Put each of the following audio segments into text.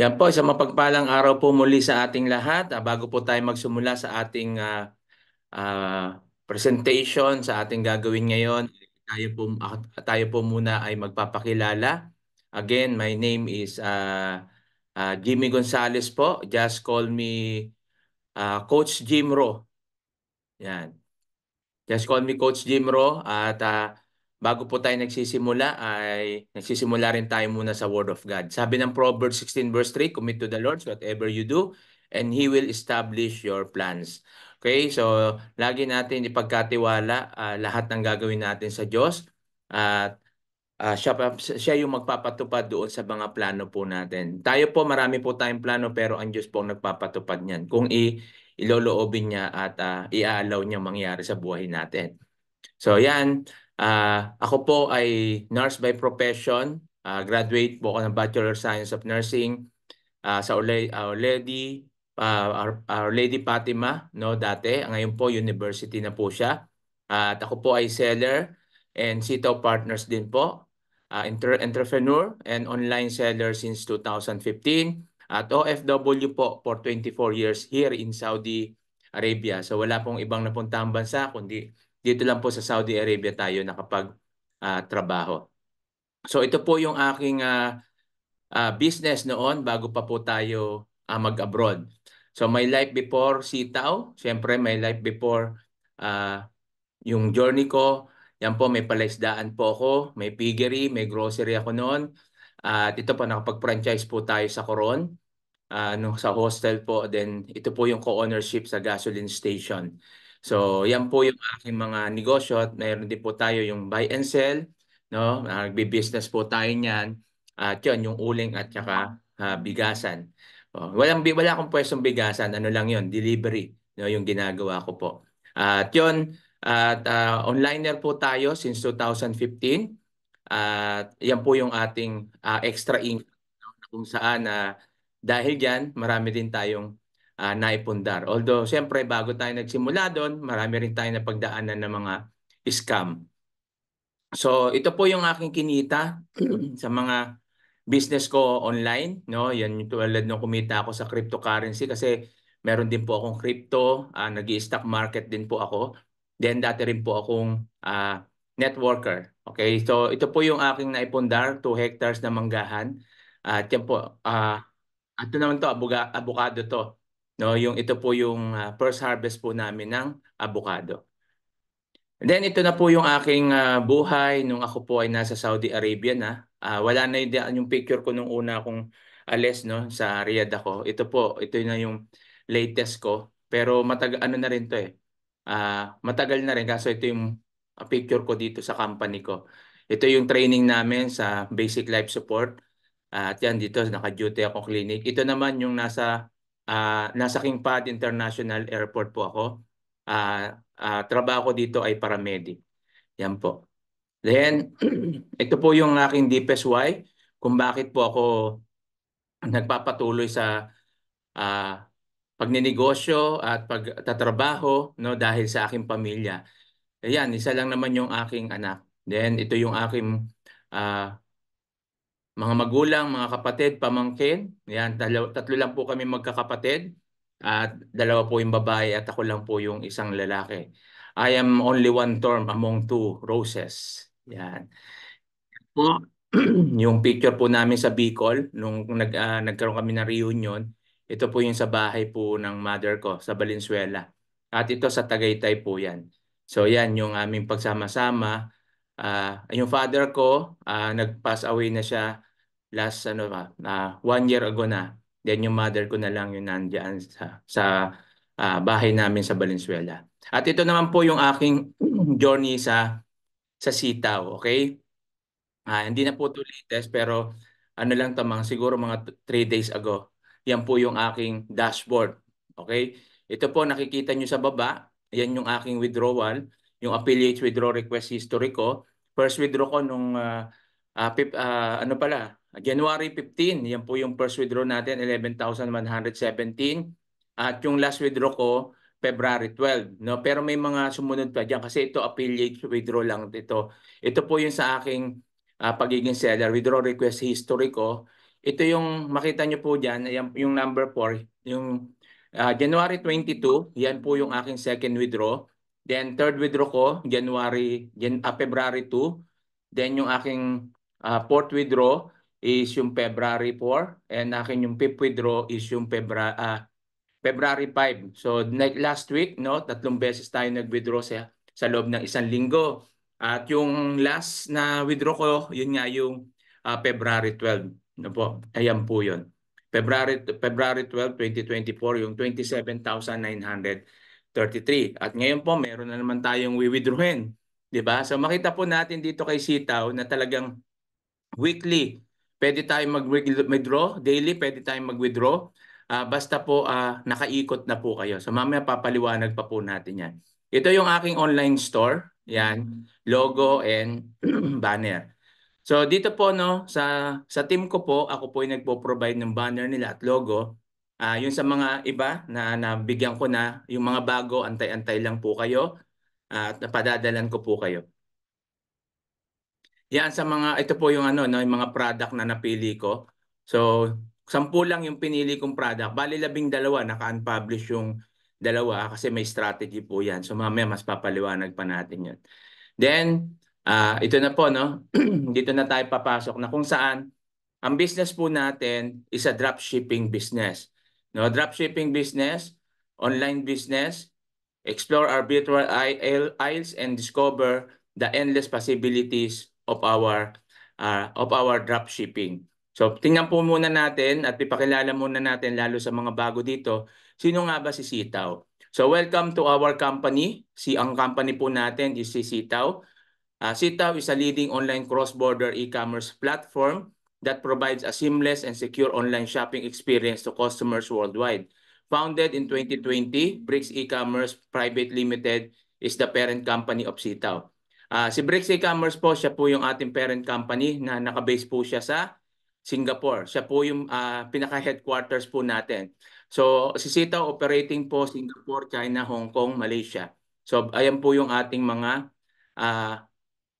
Yan po, isang mapagpalang araw po muli sa ating lahat. Ah, bago po tayo magsimula sa ating uh, uh, presentation, sa ating gagawin ngayon, tayo po, tayo po muna ay magpapakilala. Again, my name is uh, uh, Jimmy Gonzalez po. Just call me uh, Coach Jim Ro. Yan. Just call me Coach Jim Ro. At uh, bago po tayo nagsisimula ay nagsisimula rin tayo muna sa Word of God. Sabi ng Proverbs 16 verse 3, commit to the Lord whatever you do and He will establish your plans. Okay, so lagi natin ipagkatiwala uh, lahat ng gagawin natin sa Diyos at uh, siya, siya yung magpapatupad doon sa mga plano po natin. Tayo po marami po tayong plano pero ang Diyos po ang nagpapatupad niyan kung i iloloobin niya at uh, ah, iaalaw niya mangyari sa buhay natin. So yan, Uh, ako po ay nurse by profession. Uh, graduate po ako ng Bachelor of Science of Nursing uh, sa Our Lady, uh, Our, Lady Fatima no, dati. Ngayon po, university na po siya. Uh, at ako po ay seller and Sitaw Partners din po. Uh, inter- entrepreneur and online seller since 2015 at OFW po for 24 years here in Saudi Arabia. So wala pong ibang napuntahan bansa kundi dito lang po sa Saudi Arabia tayo nakapag-trabaho. Ah, uh, so ito po yung aking uh, uh, business noon bago pa po tayo uh, mag-abroad. So my life before Sitaw, siyempre my life before uh, yung journey ko, yan po may palaisdaan po ako, may piggery, may grocery ako noon. At uh, ito po nakapag-franchise po tayo sa Coron, uh, no, sa hostel po. Then ito po yung co-ownership sa gasoline station. So, yan po yung aking mga negosyo at mayroon din po tayo yung buy and sell, no? Nagbi-business po tayo niyan. At yun, yung uling at saka uh, bigasan. Oh, walang wala akong pwestong bigasan, ano lang yun, delivery, no? Yung ginagawa ko po. at yun, at uh, onliner po tayo since 2015. At yan po yung ating uh, extra income kung saan uh, dahil diyan, marami din tayong uh, naipundar. Although, siyempre, bago tayo nagsimula doon, marami rin tayo napagdaanan ng mga scam. So, ito po yung aking kinita sa mga business ko online, no? Yan yung tulad nung kumita ako sa cryptocurrency kasi meron din po akong crypto, uh, ah, nag-stock market din po ako. Then dati rin po akong uh, networker. Okay? So ito po yung aking naipundar, 2 hectares na manggahan. At yan po, uh, ito naman to, abuga, abukado to. No, yung ito po yung uh, first harvest po namin ng avocado. then ito na po yung aking uh, buhay nung ako po ay nasa Saudi Arabia na. Uh, wala na yung, yung picture ko nung una akong alis no sa Riyadh ako. Ito po, ito na yung latest ko. Pero matagal ano na rin to eh. Uh, matagal na rin kasi ito yung picture ko dito sa company ko. Ito yung training namin sa basic life support. Uh, at yan dito, naka-duty ako clinic. Ito naman yung nasa Uh, nasa King Fahd International Airport po ako. Uh, uh, trabaho ko dito ay paramedic. Yan po. Then, ito po yung aking deepest why kung bakit po ako nagpapatuloy sa uh, pagninegosyo at pagtatrabaho no dahil sa aking pamilya. Ayan, isa lang naman yung aking anak. Then ito yung aking uh, mga magulang, mga kapatid, pamangkin. Yan, dalaw, tatlo lang po kami magkakapatid. At dalawa po yung babae at ako lang po yung isang lalaki. I am only one term among two roses. Yan. Po, yung picture po namin sa Bicol nung nag, uh, nagkaroon kami ng reunion, ito po yung sa bahay po ng mother ko sa Balinsuela. At ito sa Tagaytay po yan. So yan yung aming pagsama-sama. Uh, yung father ko, uh, nag-pass away na siya last ano ba, uh, one year ago na. Then yung mother ko na lang yung nandiyan sa, sa uh, bahay namin sa Valenzuela. At ito naman po yung aking journey sa sa sitaw, okay? Uh, hindi na po to latest pero ano lang tamang siguro mga 3 days ago. Yan po yung aking dashboard, okay? Ito po nakikita nyo sa baba, yan yung aking withdrawal, yung affiliate withdraw request history ko. First withdraw ko nung uh, uh, pip, uh, ano pala, Ah, January 15, yan po yung first withdraw natin, 11,117. At yung last withdraw ko, February 12. No? Pero may mga sumunod pa dyan kasi ito affiliate withdraw lang dito. Ito po yung sa aking uh, pagiging seller, withdraw request history ko. Ito yung makita nyo po dyan, yan, yung number 4, yung uh, January 22, yan po yung aking second withdraw. Then third withdraw ko, January, Jan, uh, February 2. Then yung aking uh, fourth withdraw, is yung February 4 and akin yung fifth withdraw is yung ah, February uh, February 5. So like last week no, tatlong beses tayo nag-withdraw sa sa loob ng isang linggo. At yung last na withdraw ko, yun nga yung uh, February 12. No po. Ayan po yun. February February 12, 2024 yung 27,933. At ngayon po meron na naman tayong wi-withdrawin, 'di ba? So makita po natin dito kay Sitaw na talagang weekly Pwede tayong mag-withdraw daily, pwede tayong mag-withdraw. Uh, basta po uh, nakaikot na po kayo. So mamaya papaliwanag pa po natin yan. Ito yung aking online store. Yan, logo and banner. So dito po no sa sa team ko po ako po yung nagpo-provide ng banner nila at logo. Uh, yung sa mga iba na nabigyan ko na yung mga bago antay-antay lang po kayo uh, at padadalan ko po kayo. Yan sa mga, ito po yung ano, no, yung mga product na napili ko. So, sampu lang yung pinili kong product. Bali labing dalawa, naka-unpublish yung dalawa kasi may strategy po yan. So mamaya mas papaliwanag pa natin yan. Then, uh, ito na po, no? Dito na tayo papasok na kung saan ang business po natin is a dropshipping business. No, dropshipping business, online business, explore our virtual aisles and discover the endless possibilities of our uh, of our dropshipping. So tingnan po muna natin at ipakilala muna natin lalo sa mga bago dito, sino nga ba si Sitaw? So welcome to our company. Si ang company po natin is si Sitaw. Uh, Sitaw is a leading online cross-border e-commerce platform that provides a seamless and secure online shopping experience to customers worldwide. Founded in 2020, Bricks E-commerce Private Limited is the parent company of Sitaw. Uh, si Bricks E-Commerce po, siya po yung ating parent company na nakabase po siya sa Singapore. Siya po yung uh, pinaka-headquarters po natin. So si Sita operating po Singapore, China, Hong Kong, Malaysia. So ayan po yung ating mga uh,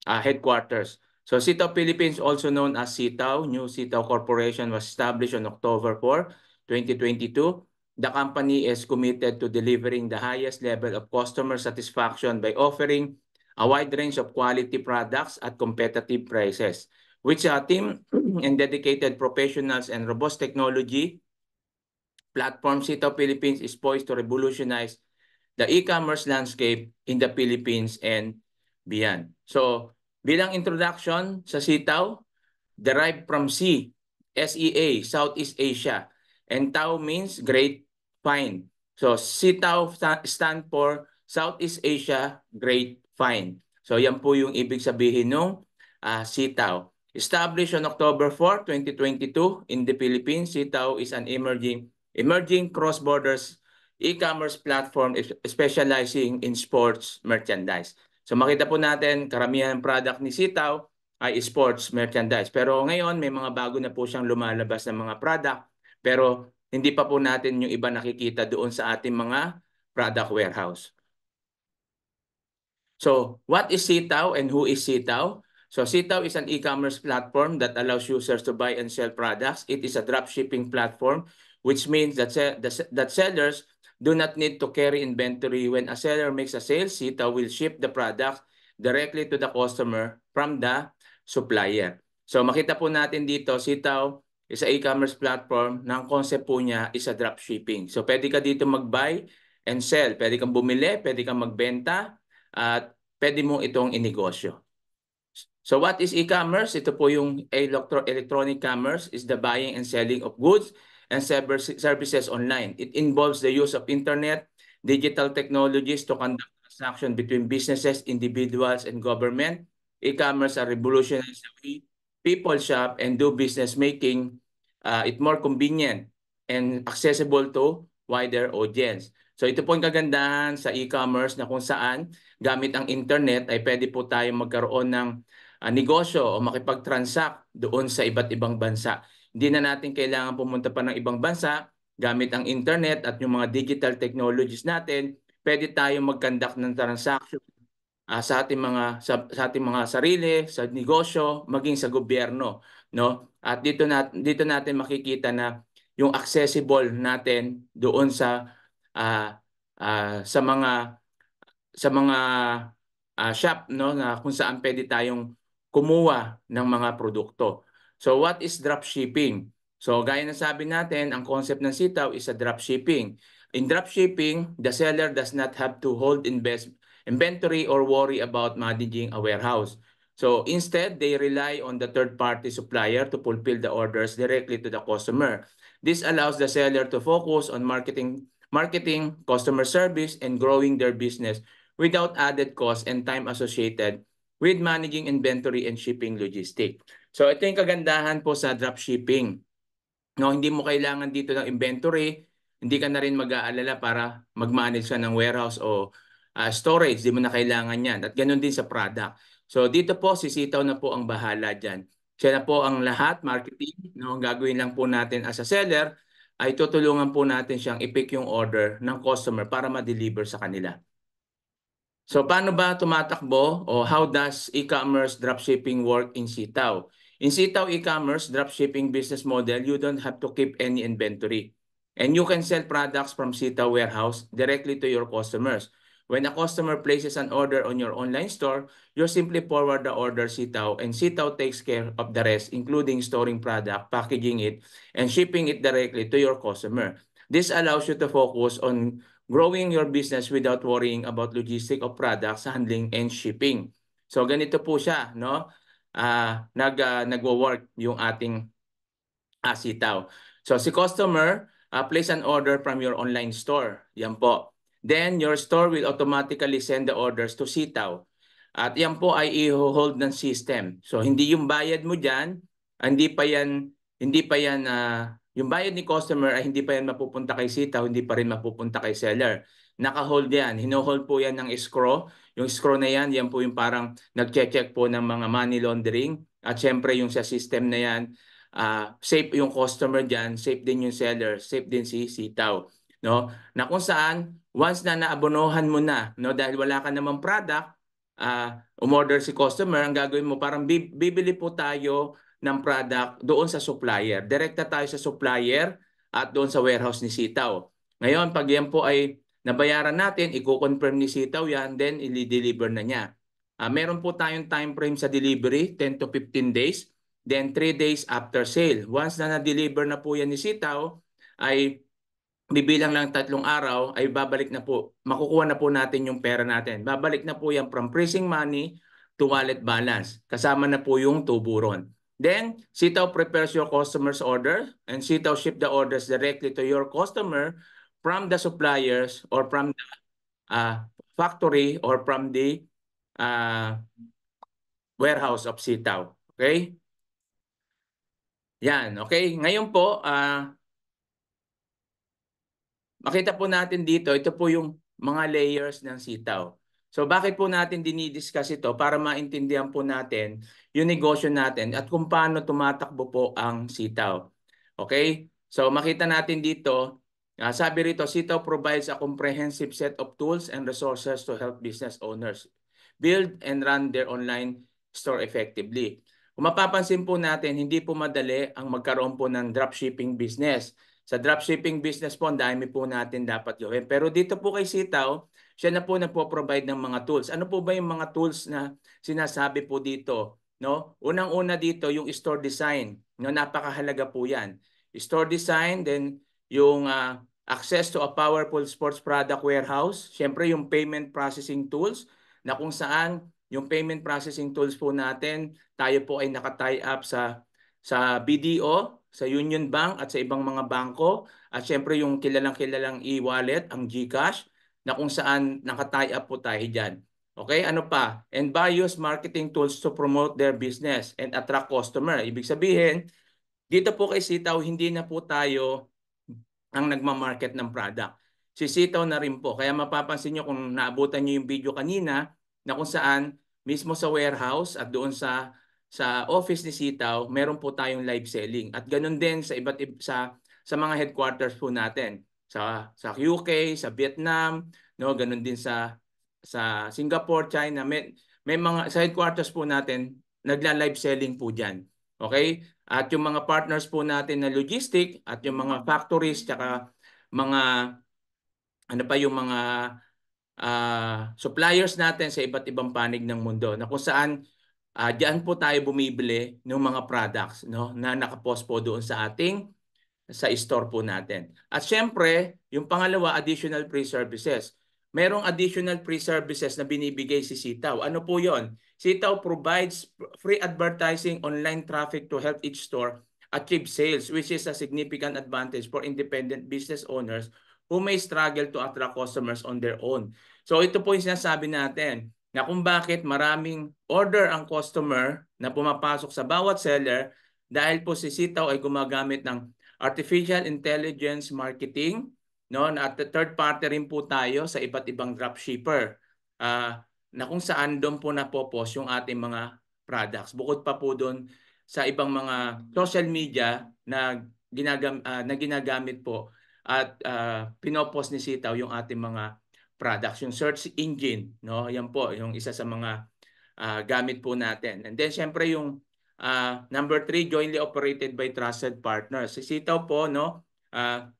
uh, headquarters. So Sitaw Philippines, also known as Sitaw, New Sitaw Corporation was established on October 4, 2022. The company is committed to delivering the highest level of customer satisfaction by offering a wide range of quality products at competitive prices. With a team and dedicated professionals and robust technology, Platform Sito Philippines is poised to revolutionize the e-commerce landscape in the Philippines and beyond. So, bilang introduction sa Sitaw, derived from C, SEA, Southeast Asia, and Tao means great find. So, Sitaw stand for Southeast Asia Great fine. So yan po yung ibig sabihin ng uh, ah, sitaw. Established on October 4, 2022 in the Philippines, Sitaw is an emerging emerging cross-borders e-commerce platform specializing in sports merchandise. So makita po natin, karamihan ng product ni Sitaw ay sports merchandise. Pero ngayon, may mga bago na po siyang lumalabas na mga product. Pero hindi pa po natin yung iba nakikita doon sa ating mga product warehouse. So what is Sitaw and who is Sitaw? So Sitaw is an e-commerce platform that allows users to buy and sell products. It is a dropshipping platform, which means that, se that sellers do not need to carry inventory. When a seller makes a sale, Sitaw will ship the product directly to the customer from the supplier. So makita po natin dito, Sitaw is a e-commerce platform na ang concept po niya is a dropshipping. So pwede ka dito mag-buy and sell. Pwede kang bumili, pwede kang magbenta, at pwede mo itong inegosyo. So what is e-commerce? Ito po yung electro electronic commerce is the buying and selling of goods and services online. It involves the use of internet, digital technologies to conduct transactions between businesses, individuals, and government. E-commerce are revolutionized the way people shop and do business making uh, it more convenient and accessible to wider audience. So ito po ang kagandahan sa e-commerce na kung saan gamit ang internet ay pwede po tayong magkaroon ng uh, negosyo o makipag-transact doon sa iba't ibang bansa. Hindi na natin kailangan pumunta pa ng ibang bansa gamit ang internet at yung mga digital technologies natin, pwede tayong mag-conduct ng transaction uh, sa ating mga sa, sa ating mga sarili, sa negosyo, maging sa gobyerno, no? At dito na dito natin makikita na yung accessible natin doon sa uh, uh, sa mga sa mga uh, shop no na kung saan pwede tayong kumuha ng mga produkto. So what is dropshipping? So gaya ng sabi natin, ang concept ng sitaw is a dropshipping. In dropshipping, the seller does not have to hold invest inventory or worry about managing a warehouse. So instead, they rely on the third-party supplier to fulfill the orders directly to the customer. This allows the seller to focus on marketing marketing, customer service, and growing their business without added cost and time associated with managing inventory and shipping logistic. So ito yung kagandahan po sa dropshipping. No, hindi mo kailangan dito ng inventory, hindi ka na rin mag-aalala para mag-manage ka ng warehouse o uh, storage, Hindi mo na kailangan yan. At ganun din sa product. So dito po, sisitaw na po ang bahala dyan. Siya na po ang lahat, marketing. No? Ang gagawin lang po natin as a seller ay tutulungan po natin siyang i-pick yung order ng customer para ma-deliver sa kanila. So paano ba tumatakbo o how does e-commerce dropshipping work in Sitaw? In Sitaw e-commerce dropshipping business model, you don't have to keep any inventory. And you can sell products from Sitaw warehouse directly to your customers. When a customer places an order on your online store, you simply forward the order to Sitaw and Sitaw takes care of the rest including storing product, packaging it, and shipping it directly to your customer. This allows you to focus on growing your business without worrying about logistic of products, handling, and shipping. So ganito po siya, no? Uh, nag uh, nagwo-work yung ating uh, Sitaw. So si customer uh, place an order from your online store. Yan po then your store will automatically send the orders to Sitaw. At yan po ay i-hold ng system. So hindi yung bayad mo diyan, ah, hindi pa yan hindi pa yan uh, yung bayad ni customer ay hindi pa yan mapupunta kay Sitaw, hindi pa rin mapupunta kay seller. Naka-hold yan. Hino-hold po yan ng escrow. Yung escrow na yan, yan po yung parang nag-check po ng mga money laundering. At syempre yung sa system na yan, uh, safe yung customer dyan, safe din yung seller, safe din si Sitaw no? Na kung saan once na naabonohan mo na, no, dahil wala ka namang product, uh, umorder si customer, ang gagawin mo parang bibili po tayo ng product doon sa supplier. Direkta tayo sa supplier at doon sa warehouse ni Sitaw. Ngayon, pag yan po ay nabayaran natin, i-confirm ni Sitaw yan, then i-deliver na niya. Uh, meron po tayong time frame sa delivery, 10 to 15 days, then 3 days after sale. Once na na-deliver na po yan ni Sitaw, ay bibilang lang tatlong araw ay babalik na po, makukuha na po natin yung pera natin. Babalik na po yan from pressing money to wallet balance. Kasama na po yung tuburon. Then, Sitaw prepares your customer's order and Sitaw ship the orders directly to your customer from the suppliers or from the uh, factory or from the uh, warehouse of Sitaw. Okay? Yan, okay? Ngayon po, uh, Makita po natin dito, ito po yung mga layers ng sitaw. So bakit po natin dinidiscuss ito para maintindihan po natin yung negosyo natin at kung paano tumatakbo po ang sitaw. Okay? So makita natin dito, uh, sabi rito, sitaw provides a comprehensive set of tools and resources to help business owners build and run their online store effectively. Kung mapapansin po natin, hindi po madali ang magkaroon po ng dropshipping business. Sa dropshipping business po, ang dami po natin dapat gawin. Pero dito po kay Sitaw, siya na po nagpo-provide ng mga tools. Ano po ba yung mga tools na sinasabi po dito? No? Unang-una dito, yung store design. No, napakahalaga po yan. Store design, then yung uh, access to a powerful sports product warehouse. Siyempre, yung payment processing tools na kung saan yung payment processing tools po natin, tayo po ay nakatie up sa sa BDO sa Union Bank at sa ibang mga bangko at syempre yung kilalang-kilalang e-wallet, ang GCash na kung saan nakatie up po tayo dyan. Okay, ano pa? And by use marketing tools to promote their business and attract customer. Ibig sabihin, dito po kay Sitaw, hindi na po tayo ang nagmamarket ng product. Si Sitaw na rin po. Kaya mapapansin nyo kung naabutan nyo yung video kanina na kung saan mismo sa warehouse at doon sa sa office ni Sitaw, meron po tayong live selling. At ganun din sa iba't iba, sa sa mga headquarters po natin sa sa UK, sa Vietnam, no, ganun din sa sa Singapore, China. May, may mga sa headquarters po natin nagla-live selling po diyan. Okay? At yung mga partners po natin na logistic at yung mga factories tsaka mga ano pa yung mga uh, suppliers natin sa iba't ibang panig ng mundo na kung saan uh, diyan po tayo bumibili ng mga products no na nakapost po doon sa ating sa store po natin. At syempre, yung pangalawa, additional pre services. Merong additional pre services na binibigay si Sitaw. Ano po yon? Sitaw provides free advertising online traffic to help each store achieve sales which is a significant advantage for independent business owners who may struggle to attract customers on their own. So ito po yung sinasabi natin na kung bakit maraming order ang customer na pumapasok sa bawat seller dahil po si Sitaw ay gumagamit ng artificial intelligence marketing no at third party rin po tayo sa iba't ibang dropshipper uh, na kung saan doon po napopos yung ating mga products bukod pa po doon sa ibang mga social media na ginagam uh, na ginagamit po at uh, ah, pinopos ni Sitaw yung ating mga products, yung search engine, no? Yan po, yung isa sa mga uh, gamit po natin. And then syempre yung uh, number three, jointly operated by trusted partners. Sisitaw po, no? Uh,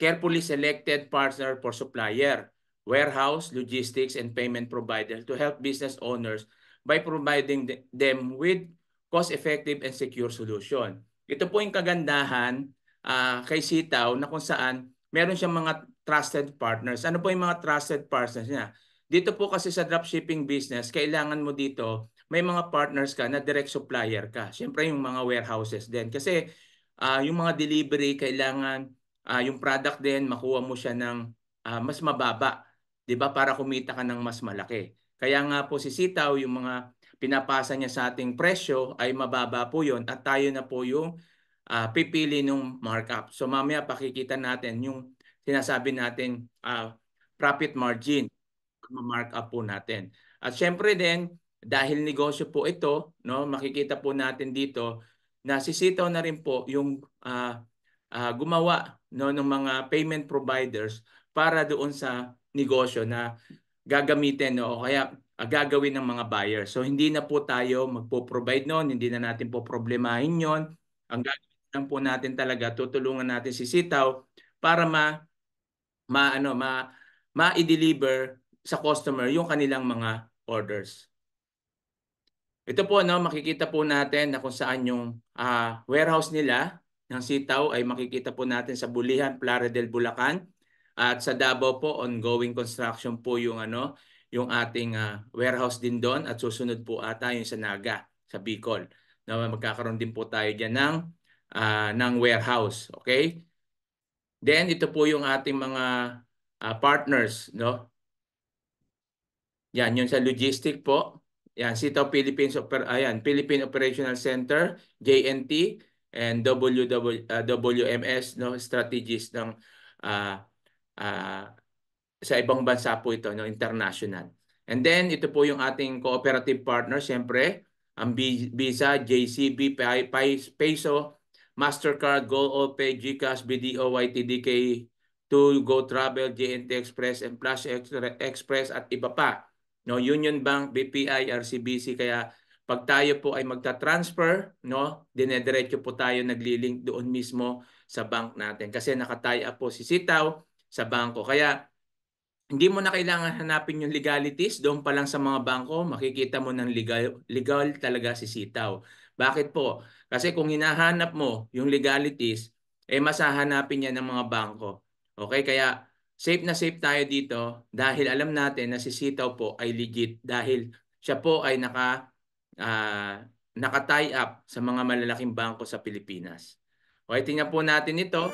carefully selected partner for supplier, warehouse, logistics, and payment provider to help business owners by providing them with cost-effective and secure solution. Ito po yung kagandahan uh, kay Sitaw na kung saan meron siyang mga trusted partners. Ano po yung mga trusted partners niya? Dito po kasi sa dropshipping business, kailangan mo dito may mga partners ka na direct supplier ka. Siyempre yung mga warehouses din. Kasi uh, yung mga delivery, kailangan uh, yung product din, makuha mo siya ng uh, mas mababa. 'di ba Para kumita ka ng mas malaki. Kaya nga po si Sitaw, yung mga pinapasa niya sa ating presyo ay mababa po yon at tayo na po yung uh, pipili ng markup. So mamaya pakikita natin yung sinasabi natin uh, profit margin up po natin. At syempre din dahil negosyo po ito, no, makikita po natin dito na sisitaw na rin po yung uh, uh, gumawa no ng mga payment providers para doon sa negosyo na gagamitin no, o kaya uh, gagawin ng mga buyer. So hindi na po tayo magpo-provide noon, hindi na natin po problemahin 'yon. Ang gagawin lang po natin talaga tutulungan natin si Sitaw para ma maano ma ano, ma-deliver sa customer yung kanilang mga orders. Ito po no, makikita po natin na kung saan yung uh, warehouse nila ng Sitaw ay makikita po natin sa Bulihan, Playa del Bulacan at sa Davao po ongoing construction po yung ano, yung ating uh, warehouse din doon at susunod po ata yung sa Naga sa Bicol. Na magkakaroon din po tayo diyan ng uh, ng warehouse, okay? Then ito po yung ating mga uh, partners, no? Yan, yung sa logistic po. Yan, Sitaw Philippines Oper ayan, ah, Philippine Operational Center, JNT and WW, uh, ah, WMS, no, strategies ng uh, uh, sa ibang bansa po ito, no, international. And then ito po yung ating cooperative partner, siyempre, ang Visa, JCB, Peso, Mastercard, GoAllPay, GCash, BDO, YTDK, to Go Travel, JNT Express, and Flash Express at iba pa. No, Union Bank, BPI, RCBC kaya pag tayo po ay magta-transfer, no, dinediretso po tayo nagli-link doon mismo sa bank natin kasi nakataya po si Sitaw sa bangko. Kaya hindi mo na kailangan hanapin yung legalities doon pa lang sa mga bangko, makikita mo ng legal legal talaga si Sitaw. Bakit po? Kasi kung hinahanap mo yung legalities, eh masahanapin niya ng mga bangko. Okay? Kaya safe na safe tayo dito dahil alam natin na si Sitaw po ay legit dahil siya po ay naka uh, naka-tie up sa mga malalaking bangko sa Pilipinas. Okay, tingnan po natin ito.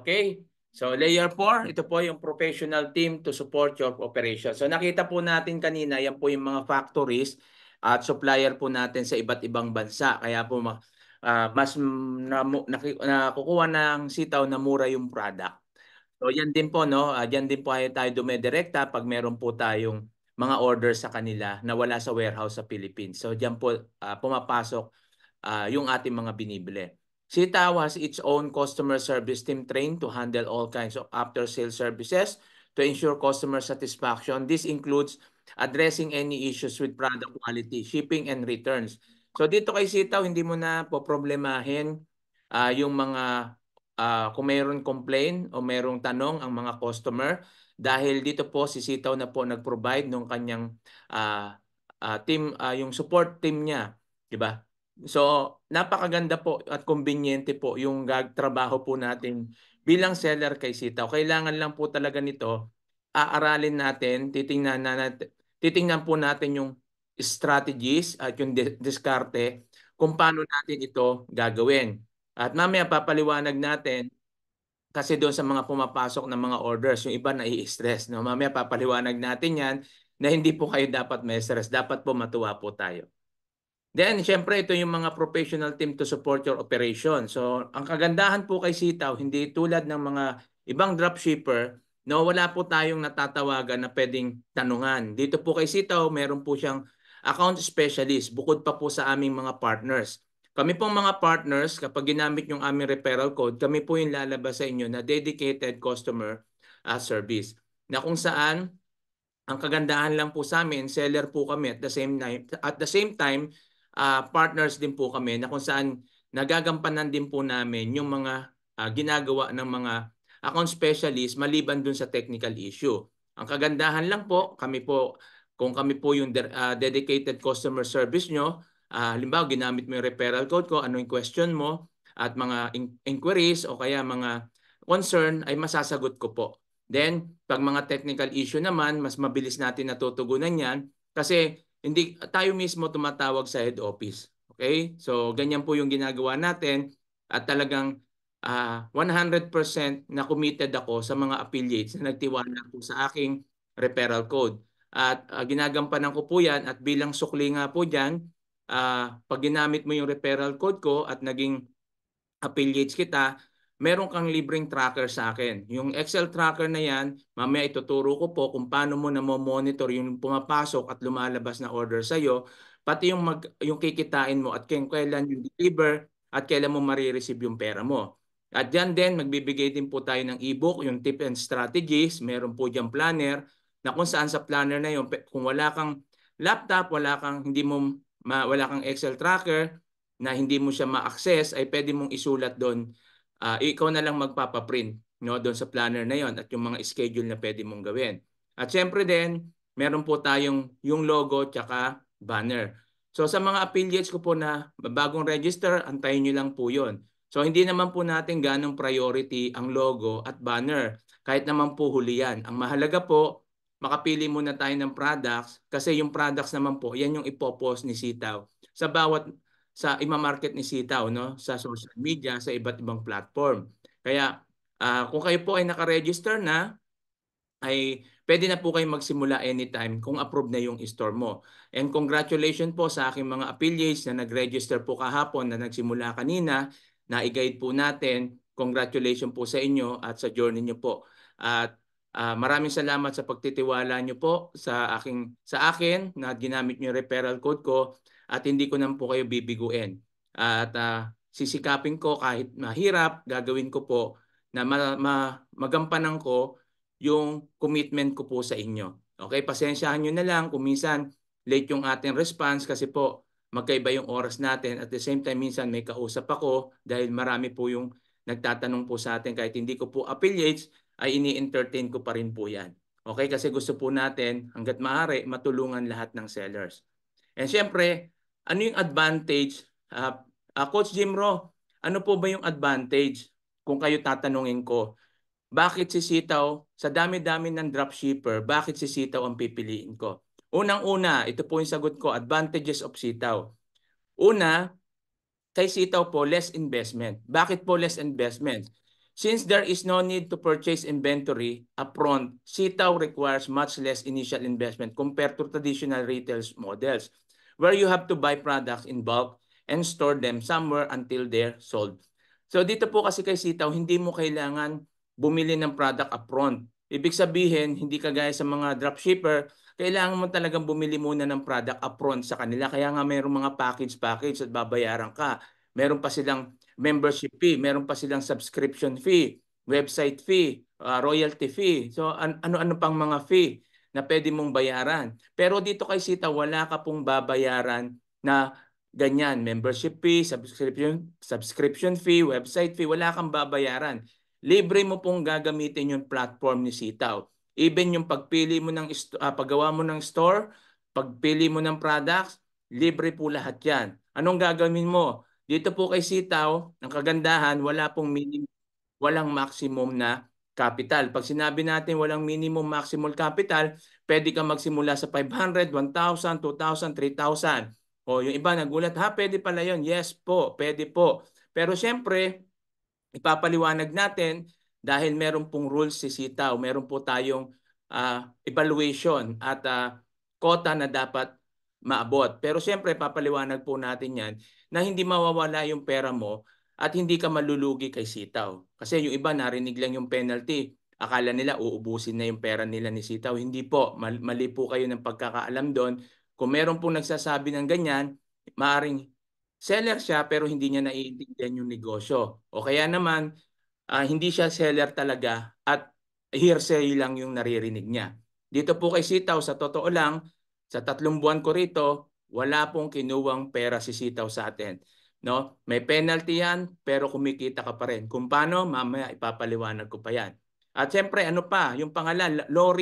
Okay? So layer 4, ito po yung professional team to support your operation. So nakita po natin kanina, yan po yung mga factories at supplier po natin sa iba't ibang bansa. Kaya po uh, mas na, na, nakukuha ng sitaw na mura yung product. So yan din po, no? Uh, ah, yan din po tayo dumedirekta pag meron po tayong mga orders sa kanila na wala sa warehouse sa Philippines. So diyan po uh, pumapasok uh, yung ating mga binibili. Sitaw has its own customer service team trained to handle all kinds of after-sale services to ensure customer satisfaction. This includes addressing any issues with product quality, shipping, and returns. So dito kay Sitaw, hindi mo na po problemahin uh, yung mga uh, kung mayroon complaint o mayroong tanong ang mga customer dahil dito po si Sitaw na po nag-provide ng kanyang uh, uh, team uh, yung support team niya, 'di ba? So, napakaganda po at kumbinyente po yung gag trabaho po natin bilang seller kay sitaw. Kailangan lang po talaga nito aaralin natin, titingnan na natin, titingnan po natin yung strategies at yung diskarte kung paano natin ito gagawin. At mamaya papaliwanag natin kasi doon sa mga pumapasok ng mga orders, yung iba na i-stress. No? Mamaya papaliwanag natin yan na hindi po kayo dapat may stress. Dapat po matuwa po tayo. Then, syempre, ito yung mga professional team to support your operation. So, ang kagandahan po kay Sitaw, hindi tulad ng mga ibang dropshipper, no, wala po tayong natatawagan na pwedeng tanungan. Dito po kay Sitaw, meron po siyang account specialist bukod pa po sa aming mga partners. Kami pong mga partners, kapag ginamit yung aming referral code, kami po yung lalabas sa inyo na dedicated customer uh, service. Na kung saan, ang kagandahan lang po sa amin, seller po kami at the same time, at the same time uh, partners din po kami na kung saan nagagampanan din po namin yung mga uh, ginagawa ng mga account specialist maliban dun sa technical issue. Ang kagandahan lang po, kami po kung kami po yung de- uh, ah, dedicated customer service nyo, uh, halimbawa ginamit mo yung referral code ko, ano yung question mo at mga in- inquiries o kaya mga concern ay masasagot ko po. Then, pag mga technical issue naman, mas mabilis natin natutugunan yan kasi hindi tayo mismo tumatawag sa head office. Okay? So ganyan po yung ginagawa natin at talagang uh, ah, 100% na committed ako sa mga affiliates na nagtiwala po sa aking referral code. At uh, ginagampanan ko po yan at bilang sukli nga po dyan, uh, pag ginamit mo yung referral code ko at naging affiliates kita, meron kang libreng tracker sa akin. Yung Excel tracker na yan, mamaya ituturo ko po kung paano mo na monitor yung pumapasok at lumalabas na order sa'yo, pati yung, mag, yung kikitain mo at kailan yung deliver at kailan mo marireceive yung pera mo. At dyan din, magbibigay din po tayo ng ebook, yung tip and strategies. Meron po dyan planner na kung saan sa planner na yun, kung wala kang laptop, wala kang, hindi mo, ma, wala kang Excel tracker na hindi mo siya ma-access, ay pwede mong isulat doon uh, ikaw na lang magpapaprint no, doon sa planner na yon at yung mga schedule na pwede mong gawin. At syempre din, meron po tayong yung logo tsaka banner. So sa mga affiliates ko po na bagong register, antayin nyo lang po yon. So hindi naman po natin ganong priority ang logo at banner. Kahit naman po huli yan. Ang mahalaga po, makapili muna tayo ng products kasi yung products naman po, yan yung ipopost ni Sitaw sa bawat sa imamarket ni Sitaw no sa social media sa iba't ibang platform. Kaya uh, kung kayo po ay naka-register na ay pwede na po kayo magsimula anytime kung approved na yung store mo. And congratulations po sa aking mga affiliates na nag-register po kahapon na nagsimula kanina na i-guide po natin. Congratulations po sa inyo at sa journey niyo po. At uh, maraming salamat sa pagtitiwala niyo po sa aking sa akin na ginamit niyo referral code ko at hindi ko naman po kayo bibiguin. At uh, sisikapin ko kahit mahirap, gagawin ko po na ma- ma- magampanan ko yung commitment ko po sa inyo. Okay, pasensyahan nyo na lang kung minsan late yung ating response kasi po magkaiba yung oras natin. At the same time, minsan may kausap ako dahil marami po yung nagtatanong po sa atin kahit hindi ko po affiliates ay ini-entertain ko pa rin po yan. Okay? Kasi gusto po natin hanggat maaari matulungan lahat ng sellers. And syempre, ano yung advantage? Uh, uh, Coach Jim Ro, ano po ba yung advantage kung kayo tatanungin ko? Bakit si Sitaw, sa dami-dami ng dropshipper, bakit si Sitaw ang pipiliin ko? Unang-una, ito po yung sagot ko, advantages of Sitaw. Una, kay Sitaw po, less investment. Bakit po less investment? Since there is no need to purchase inventory upfront, Sitaw requires much less initial investment compared to traditional retail models where you have to buy products in bulk and store them somewhere until they're sold. So dito po kasi kay sitaw, hindi mo kailangan bumili ng product upfront. Ibig sabihin, hindi ka kagaya sa mga dropshipper, kailangan mo talagang bumili muna ng product upfront sa kanila. Kaya nga mayroong mga package-package at babayaran ka. Meron pa silang membership fee, meron pa silang subscription fee, website fee, uh, royalty fee. So an- ano-ano pang mga fee na pwede mong bayaran. Pero dito kay Sita, wala ka pong babayaran na ganyan. Membership fee, subscription, subscription fee, website fee, wala kang babayaran. Libre mo pong gagamitin yung platform ni Sitaw. Even yung pagpili mo ng uh, paggawa mo ng store, pagpili mo ng products, libre po lahat 'yan. Anong gagawin mo? Dito po kay Sitaw, oh, ang kagandahan, wala pong minimum, walang maximum na capital. Pag sinabi natin walang minimum maximum capital, pwede kang magsimula sa 500, 1,000, 2,000, 3,000. O yung iba nagulat, ha, pwede pala yon Yes po, pwede po. Pero siyempre, ipapaliwanag natin dahil meron pong rules si Sitaw. Meron po tayong uh, evaluation at uh, quota na dapat maabot. Pero siyempre, papaliwanag po natin yan na hindi mawawala yung pera mo at hindi ka malulugi kay sitaw. Kasi yung iba narinig lang yung penalty, akala nila uubusin na yung pera nila ni sitaw. Hindi po, mali po kayo ng pagkakaalam doon. Kung meron pong nagsasabi ng ganyan, maaring seller siya pero hindi niya naiintindihan yung negosyo. O kaya naman, uh, hindi siya seller talaga at hearsay lang yung naririnig niya. Dito po kay Sitaw, sa totoo lang, sa tatlong buwan ko rito, wala pong kinuwang pera si Sitaw sa atin. No? May penalty yan, pero kumikita ka pa rin. Kung paano, mamaya ipapaliwanag ko pa yan. At siyempre, ano pa, yung pangalan, low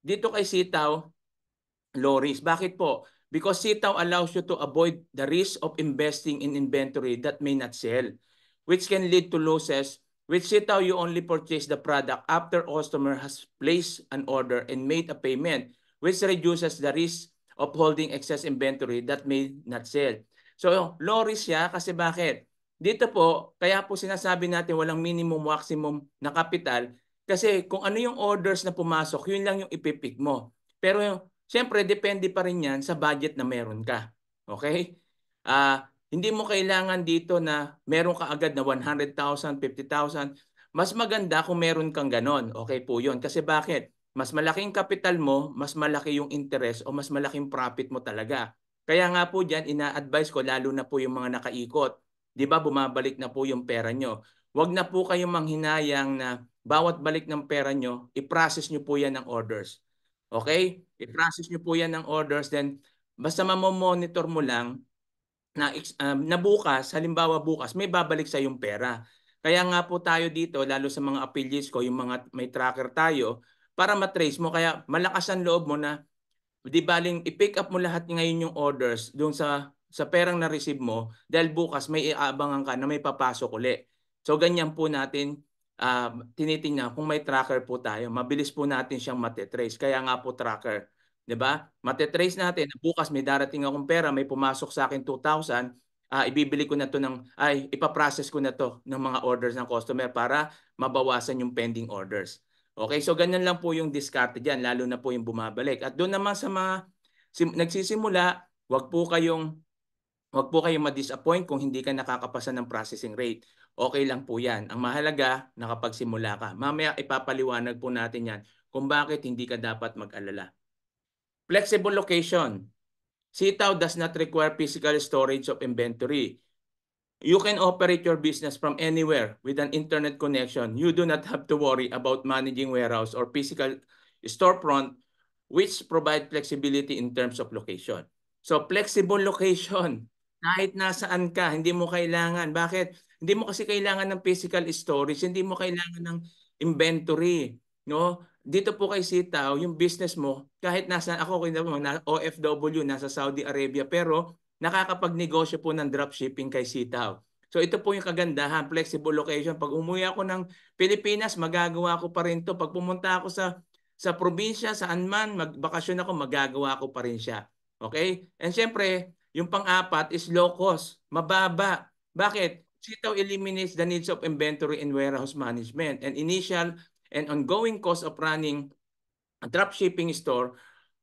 Dito kay sitaw, low Bakit po? Because sitaw allows you to avoid the risk of investing in inventory that may not sell, which can lead to losses. With sitaw, you only purchase the product after customer has placed an order and made a payment, which reduces the risk of holding excess inventory that may not sell. So, low risk siya kasi bakit? Dito po, kaya po sinasabi natin walang minimum maximum na capital kasi kung ano yung orders na pumasok, yun lang yung ipipick mo. Pero yung, siyempre, depende pa rin yan sa budget na meron ka. Okay? Uh, hindi mo kailangan dito na meron ka agad na 100,000, 50,000. Mas maganda kung meron kang ganon. Okay po yun. Kasi bakit? Mas malaking kapital mo, mas malaki yung interest o mas malaking profit mo talaga. Kaya nga po diyan ina-advise ko lalo na po yung mga nakaikot. Di ba bumabalik na po yung pera nyo. Huwag na po kayong manghinayang na bawat balik ng pera nyo, i-process nyo po yan ng orders. Okay? I-process nyo po yan ng orders. Then, basta mamomonitor mo lang na, uh, na bukas, halimbawa bukas, may babalik sa yung pera. Kaya nga po tayo dito, lalo sa mga affiliates ko, yung mga may tracker tayo, para matrace mo. Kaya malakas ang loob mo na Di baling i-pick up mo lahat ngayon yung orders doon sa sa perang na-receive mo dahil bukas may iaabangan ka na may papasok uli. So ganyan po natin uh, tinitingnan kung may tracker po tayo. Mabilis po natin siyang matetrace. Kaya nga po tracker. 'di ba? Matetrace natin na bukas may darating akong pera, may pumasok sa akin 2,000, uh, ah, ibibili ko na 'to ng ay ipaprocess ko na 'to ng mga orders ng customer para mabawasan yung pending orders. Okay, so ganyan lang po yung diskarte diyan lalo na po yung bumabalik. At doon naman sa mga sim- nagsisimula, wag po kayong wag po kayong ma-disappoint kung hindi ka nakakapasa ng processing rate. Okay lang po yan. Ang mahalaga, nakapagsimula ka. Mamaya ipapaliwanag po natin yan kung bakit hindi ka dapat mag-alala. Flexible location. Sitaw does not require physical storage of inventory. You can operate your business from anywhere with an internet connection. You do not have to worry about managing warehouse or physical storefront which provide flexibility in terms of location. So flexible location, kahit nasaan ka, hindi mo kailangan. Bakit? Hindi mo kasi kailangan ng physical storage, hindi mo kailangan ng inventory, no? Dito po kay Sitaw, yung business mo, kahit nasa ako, na OFW, nasa Saudi Arabia, pero nakakapagnegosyo po ng dropshipping kay Sitaw. So ito po yung kagandahan, flexible location. Pag umuwi ako ng Pilipinas, magagawa ko pa rin to. Pag pumunta ako sa sa probinsya, saan man, magbakasyon ako, magagawa ko pa rin siya. Okay? And syempre, yung pang-apat is low cost, mababa. Bakit? Sitaw eliminates the needs of inventory and warehouse management and initial and ongoing cost of running a dropshipping store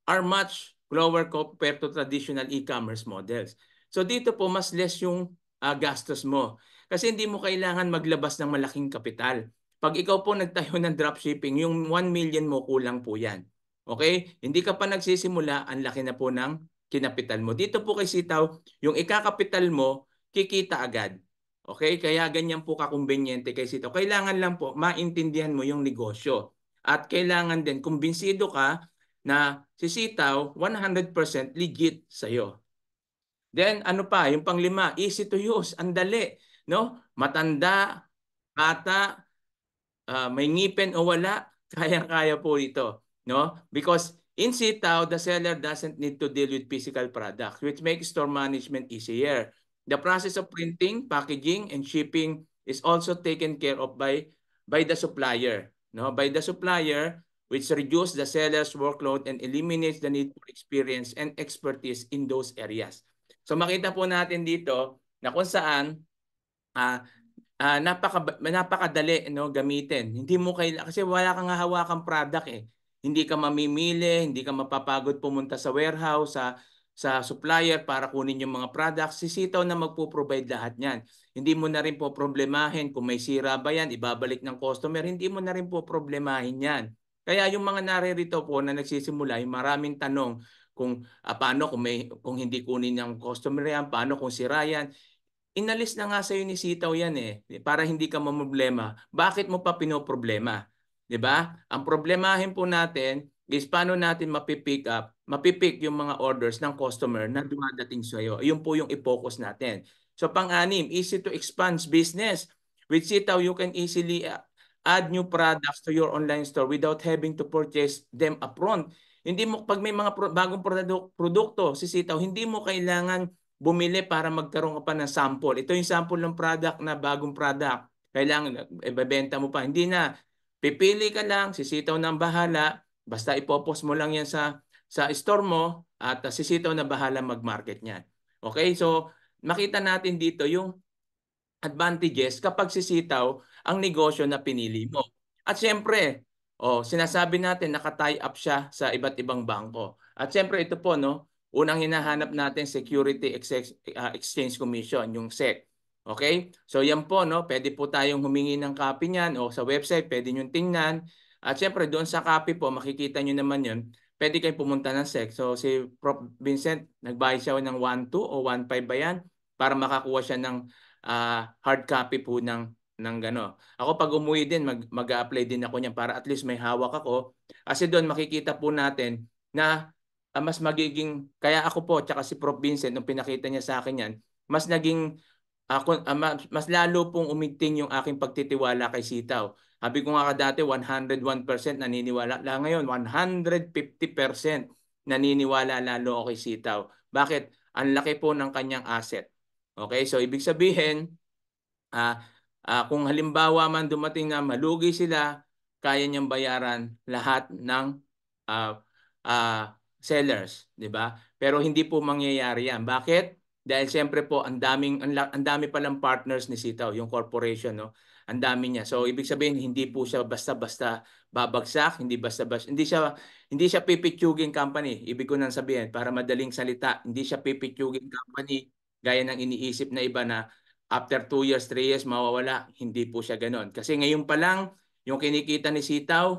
are much lower compared to traditional e-commerce models. So dito po mas less yung uh, gastos mo. Kasi hindi mo kailangan maglabas ng malaking kapital. Pag ikaw po nagtayo ng dropshipping, yung 1 million mo kulang po yan. Okay? Hindi ka pa nagsisimula, ang laki na po ng kinapital mo. Dito po kay Sitaw, yung ikakapital mo, kikita agad. Okay? Kaya ganyan po kakumbenyente kay Sitaw. Kailangan lang po maintindihan mo yung negosyo. At kailangan din, kumbinsido ka na sisitaw 100% legit sa iyo. Then ano pa, yung panglima, easy to use, ang dali, No? Matanda, bata, uh, may ngipin o wala, kayang-kaya po ito. No? Because in sitaw, the seller doesn't need to deal with physical products, which makes store management easier. The process of printing, packaging, and shipping is also taken care of by by the supplier. No? By the supplier, which reduce the seller's workload and eliminates the need for experience and expertise in those areas. So makita po natin dito na kung saan uh, uh, napaka, napakadali no, gamitin. Hindi mo kailangan, kasi wala kang hawakang product eh. Hindi ka mamimili, hindi ka mapapagod pumunta sa warehouse, sa sa supplier para kunin yung mga products, sisitaw na magpo-provide lahat niyan. Hindi mo na rin po problemahin kung may sira ba yan, ibabalik ng customer, hindi mo na rin po problemahin yan. Kaya yung mga naririto po na nagsisimula, yung maraming tanong kung uh, paano kung, may, kung hindi kunin ng customer yan, paano kung sira yan. Inalis na nga sa'yo ni Sitaw yan eh, para hindi ka mamroblema. Bakit mo pa pinoproblema? 'di ba? Ang problemahin po natin is paano natin mapipick up, mapipick yung mga orders ng customer na dumadating sa iyo. Yun po yung i-focus natin. So pang-anim, easy to expand business. With Sitaw, you can easily ah, add new products to your online store without having to purchase them upfront. Hindi mo pag may mga pro, bagong produkto sisitaw, hindi mo kailangan bumili para magkaroon ka pa ng sample. Ito yung sample ng product na bagong product. Kailangan ibebenta mo pa. Hindi na pipili ka lang, sisitaw nang bahala, basta ipopost mo lang yan sa sa store mo at uh, sisitaw na bahala mag-market niyan. Okay? So makita natin dito yung advantages kapag sisitaw ang negosyo na pinili mo. At siyempre, oh, sinasabi natin naka-tie up siya sa iba't ibang bangko. At siyempre ito po no, unang hinahanap natin Security ah, Exchange Commission, yung SEC. Okay? So yan po no, pwede po tayong humingi ng copy niyan o sa website pwede niyo tingnan. At siyempre doon sa copy po makikita niyo naman 'yun. Pwede kayong pumunta ng SEC. So si Prof Vincent nagbayad siya ng 12 o 15 ba yan para makakuha siya ng uh, hard copy po ng ng gano. Ako pag umuwi din, mag, mag-a-apply din ako niyan para at least may hawak ako. Kasi doon makikita po natin na uh, mas magiging, kaya ako po, tsaka si Prof. Vincent, nung pinakita niya sa akin yan, mas naging, uh, uh, mas, mas lalo pong umigting yung aking pagtitiwala kay Sitaw. Sabi ko nga ka dati, 101% naniniwala. La ngayon, 150% naniniwala lalo ako kay Sitaw. Bakit? Ang laki po ng kanyang asset. Okay, so ibig sabihin, ah, uh, Uh, kung halimbawa man dumating na malugi sila, kaya niyang bayaran lahat ng uh, uh, sellers, 'di ba? Pero hindi po mangyayari 'yan. Bakit? Dahil siyempre po ang daming ang, dami pa lang partners ni Sitaw, yung corporation, no. Ang dami niya. So ibig sabihin hindi po siya basta-basta babagsak, hindi basta-basta hindi siya hindi siya pipitsuging company. Ibig ko nang sabihin para madaling salita, hindi siya pipitsuging company gaya ng iniisip na iba na after 2 years, 3 years, mawawala. Hindi po siya ganon. Kasi ngayon pa lang, yung kinikita ni Sitaw,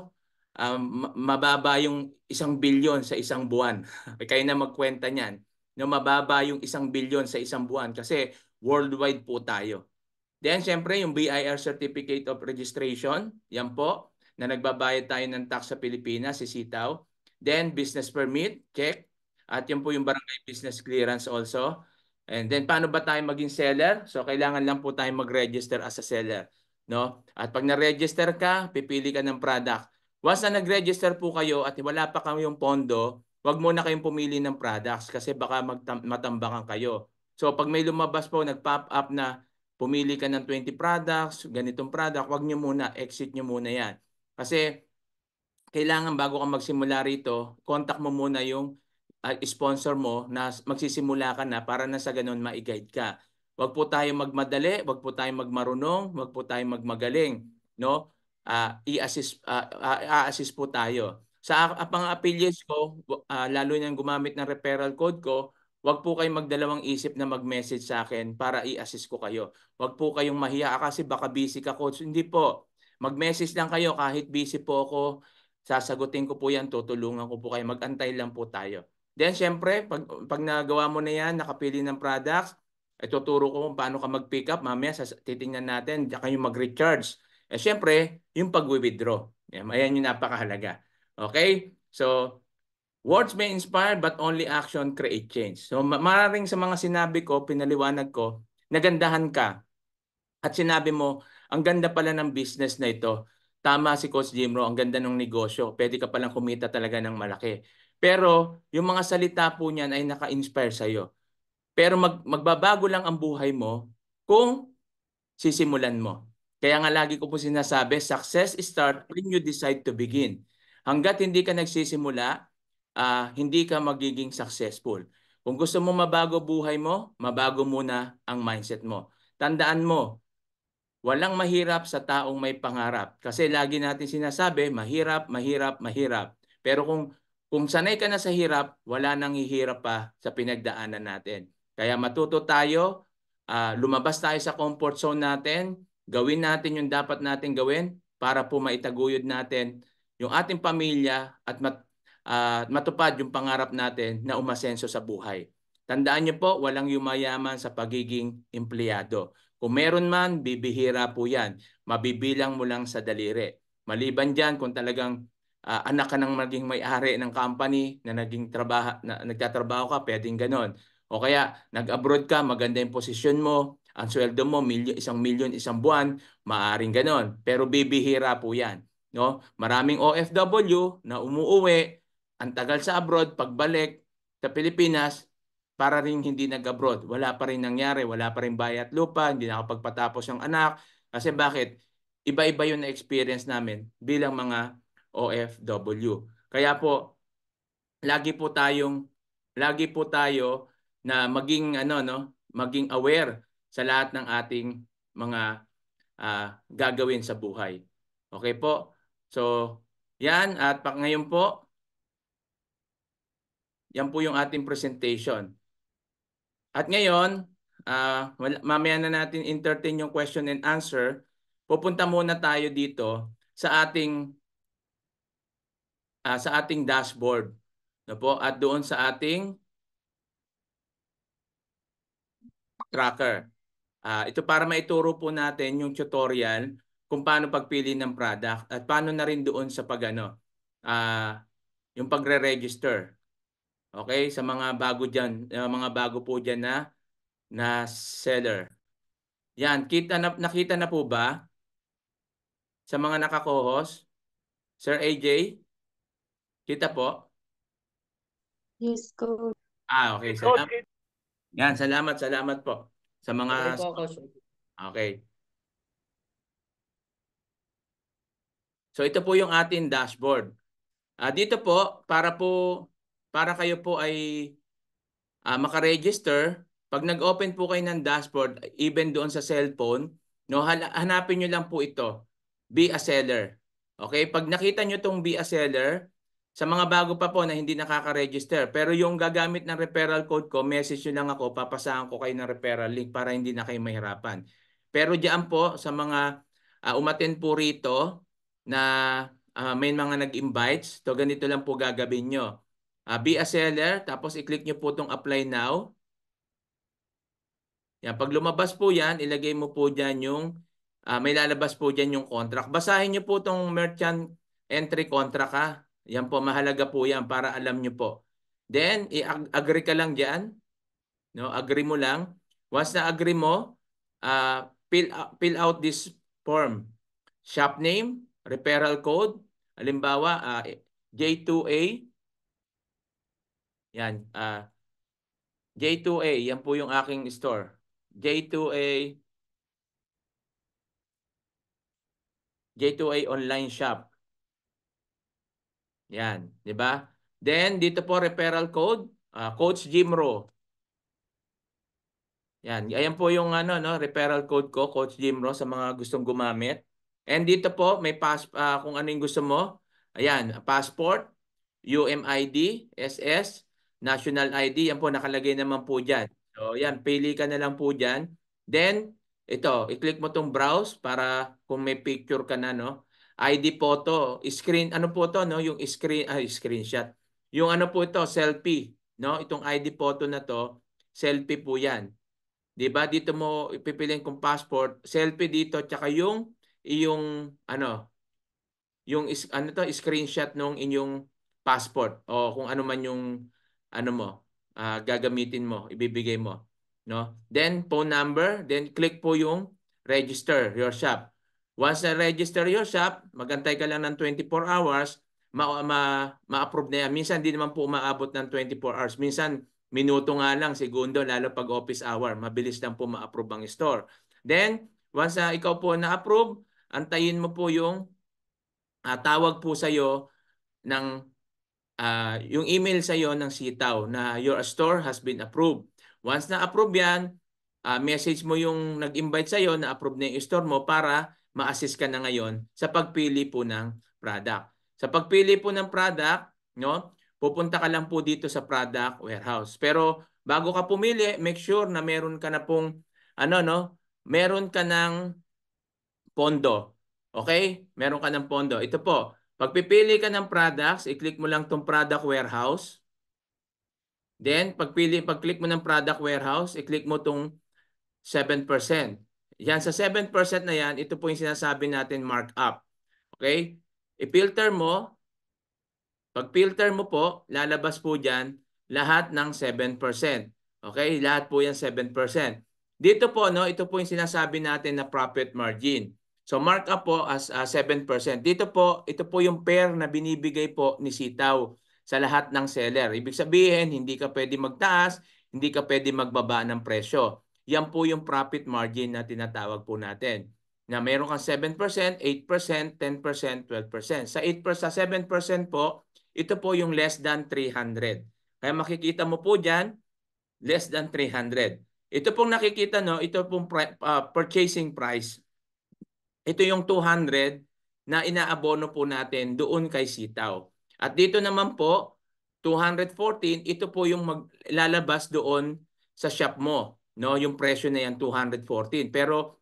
um, mababa yung isang bilyon sa isang buwan. Kaya na magkwenta niyan na mababa yung isang bilyon sa isang buwan kasi worldwide po tayo. Then syempre yung BIR Certificate of Registration, yan po, na nagbabayad tayo ng tax sa Pilipinas, si Sitaw. Then business permit, check. At yan po yung barangay business clearance also. And then paano ba tayo maging seller? So kailangan lang po tayo mag-register as a seller, no? At pag na-register ka, pipili ka ng product. Once na nag-register po kayo at wala pa kayong pondo, wag muna kayong pumili ng products kasi baka matambakan kayo. So pag may lumabas po nag-pop up na pumili ka ng 20 products, ganitong product, wag niyo muna, exit niyo muna 'yan. Kasi kailangan bago ka magsimula rito, contact mo muna yung uh, sponsor mo na magsisimula ka na para na sa ganun ma-guide ka. Huwag po tayong magmadali, huwag po tayong magmarunong, huwag po tayong magmagaling, no? Uh, i-assist uh, ah, uh, ah, assist po tayo. Sa uh, pang affiliates ko, uh, lalo nang gumamit ng referral code ko, huwag po kayong magdalawang isip na mag-message sa akin para i-assist ko kayo. Huwag po kayong mahiya kasi baka busy ka coach. Hindi po. Mag-message lang kayo kahit busy po ako. Sasagutin ko po yan, tutulungan ko po kayo. Magantay lang po tayo. Then syempre, pag, pag nagawa mo na yan, nakapili ng products, ituturo ko kung paano ka mag-pick up. Mamaya sa, titingnan natin, saka yung mag-recharge. Eh syempre, yung pag-withdraw. Ayan yung napakahalaga. Okay? So, words may inspire but only action create change. So, maraming sa mga sinabi ko, pinaliwanag ko, nagandahan ka. At sinabi mo, ang ganda pala ng business na ito. Tama si Coach Jimro, ang ganda ng negosyo. Pwede ka palang kumita talaga ng malaki. Pero yung mga salita po niyan ay naka-inspire sa iyo. Pero mag, magbabago lang ang buhay mo kung sisimulan mo. Kaya nga lagi ko po sinasabi, success start when you decide to begin. Hanggat hindi ka nagsisimula, uh, hindi ka magiging successful. Kung gusto mo mabago buhay mo, mabago muna ang mindset mo. Tandaan mo, walang mahirap sa taong may pangarap. Kasi lagi natin sinasabi, mahirap, mahirap, mahirap. Pero kung kung sanay ka na sa hirap, wala nang hihirap pa sa pinagdaanan natin. Kaya matuto tayo, uh, lumabas tayo sa comfort zone natin, gawin natin yung dapat natin gawin para po maitaguyod natin yung ating pamilya at mat, uh, matupad yung pangarap natin na umasenso sa buhay. Tandaan niyo po, walang yumayaman sa pagiging empleyado. Kung meron man, bibihira po yan. Mabibilang mo lang sa daliri. Maliban dyan, kung talagang uh, anak ka ng maging may-ari ng company na naging trabaho na nagtatrabaho ka, pwedeng ganon. O kaya nag-abroad ka, maganda yung posisyon mo, ang sweldo mo milyon, isang milyon isang buwan, maaring ganon. Pero bibihira po 'yan, no? Maraming OFW na umuuwi, ang tagal sa abroad, pagbalik sa Pilipinas, para rin hindi nag-abroad. Wala pa rin nangyari, wala pa rin bayat lupa, hindi nakapagpatapos ang anak. Kasi bakit? Iba-iba yung na-experience namin bilang mga OFW. Kaya po lagi po tayong lagi po tayo na maging ano no, maging aware sa lahat ng ating mga uh, gagawin sa buhay. Okay po? So, yan at pak ngayon po yan po yung ating presentation. At ngayon, uh, mamaya na natin entertain yung question and answer. Pupunta muna tayo dito sa ating uh, sa ating dashboard. No po? At doon sa ating tracker. Uh, ito para maituro po natin yung tutorial kung paano pagpili ng product at paano na rin doon sa pagano ano, uh, yung pagre-register. Okay, sa mga bago diyan, mga bago po diyan na na seller. Yan, kita na nakita na po ba sa mga nakakohos? Sir AJ? Kita po? Yes, coach. Ah, okay. Salamat. Yan, salamat, salamat po sa mga... Okay, po, okay. So ito po yung ating dashboard. Uh, dito po, para po para kayo po ay uh, makaregister, pag nag-open po kayo ng dashboard, even doon sa cellphone, no, hanapin nyo lang po ito, be a seller. Okay, pag nakita nyo tong be a seller, sa mga bago pa po na hindi nakaka-register. Pero yung gagamit ng referral code ko, message nyo lang ako, papasahan ko kayo ng referral link para hindi na kayo mahirapan. Pero diyan po, sa mga uh, ah, umaten po rito na uh, may mga nag-invites, to ganito lang po gagawin nyo. Uh, be a seller, tapos i-click nyo po itong apply now. Yan, pag lumabas po yan, ilagay mo po dyan yung, uh, may lalabas po dyan yung contract. Basahin nyo po itong merchant entry contract ha. Yan po, mahalaga po yan para alam nyo po. Then, i-agree ka lang dyan. No, agree mo lang. Once na agree mo, uh, fill, out, ah, fill out this form. Shop name, referral code. Halimbawa, uh, ah, J2A. Yan. Uh, J2A. Yan po yung aking store. J2A. J2A online shop. Yan, di ba? Then dito po referral code, uh, Coach Jim Rowe. Yan, ayan po yung ano no, referral code ko, Coach Jim Rowe sa mga gustong gumamit. And dito po may pass uh, ah, kung ano yung gusto mo. Ayan, passport, UMID, SS, national ID, yan po nakalagay naman po diyan. So yan, pili ka na lang po diyan. Then ito, i-click mo tong browse para kung may picture ka na no, ID photo, screen, ano po to, no? Yung screen, ah, screenshot. Yung ano po to, selfie, no? Itong ID photo na to, selfie po yan. 'Di ba? Dito mo ipipiliin kung passport, selfie dito, tsaka yung yung ano, yung is, ano to, screenshot nung inyong passport o kung ano man yung ano mo, uh, gagamitin mo, ibibigay mo, no? Then phone number, then click po yung register your shop. Once na-register your shop, magantay ka lang ng 24 hours, ma-approve ma- ma, ma na yan. Minsan hindi naman po umaabot ng 24 hours. Minsan minuto nga lang, segundo, lalo pag office hour. Mabilis lang po ma-approve ang store. Then, once na ikaw po na-approve, antayin mo po yung uh, tawag po sa'yo ng uh, yung email sa'yo ng sitaw na your store has been approved. Once na-approve yan, uh, message mo yung nag-invite sa'yo na approve na yung store mo para ma-assist ka na ngayon sa pagpili po ng product. Sa pagpili po ng product, no, pupunta ka lang po dito sa product warehouse. Pero bago ka pumili, make sure na meron ka na pong ano no, meron ka ng pondo. Okay? Meron ka ng pondo. Ito po, pagpipili ka ng products, i-click mo lang tong product warehouse. Then pagpili, pag-click mo ng product warehouse, i-click mo tong 7%. Yan, sa 7% na yan, ito po yung sinasabi natin markup. Okay? I-filter mo. Pag-filter mo po, lalabas po dyan lahat ng 7%. Okay? Lahat po yan 7%. Dito po, no, ito po yung sinasabi natin na profit margin. So markup po as uh, 7%. Dito po, ito po yung pair na binibigay po ni Sitaw sa lahat ng seller. Ibig sabihin, hindi ka pwede magtaas, hindi ka pwede magbaba ng presyo yan po yung profit margin na tinatawag po natin. Na meron kang 7%, 8%, 10%, 12%. Sa 8%, sa 7% po, ito po yung less than 300. Kaya makikita mo po diyan less than 300. Ito pong nakikita no, ito pong uh, purchasing price. Ito yung 200 na inaabono po natin doon kay sitaw. At dito naman po, 214, ito po yung maglalabas doon sa shop mo. No, yung presyo na yan 214. Pero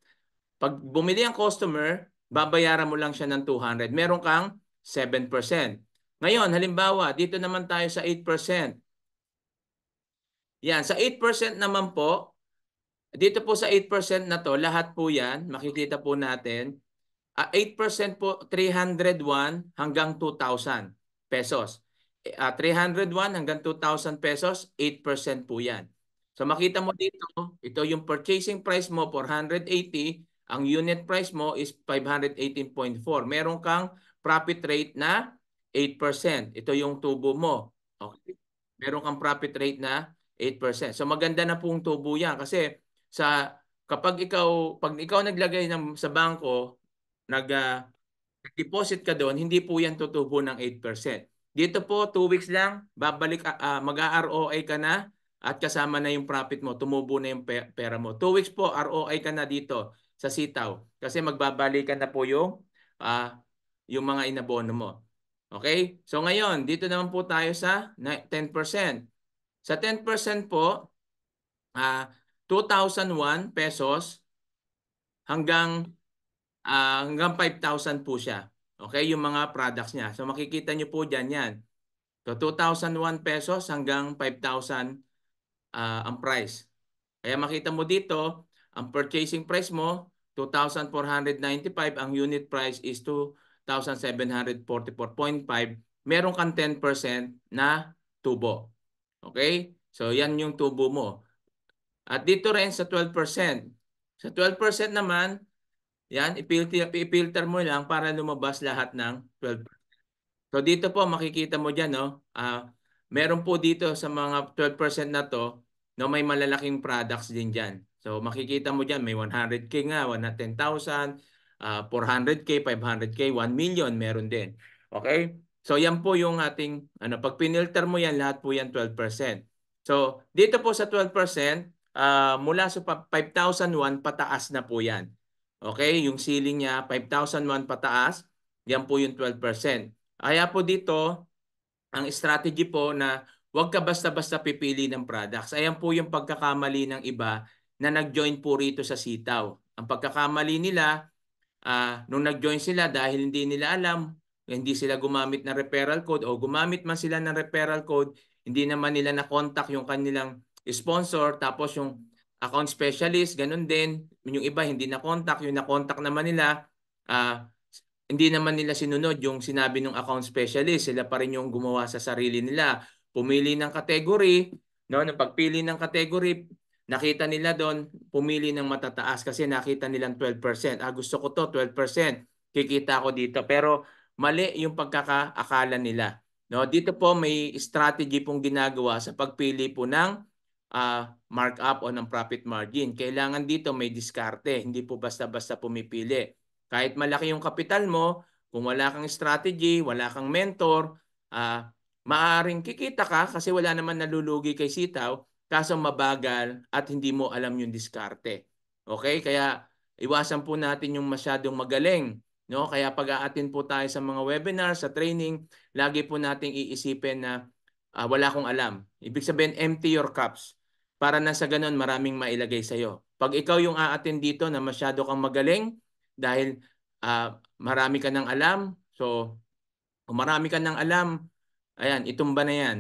pag bumili ang customer, babayaran mo lang siya ng 200. Meron kang 7%. Ngayon, halimbawa, dito naman tayo sa 8%. Yan, sa 8% naman po, dito po sa 8% na to, lahat po yan, makikita po natin, 8% ah, po, 301 hanggang 2,000 pesos. Uh, eh, 301 ah, hanggang 2,000 pesos, 8% po yan. So makita mo dito, ito yung purchasing price mo, 480. Ang unit price mo is 518.4. Meron kang profit rate na 8%. Ito yung tubo mo. Okay. Meron kang profit rate na 8%. So maganda na pong tubo yan kasi sa kapag ikaw pag ikaw naglagay ng sa bangko, nag uh, deposit ka doon, hindi po yan tutubo ng 8%. Dito po 2 weeks lang babalik uh, ah, ah, mag-ROA ka na at kasama na yung profit mo, tumubo na yung pera mo. Two weeks po, ROI ka na dito sa sitaw kasi magbabalikan na po yung, uh, yung mga inabono mo. Okay? So ngayon, dito naman po tayo sa 10%. Sa 10% po, uh, ah, 2,001 pesos hanggang uh, hanggang 5,000 po siya. Okay? Yung mga products niya. So makikita niyo po dyan yan. So 2,001 pesos hanggang 5,000 uh, ang price. Kaya makita mo dito, ang purchasing price mo, 2,495. Ang unit price is 2,744.5. Meron kang 10% na tubo. Okay? So, yan yung tubo mo. At dito rin sa 12%. Sa 12% naman, yan, i-filter, mo lang para lumabas lahat ng 12%. So, dito po, makikita mo dyan, no? Uh, meron po dito sa mga 12% na to, No, may malalaking products din diyan. So makikita mo diyan may 100K nga, 110,000, uh, 400K, 500K, 1 million, meron din. Okay? So yan po yung ating, ano, pag pinilter mo yan, lahat po yan 12%. So dito po sa 12%, uh, ah, mula sa 5,001 pataas na po yan. Okay? Yung ceiling niya, 5,001 pataas, yan po yung 12%. Kaya po dito, ang strategy po na Huwag ka basta-basta pipili ng products. Ayan po yung pagkakamali ng iba na nag-join po rito sa sitaw. Ang pagkakamali nila, uh, nung nag-join sila dahil hindi nila alam, hindi sila gumamit ng referral code o gumamit man sila ng referral code, hindi naman nila na-contact yung kanilang sponsor, tapos yung account specialist, ganun din. Yung iba hindi na-contact, yung na-contact naman nila, uh, hindi naman nila sinunod yung sinabi ng account specialist. Sila pa rin yung gumawa sa sarili nila pumili ng category, no, ng pagpili ng category, nakita nila doon, pumili ng matataas kasi nakita nilang 12%. Ah, gusto ko to, 12%. Kikita ako dito. Pero mali yung pagkakaakala nila. No, dito po may strategy pong ginagawa sa pagpili po ng uh, markup o ng profit margin. Kailangan dito may diskarte, hindi po basta-basta pumipili. Kahit malaki yung kapital mo, kung wala kang strategy, wala kang mentor, uh, Maaring kikita ka kasi wala naman nalulugi kay sitaw, kaso mabagal at hindi mo alam yung diskarte. Okay? Kaya iwasan po natin yung masyadong magaling. No? Kaya pag aatin po tayo sa mga webinar, sa training, lagi po nating iisipin na uh, wala akong alam. Ibig sabihin, empty your cups. Para na sa ganun, maraming mailagay sa'yo. Pag ikaw yung aatin dito na masyado kang magaling, dahil uh, marami ka ng alam, so kung marami ka ng alam, Ayan, itumba na yan.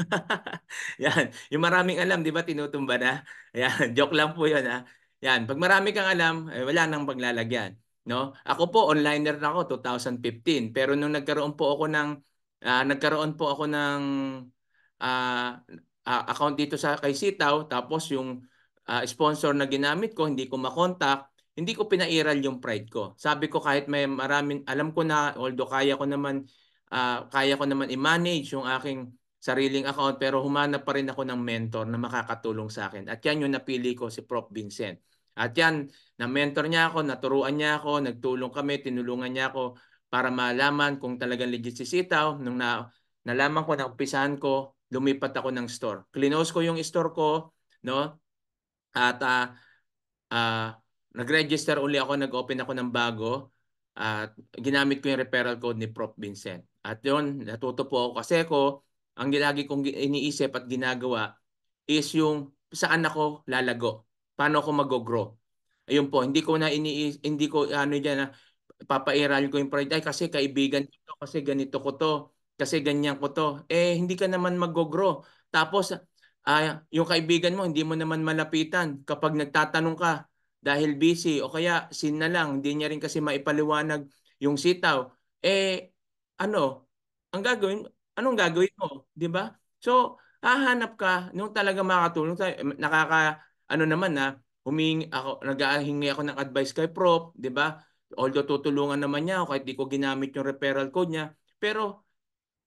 yan. Yung maraming alam, di ba tinutumba na? Ayan, joke lang po yun ha. Yan, pag marami kang alam, eh, wala nang paglalagyan. No? Ako po, onliner na ako, 2015. Pero nung nagkaroon po ako ng, uh, nagkaroon po ako ng uh, uh, account dito sa kay Sitaw, tapos yung uh, sponsor na ginamit ko, hindi ko makontak, hindi ko pinairal yung pride ko. Sabi ko kahit may maraming, alam ko na, although kaya ko naman uh, kaya ko naman i-manage yung aking sariling account pero humanap pa rin ako ng mentor na makakatulong sa akin. At yan yung napili ko si Prof. Vincent. At yan, na-mentor niya ako, naturuan niya ako, nagtulong kami, tinulungan niya ako para malaman kung talagang legit si Sitaw. Nung na, nalaman ko, naumpisahan ko, lumipat ako ng store. Klinos ko yung store ko, no? At uh, uh, nag-register uli ako, nag-open ako ng bago. At ginamit ko yung referral code ni Prof. Vincent. At yon natuto po ako kasi ko, ang lagi kong iniisip at ginagawa is yung saan ako lalago, paano ako mag-grow. Ayun po, hindi ko na ini hindi ko ano diyan na ah, papairal ko yung pride ay kasi kaibigan ko to, kasi ganito ko to, kasi ganyan ko to. Eh hindi ka naman mag-grow. Tapos uh, yung kaibigan mo hindi mo naman malapitan kapag nagtatanong ka dahil busy o kaya sin na lang, hindi niya rin kasi maipaliwanag yung sitaw. Eh ano, ang gagawin, anong gagawin mo, 'di ba? So, hahanap ka nung talaga makatulong sa nakaka ano naman na ah, huming ako nag nagahingi ako ng advice kay prof, 'di ba? Although tutulungan naman niya ako kahit di ko ginamit yung referral code niya, pero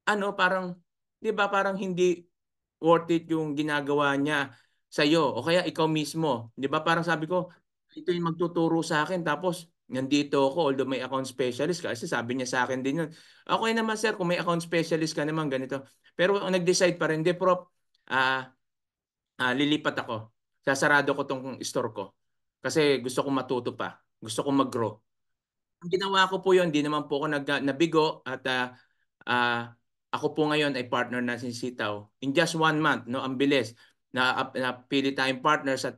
ano parang 'di ba parang hindi worth it yung ginagawa niya sa iyo o kaya ikaw mismo, 'di ba? Parang sabi ko, ito yung magtuturo sa akin tapos nandito ako although may account specialist kasi sabi niya sa akin din yun. Okay naman sir kung may account specialist ka naman ganito. Pero nag-decide pa rin, de prop, uh, uh, lilipat ako. Sasarado ko tong store ko. Kasi gusto kong matuto pa. Gusto kong mag-grow. Ang ginawa ko po yun, di naman po ako nag, ah, nabigo at uh, uh, ako po ngayon ay partner na si Sitaw. In just one month, no, ang bilis. Na, na, napili tayong partners at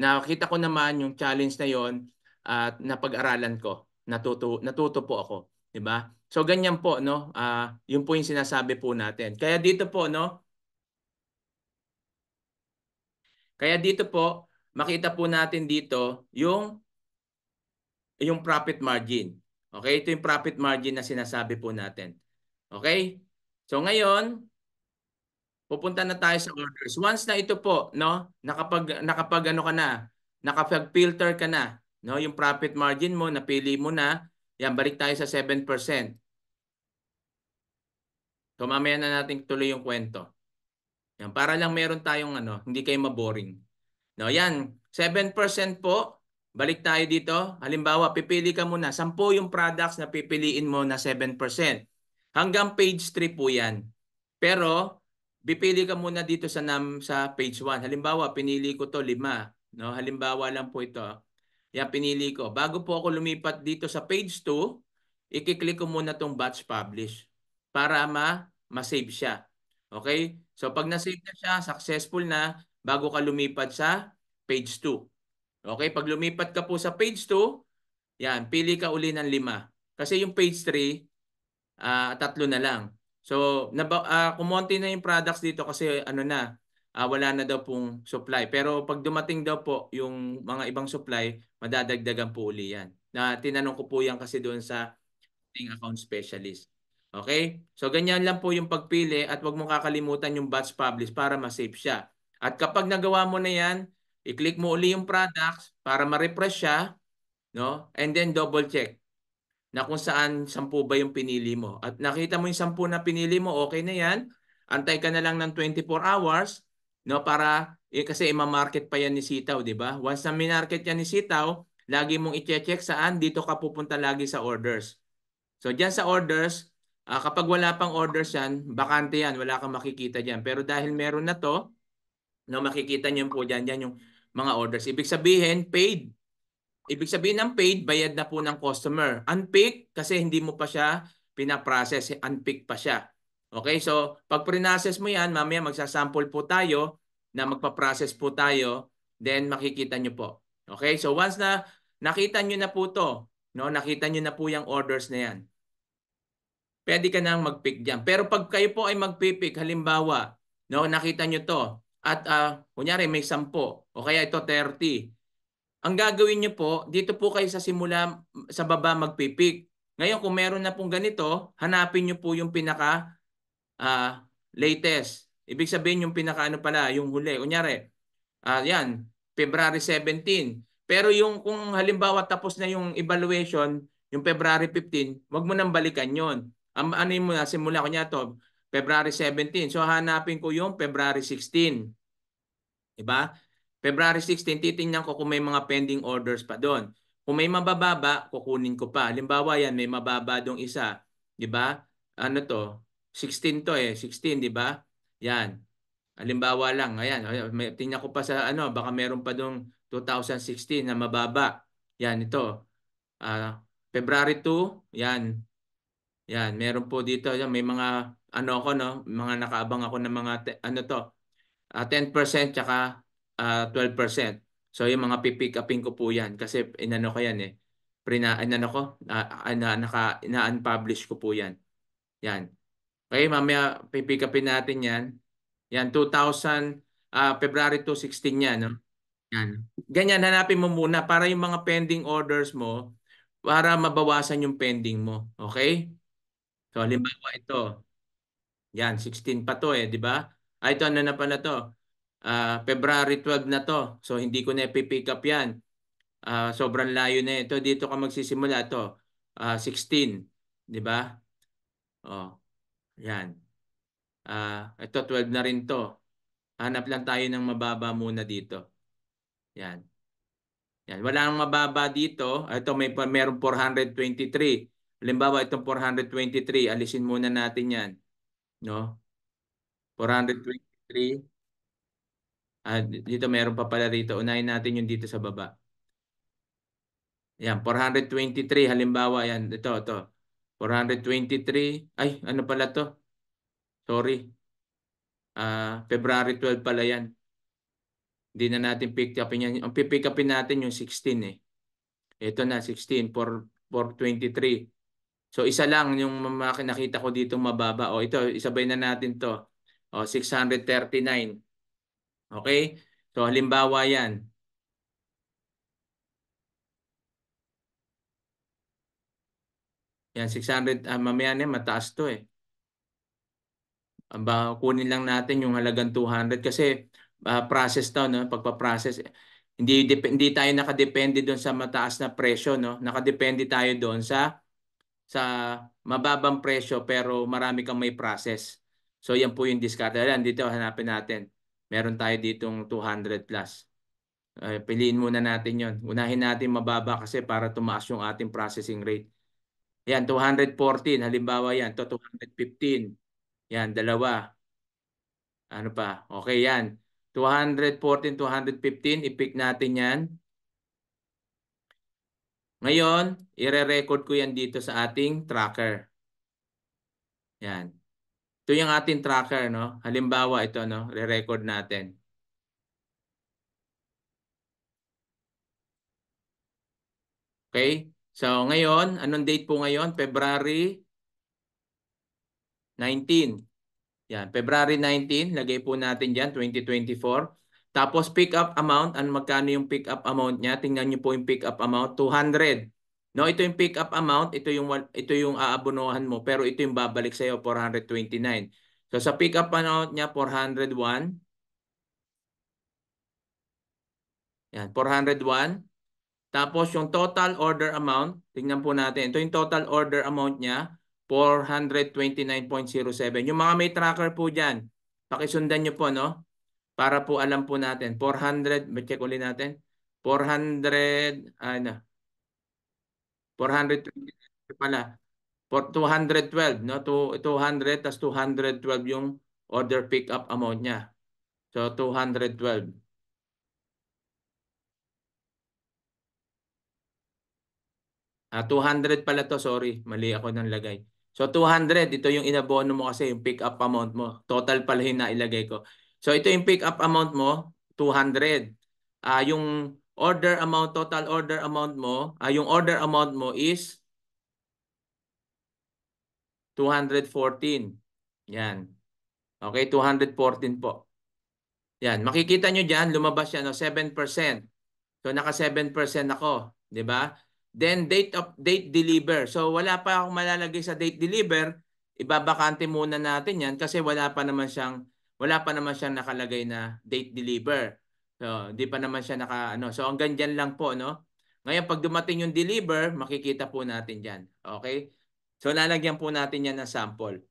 nakita ko naman yung challenge na yon at uh, napag-aralan ko. Natuto, natuto po ako. 'di ba? So ganyan po no, uh, yun po yung sinasabi po natin. Kaya dito po no. Kaya dito po makita po natin dito yung yung profit margin. Okay? Ito yung profit margin na sinasabi po natin. Okay? So ngayon pupunta na tayo sa orders. Once na ito po no, nakapag nakapag ano ka na, nakapag filter ka na No, yung profit margin mo, napili mo na, yan, balik tayo sa 7%. So mamaya na natin tuloy yung kwento. Yan, para lang meron tayong ano, hindi kayo maboring. No, yan, 7% po, Balik tayo dito. Halimbawa, pipili ka muna. 10 yung products na pipiliin mo na 7%. Hanggang page 3 po yan. Pero, pipili ka muna dito sa, sa page 1. Halimbawa, pinili ko to 5. No? Halimbawa lang po ito. Yan, pinili ko. Bago po ako lumipat dito sa page 2, ikiklik ko muna tong batch publish para ma ma-save siya. Okay? So pag na-save na siya, successful na bago ka lumipat sa page 2. Okay? Pag lumipat ka po sa page 2, yan, pili ka uli ng lima. Kasi yung page 3, uh, ah, tatlo na lang. So, naba, uh, kumonti na yung products dito kasi ano na, uh, wala na daw pong supply. Pero pag dumating daw po yung mga ibang supply, madadagdagan po uli yan. Na tinanong ko po yan kasi doon sa ating account specialist. Okay? So ganyan lang po yung pagpili at wag mong kakalimutan yung batch publish para ma-save siya. At kapag nagawa mo na yan, i-click mo uli yung products para ma-refresh siya, no? And then double check na kung saan sampu ba yung pinili mo. At nakita mo yung sampu na pinili mo, okay na yan. Antay ka na lang ng 24 hours No, para eh, kasi ima-market pa yan ni Sitaw, 'di ba? Once na minarket yan ni Sitaw, lagi mong i-check saan dito ka pupunta lagi sa orders. So diyan sa orders, uh, kapag wala pang orders yan, bakante yan, wala kang makikita diyan. Pero dahil meron na 'to, no makikita niyo po diyan diyan yung mga orders. Ibig sabihin paid. Ibig sabihin ng paid, bayad na po ng customer. Unpaid kasi hindi mo pa siya pinaprocess, unpaid pa siya. Okay, so pag pre-process mo yan, mamaya magsasample po tayo na magpa-process po tayo, then makikita nyo po. Okay, so once na nakita nyo na po to, no, nakita nyo na po yung orders na yan, pwede ka nang mag-pick dyan. Pero pag kayo po ay mag-pick, halimbawa, no, nakita nyo to, at uh, kunyari may 10 o kaya ito 30, ang gagawin nyo po, dito po kayo sa simula, sa baba mag-pick. Ngayon kung meron na pong ganito, hanapin nyo po yung pinaka uh, latest. Ibig sabihin yung pinakaano pala, yung huli. Kunyari, uh, yan, February 17. Pero yung kung halimbawa tapos na yung evaluation, yung February 15, wag mo nang balikan yon. Um, ano yung muna, simula ko niya to, February 17. So hanapin ko yung February 16. Diba? February 16, titingnan ko kung may mga pending orders pa doon. Kung may mabababa, kukunin ko pa. Halimbawa yan, may mababa doong isa. Diba? Ano to? 16 to eh. 16, di ba? Yan. Halimbawa lang. Ayan. May, tingnan ko pa sa ano. Baka meron pa dong 2016 na mababa. Yan ito. Uh, February 2. Yan. Yan. Meron po dito. Yan. May mga ano ako no. Mga nakaabang ako ng mga ano to. Uh, ah, 10% tsaka uh, ah, 12%. So yung mga pipick upin ko po yan kasi inano ko yan eh. Prina, inano ko, uh, na, naka, na-unpublish ko po yan. Yan. Okay, mamaya pipick upin natin yan. Yan, 2000, uh, ah, February 2016 yan. No? Yan. Ganyan, hanapin mo muna para yung mga pending orders mo, para mabawasan yung pending mo. Okay? So, halimbawa ito. Yan, 16 pa to eh, di ba? Ay ah, ito, ano na pala to? Uh, February 12 na to. So, hindi ko na pipick up yan. Uh, sobrang layo na ito. Dito ka magsisimula to. Uh, 16. Di ba? Oh. Yan. Uh, ito, 12 na rin to. Hanap lang tayo ng mababa muna dito. Yan. Yan. Wala nang mababa dito. Ito, may, meron 423. Halimbawa, itong 423. Alisin muna natin yan. No? 423. Uh, ah, dito, meron pa pala dito. Unahin natin yung dito sa baba. Yan, 423. Halimbawa, yan. Ito, ito. 423. Ay, ano pala to? Sorry. Uh, February 12 pala yan. Hindi na natin pick upin yan. Ang pick upin natin yung 16 eh. Ito na, 16. for 423. So isa lang yung nakita ko dito mababa. O ito, isabay na natin to. O 639. Okay? So halimbawa yan. Yan, 600. Ah, mamaya na mataas to eh. Ba, kunin lang natin yung halagang 200 kasi uh, process to, no? pagpa-process. Hindi, hindi tayo nakadepende doon sa mataas na presyo. No? Nakadepende tayo doon sa sa mababang presyo pero marami kang may process. So yan po yung discard. Ayan, dito hanapin natin. Meron tayo ditong 200 plus. Uh, piliin muna natin yon. Unahin natin mababa kasi para tumaas yung ating processing rate. Yan, 214. Halimbawa yan. To 215. Yan, dalawa. Ano pa? Okay, yan. 214, 215. I-pick natin yan. Ngayon, ire-record ko yan dito sa ating tracker. Yan. Ito yung ating tracker, no? Halimbawa, ito, no? Re-record natin. Okay? So ngayon, anong date po ngayon? February 19. Yan, February 19, lagay po natin dyan, 2024. Tapos pick up amount, ano magkano yung pick up amount niya? Tingnan niyo po yung pick up amount, 200. No, ito yung pick up amount, ito yung ito yung aabonohan mo, pero ito yung babalik sa iyo 429. So sa pick up amount niya 401. Yan, 401. Tapos yung total order amount, tingnan po natin. Ito yung total order amount niya, 429.07. Yung mga may tracker po diyan, paki-sundan niyo po, no? Para po alam po natin. 400, check uli natin. 400, ano? 429 pala. 212, no? 200, tas 212 yung order pick up amount niya. So, 212. Ah, 200 pala to, sorry. Mali ako ng lagay. So 200, ito yung inabono mo kasi yung pick up amount mo. Total pala yung nailagay ko. So ito yung pick up amount mo, 200. Ah, yung order amount, total order amount mo, ah, yung order amount mo is 214. Yan. Okay, 214 po. Yan, makikita nyo diyan, lumabas yan, no? 7%. So naka 7% ako, 'di ba? Then date of date deliver. So wala pa akong malalagay sa date deliver, ibabakante muna natin 'yan kasi wala pa naman siyang wala pa naman siyang nakalagay na date deliver. So hindi pa naman siya naka ano. So hanggang diyan lang po no. Ngayon pag dumating yung deliver, makikita po natin diyan. Okay? So lalagyan po natin 'yan ng sample.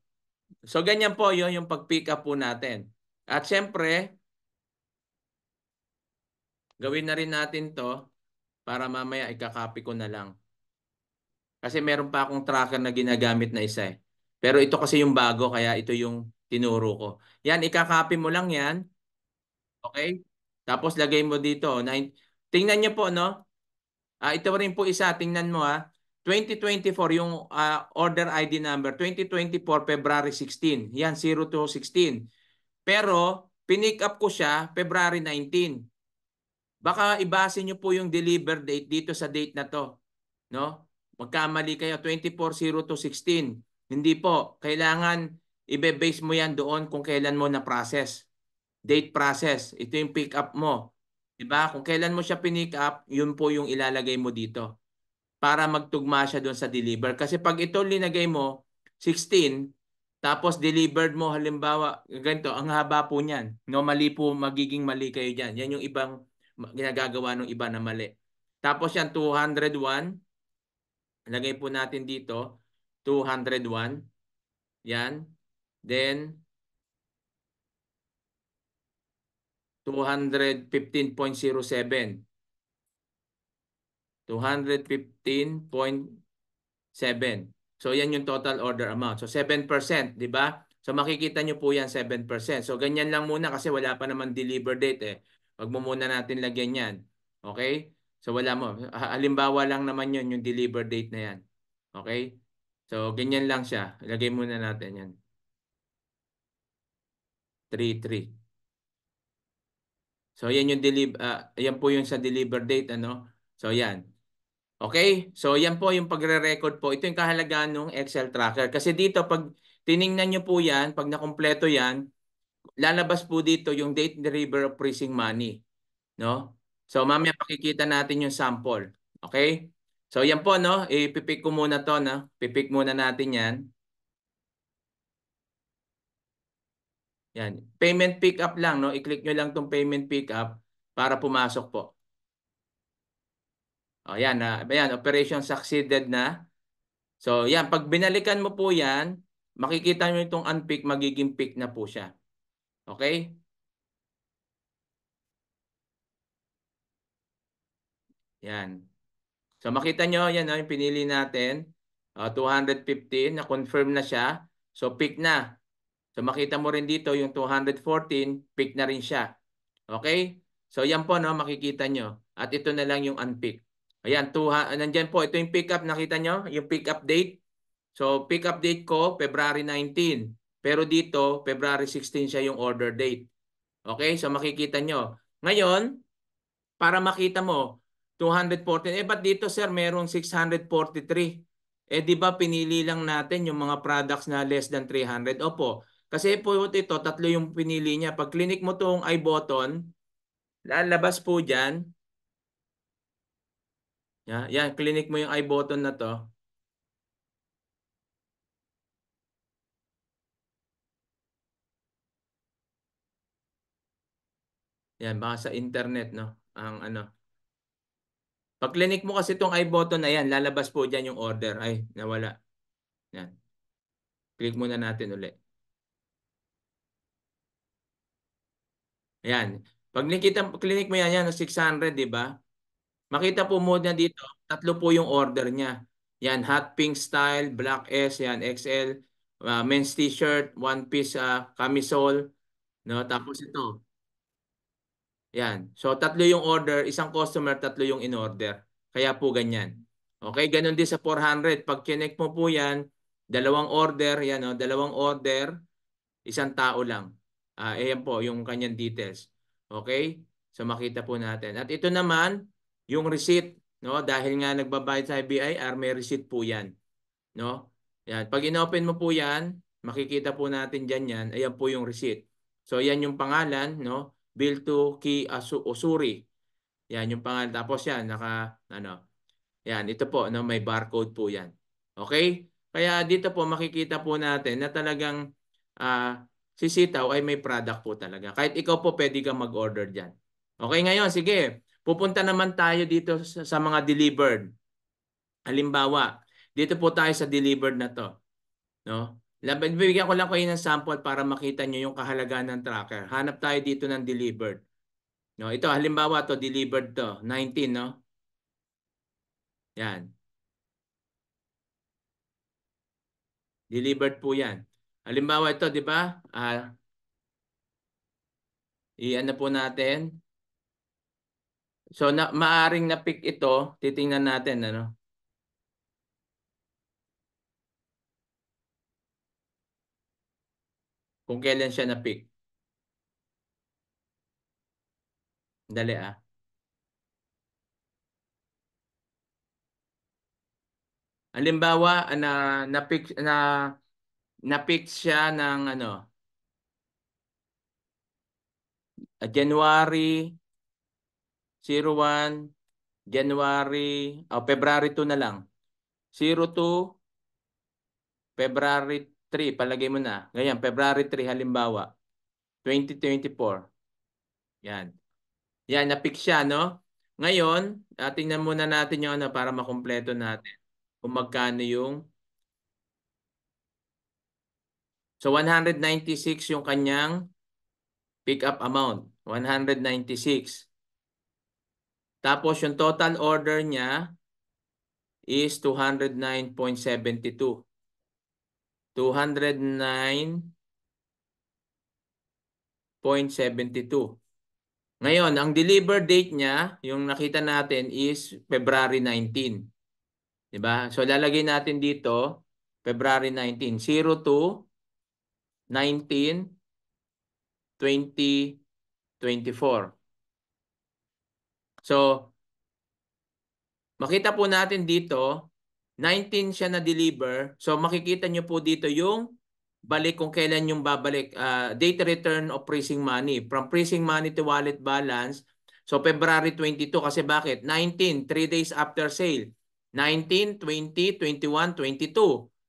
So ganyan po 'yon yung pag-pick up po natin. At siyempre gawin na rin natin 'to para mamaya ikakopy ko na lang. Kasi meron pa akong tracker na ginagamit na isa eh. Pero ito kasi yung bago kaya ito yung tinuro ko. Yan, ikakopy mo lang yan. Okay? Tapos lagay mo dito. Nine... Tingnan nyo po no. Uh, ito rin po isa. Tingnan mo ha. Ah. 2024 yung uh, order ID number. 2024 February 16. Yan, 0216. Pero pinick up ko siya February 19. Baka ibase nyo po yung deliver date dito sa date na to. No? Magkamali kayo, 24.02.16. Hindi po. Kailangan ibe-base mo yan doon kung kailan mo na-process. Date process. Ito yung pick up mo. Diba? Kung kailan mo siya pinick up, yun po yung ilalagay mo dito. Para magtugma siya doon sa deliver. Kasi pag ito linagay mo, 16, tapos delivered mo halimbawa ganito, ang haba po niyan. No mali po magiging mali kayo diyan. Yan yung ibang ginagagawa ng iba na mali. Tapos yan 201. Lagay po natin dito 201. Yan. Then 215.07. 215.7. So yan yung total order amount. So 7%, di ba? So makikita nyo po yan 7%. So ganyan lang muna kasi wala pa naman deliver date eh. Huwag mo muna natin lagyan yan. Okay? So wala mo. Halimbawa lang naman yun, yung deliver date na yan. Okay? So ganyan lang siya. Lagay muna natin yan. 3-3. So yan yung deliver uh, ah, yan po yung sa deliver date ano. So yan. Okay? So yan po yung pagre-record po. Ito yung kahalagahan ng Excel tracker kasi dito pag tiningnan niyo po yan, pag nakumpleto yan, lalabas po dito yung date river of freezing money. No? So mamaya pakikita natin yung sample. Okay? So yan po, no? Ipipick ko muna to, no? Pipick muna natin yan. Yan. Payment pickup lang, no? I-click niyo lang tong payment pickup para pumasok po. Oh, yan. Uh, ah, yan, operation succeeded na. So, yan. Pag binalikan mo po yan, makikita niyo itong unpick, magiging pick na po siya. Okay? Yan. So makita nyo, yan o, yung pinili natin. Uh, ah, 215, na-confirm na siya. So pick na. So makita mo rin dito yung 214, pick na rin siya. Okay? So yan po, no, makikita nyo. At ito na lang yung unpick. Ayan, two, nandyan po. Ito yung pick up, nakita nyo? Yung pick up date. So pick up date ko, February 19. Pero dito, February 16 siya yung order date. Okay? So makikita nyo. Ngayon, para makita mo, 214. Eh, ba't dito sir, merong 643? Eh, di ba pinili lang natin yung mga products na less than 300? Opo. Kasi po ito, tatlo yung pinili niya. Pag clinic mo tong i button, lalabas po dyan. Yan, yan clinic mo yung i button na to. Yan, baka sa internet, no? Ang ano. Pag clinic mo kasi itong i-button ayan, lalabas po dyan yung order. Ay, nawala. Yan. Click muna natin ulit. Ayan. Pag nakita, clinic mo yan, yan, 600, di ba? Makita po mo na dito, tatlo po yung order niya. Yan, hot pink style, black S, yan, XL, uh, ah, men's t-shirt, one piece uh, camisole, no? Tapos ito, yan. So tatlo yung order, isang customer, tatlo yung in-order. Kaya po ganyan. Okay, ganun din sa 400. Pag connect mo po yan, dalawang order, yan o, oh, dalawang order, isang tao lang. Uh, ayan po yung kanyang details. Okay? So makita po natin. At ito naman, yung receipt. No? Dahil nga nagbabayad sa BIR, may receipt po yan. No? Yan. Pag inopen mo po yan, makikita po natin dyan yan. Ayan po yung receipt. So yan yung pangalan. No? Biltu Ki Asu Osuri. Yan yung pangalan. Tapos yan, naka, ano, yan, ito po, no, may barcode po yan. Okay? Kaya dito po makikita po natin na talagang uh, si Sitaw ay may product po talaga. Kahit ikaw po pwede kang mag-order dyan. Okay ngayon, sige. Pupunta naman tayo dito sa, sa mga delivered. Halimbawa, dito po tayo sa delivered na to. No? Bibigyan ko lang kayo ng sample para makita nyo yung kahalagaan ng tracker. Hanap tayo dito ng delivered. No, ito halimbawa to delivered to 19 no. Yan. Delivered po 'yan. Halimbawa ito, 'di ba? Ah Iyan na po natin. So na, maaring na pick ito, titingnan natin ano. Kung kailan siya na-pick. Dali ah. Halimbawa ah, na na pick na na pick siya ng ano ah, January 01 January oh, February 2 na lang 02 February 3, palagay mo na. Ngayon, February 3 halimbawa, 2024. Yan. Yan, na-pick siya, no? Ngayon, uh, tingnan muna natin yung ano para makumpleto natin kung magkano yung So 196 yung kanyang pick up amount. 196. Tapos yung total order niya is 209.72. 209.72. Ngayon, ang deliver date niya, yung nakita natin is February 19. 'Di ba? So lalagay natin dito February 19, 02 19 20 24. So makita po natin dito 19 siya na-deliver. So makikita nyo po dito yung balik kung kailan yung babalik. Uh, date return of freezing money. From freezing money to wallet balance. So February 22 kasi bakit? 19, 3 days after sale. 19, 20, 21, 22.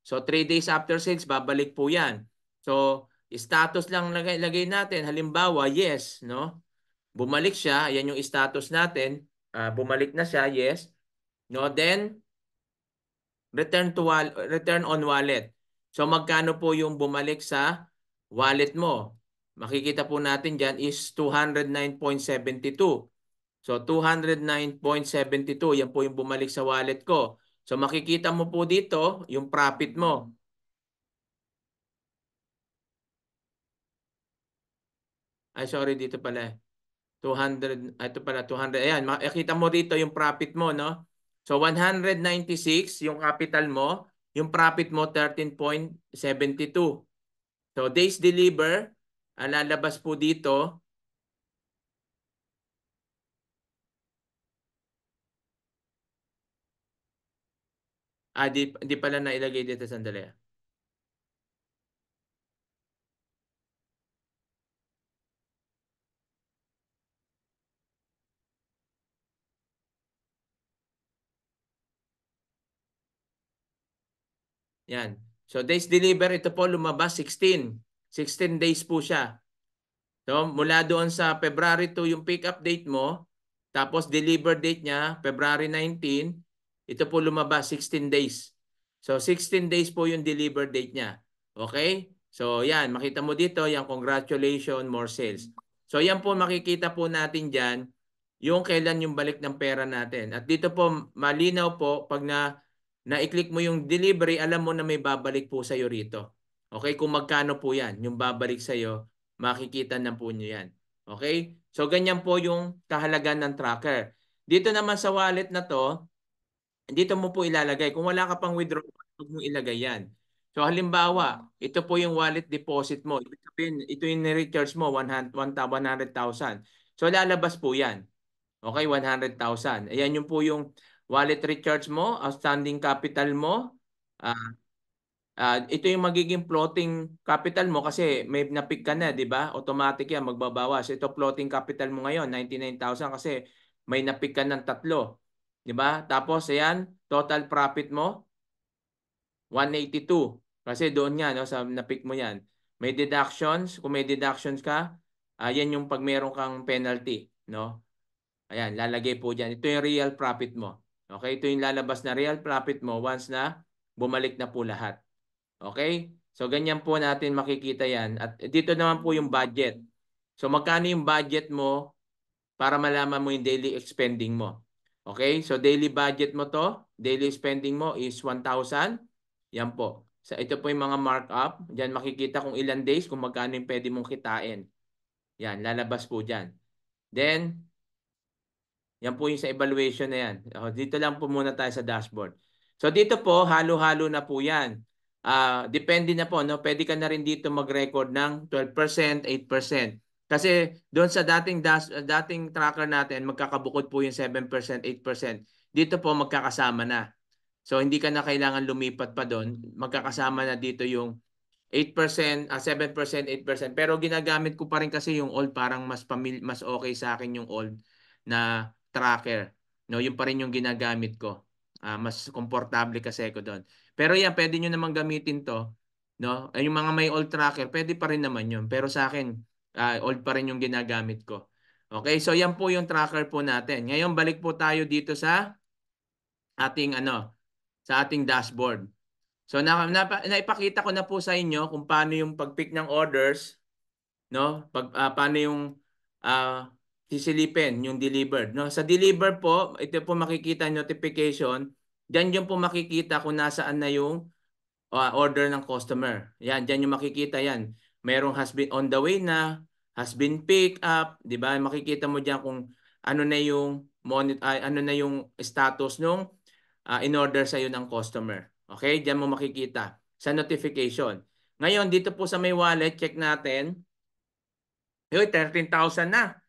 So 3 days after sales, babalik po yan. So status lang lagay, lagay natin. Halimbawa, yes. no Bumalik siya. Yan yung status natin. Uh, bumalik na siya, yes. No, then return to return on wallet. So magkano po yung bumalik sa wallet mo? Makikita po natin diyan is 209.72. So 209.72 yan po yung bumalik sa wallet ko. So makikita mo po dito yung profit mo. Ay sorry dito pala. 200 ah, ito pala 200. Ayan, makikita mo dito yung profit mo no. So 196 yung capital mo, yung profit mo 13.72. So days deliver, lalabas po dito Ah, di, di pala nailagay dito sandali. Ah. Yan. So days deliver, ito po lumabas 16. 16 days po siya. So mula doon sa February 2 yung pick up date mo, tapos deliver date niya February 19, ito po lumabas 16 days. So 16 days po yung deliver date niya. Okay? So yan, makita mo dito, yung congratulations, more sales. So yan po makikita po natin diyan yung kailan yung balik ng pera natin. At dito po, malinaw po, pag na na i-click mo yung delivery, alam mo na may babalik po sa'yo rito. Okay, kung magkano po yan, yung babalik sa'yo, makikita na po nyo yan. Okay, so ganyan po yung kahalagan ng tracker. Dito naman sa wallet na to, dito mo po ilalagay. Kung wala ka pang withdraw, huwag mo ilagay yan. So halimbawa, ito po yung wallet deposit mo. Ibig sabihin, ito yung recharge mo, 100,000. So lalabas po yan. Okay, 100,000. Ayan yung po yung wallet recharge mo, outstanding capital mo, uh, uh, ito yung magiging floating capital mo kasi may napig ka na, di ba? Automatic yan, magbabawas. Ito floating capital mo ngayon, 99,000 kasi may napig ka ng tatlo. Di ba? Tapos ayan, total profit mo, 182. Kasi doon nga, no, sa napik mo yan. May deductions, kung may deductions ka, ayan ah, uh, yung pag meron kang penalty. No? Ayan, lalagay po dyan. Ito yung real profit mo. Okay, ito yung lalabas na real profit mo once na bumalik na po lahat. Okay? So ganyan po natin makikita yan. At dito naman po yung budget. So magkano yung budget mo para malaman mo yung daily expending mo. Okay? So daily budget mo to, daily spending mo is 1,000. Yan po. So ito po yung mga markup. Diyan makikita kung ilan days, kung magkano yung pwede mong kitain. Yan, lalabas po dyan. Then, yan po yung sa evaluation na yan. O, oh, dito lang po muna tayo sa dashboard. So dito po, halo-halo na po yan. Uh, depende na po, no? pwede ka na rin dito mag-record ng 12%, 8%. Kasi doon sa dating dash, dating tracker natin, magkakabukod po yung 7%, 8%. Dito po magkakasama na. So hindi ka na kailangan lumipat pa doon. Magkakasama na dito yung 8%, uh, 7%, 8%. Pero ginagamit ko pa rin kasi yung old parang mas mas okay sa akin yung old na tracker. No, yun pa rin yung ginagamit ko. Uh, mas komportable kasi ako doon. Pero yan, pwede nyo naman gamitin to. No? Yung mga may old tracker, pwede pa rin naman yun. Pero sa akin, uh, old pa rin yung ginagamit ko. Okay, so yan po yung tracker po natin. Ngayon, balik po tayo dito sa ating ano, sa ating dashboard. So na, na, naipakita ko na po sa inyo kung paano yung pag-pick ng orders, no? Pag uh, paano yung uh, sisilipin yung delivered. No? Sa deliver po, ito po makikita notification. Diyan yung po makikita kung nasaan na yung uh, order ng customer. Yan, diyan yung makikita yan. Merong has been on the way na, has been picked up, 'di ba? Makikita mo diyan kung ano na yung monitor uh, ano na yung status nung uh, ah, in order sa ng customer. Okay? Diyan mo makikita sa notification. Ngayon dito po sa may wallet, check natin. Yoy, 13,000 na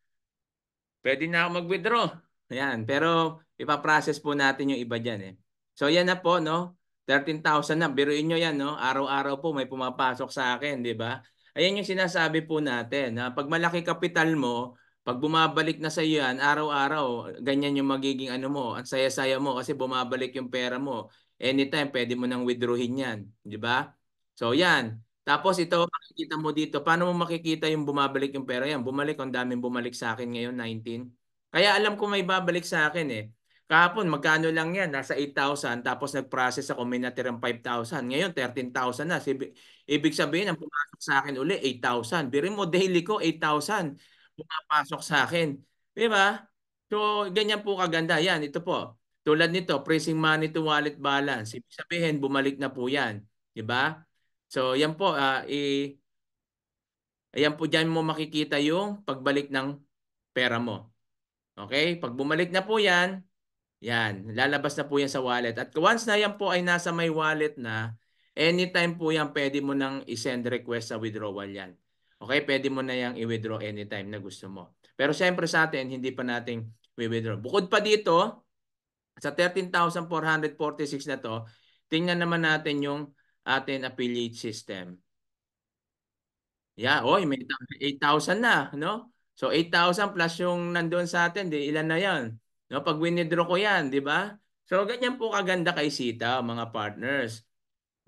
pwede na ako mag-withdraw. Ayan. Pero ipaprocess po natin yung iba dyan eh. So yan na po no. 13,000 na. Biruin nyo yan no. Araw-araw po may pumapasok sa akin. di ba? Ayan yung sinasabi po natin. Na pag malaki kapital mo, pag bumabalik na sa iyo yan, araw-araw, ganyan yung magiging ano mo. Ang saya-saya mo kasi bumabalik yung pera mo. Anytime, pwede mo nang withdrawin yan. Di ba? So yan. Tapos ito, makikita mo dito, paano mo makikita yung bumabalik yung pera? Yan, bumalik, ang daming bumalik sa akin ngayon, 19. Kaya alam ko may babalik sa akin eh. Kahapon, magkano lang yan? Nasa 8,000, tapos nag-process ako, may natirang 5,000. Ngayon, 13,000 na. Ibig sabihin, ang pumasok sa akin uli, 8,000. Birin mo, daily ko, 8,000 pumapasok sa akin. Di ba? So, ganyan po kaganda. Yan, ito po. Tulad nito, pricing money to wallet balance. Ibig sabihin, bumalik na po yan. Di ba? So yan po, uh, i- ayan po diyan mo makikita yung pagbalik ng pera mo. Okay? Pag bumalik na po yan, yan, lalabas na po yan sa wallet. At once na yan po ay nasa may wallet na, anytime po yan pwede mo nang i-send request sa withdrawal yan. Okay? Pwede mo na yang i-withdraw anytime na gusto mo. Pero siyempre sa atin, hindi pa nating we-withdraw. Bukod pa dito, sa 13,446 na to, tingnan naman natin yung atin affiliate system. Yeah, oy, may 8,000 na, no? So 8,000 plus yung nandoon sa atin, di ilan na 'yan? No, pag withdraw ko 'yan, di ba? So ganyan po kaganda kay Sita, mga partners.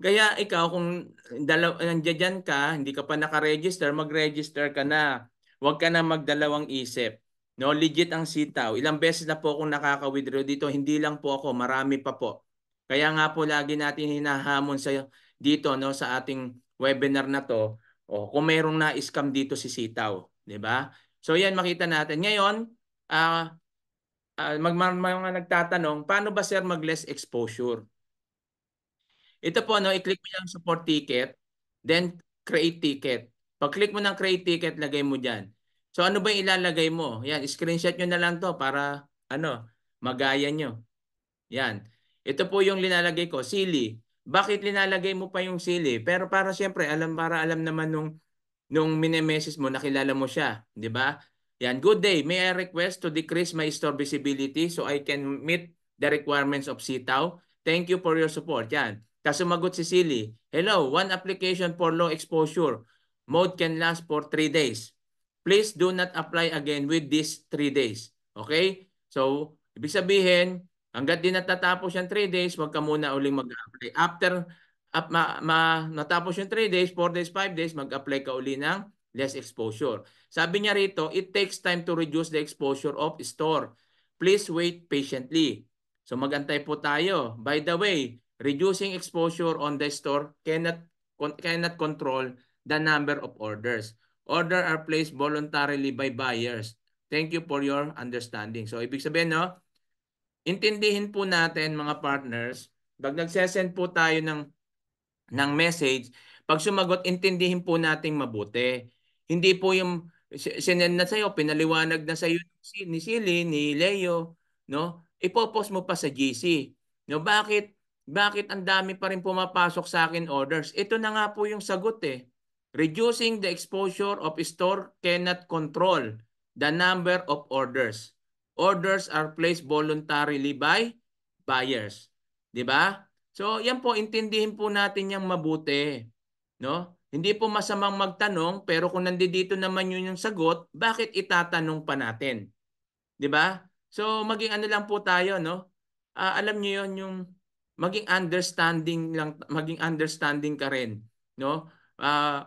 Kaya ikaw kung dalaw nandiyan ka, hindi ka pa naka-register, mag-register ka na. Huwag ka na magdalawang isip. No, legit ang Sita. Ilang beses na po akong nakaka-withdraw dito, hindi lang po ako, marami pa po. Kaya nga po lagi natin hinahamon sa dito no sa ating webinar na to o kung merong na-scam dito si Sitaw, 'di ba? So yan makita natin. Ngayon, uh, uh, mag mga nagtatanong, paano ba sir mag-less exposure? Ito po no, i-click mo yung support ticket, then create ticket. Pag-click mo ng create ticket, lagay mo diyan. So ano ba yung ilalagay mo? Yan, screenshot nyo na lang to para ano, magaya nyo. Yan. Ito po yung linalagay ko, silly bakit linalagay mo pa yung sili? Pero para siyempre, alam para alam naman nung nung mini mo, nakilala mo siya, 'di ba? Yan, good day. May I request to decrease my store visibility so I can meet the requirements of sitaw? Thank you for your support. Yan. Kasumagot si Sili. Hello, one application for low exposure. Mode can last for 3 days. Please do not apply again with this 3 days. Okay? So, ibig sabihin, Hanggat di natatapos yung 3 days, huwag ka muna uling mag-apply. After up, ma, ma, natapos yung 3 days, 4 days, 5 days, mag-apply ka uli ng less exposure. Sabi niya rito, it takes time to reduce the exposure of store. Please wait patiently. So magantay po tayo. By the way, reducing exposure on the store cannot cannot control the number of orders. Order are placed voluntarily by buyers. Thank you for your understanding. So ibig sabihin no, intindihin po natin mga partners, pag nagsesend po tayo ng, ng message, pag sumagot, intindihin po nating mabuti. Hindi po yung sinend na sa'yo, pinaliwanag na sa'yo ni Sili, ni Leo, no? ipopost mo pa sa GC. No, bakit? Bakit ang dami pa rin pumapasok sa akin orders? Ito na nga po yung sagot eh. Reducing the exposure of store cannot control the number of orders. Orders are placed voluntarily by buyers. 'Di ba? So, yan po intindihin po natin yang mabuti, no? Hindi po masamang magtanong, pero kung nandito naman yun yung sagot, bakit itatanong pa natin? 'Di ba? So, maging ano lang po tayo, no? Uh, alam niyo yon yung maging understanding lang maging understanding ka rin, no? Uh,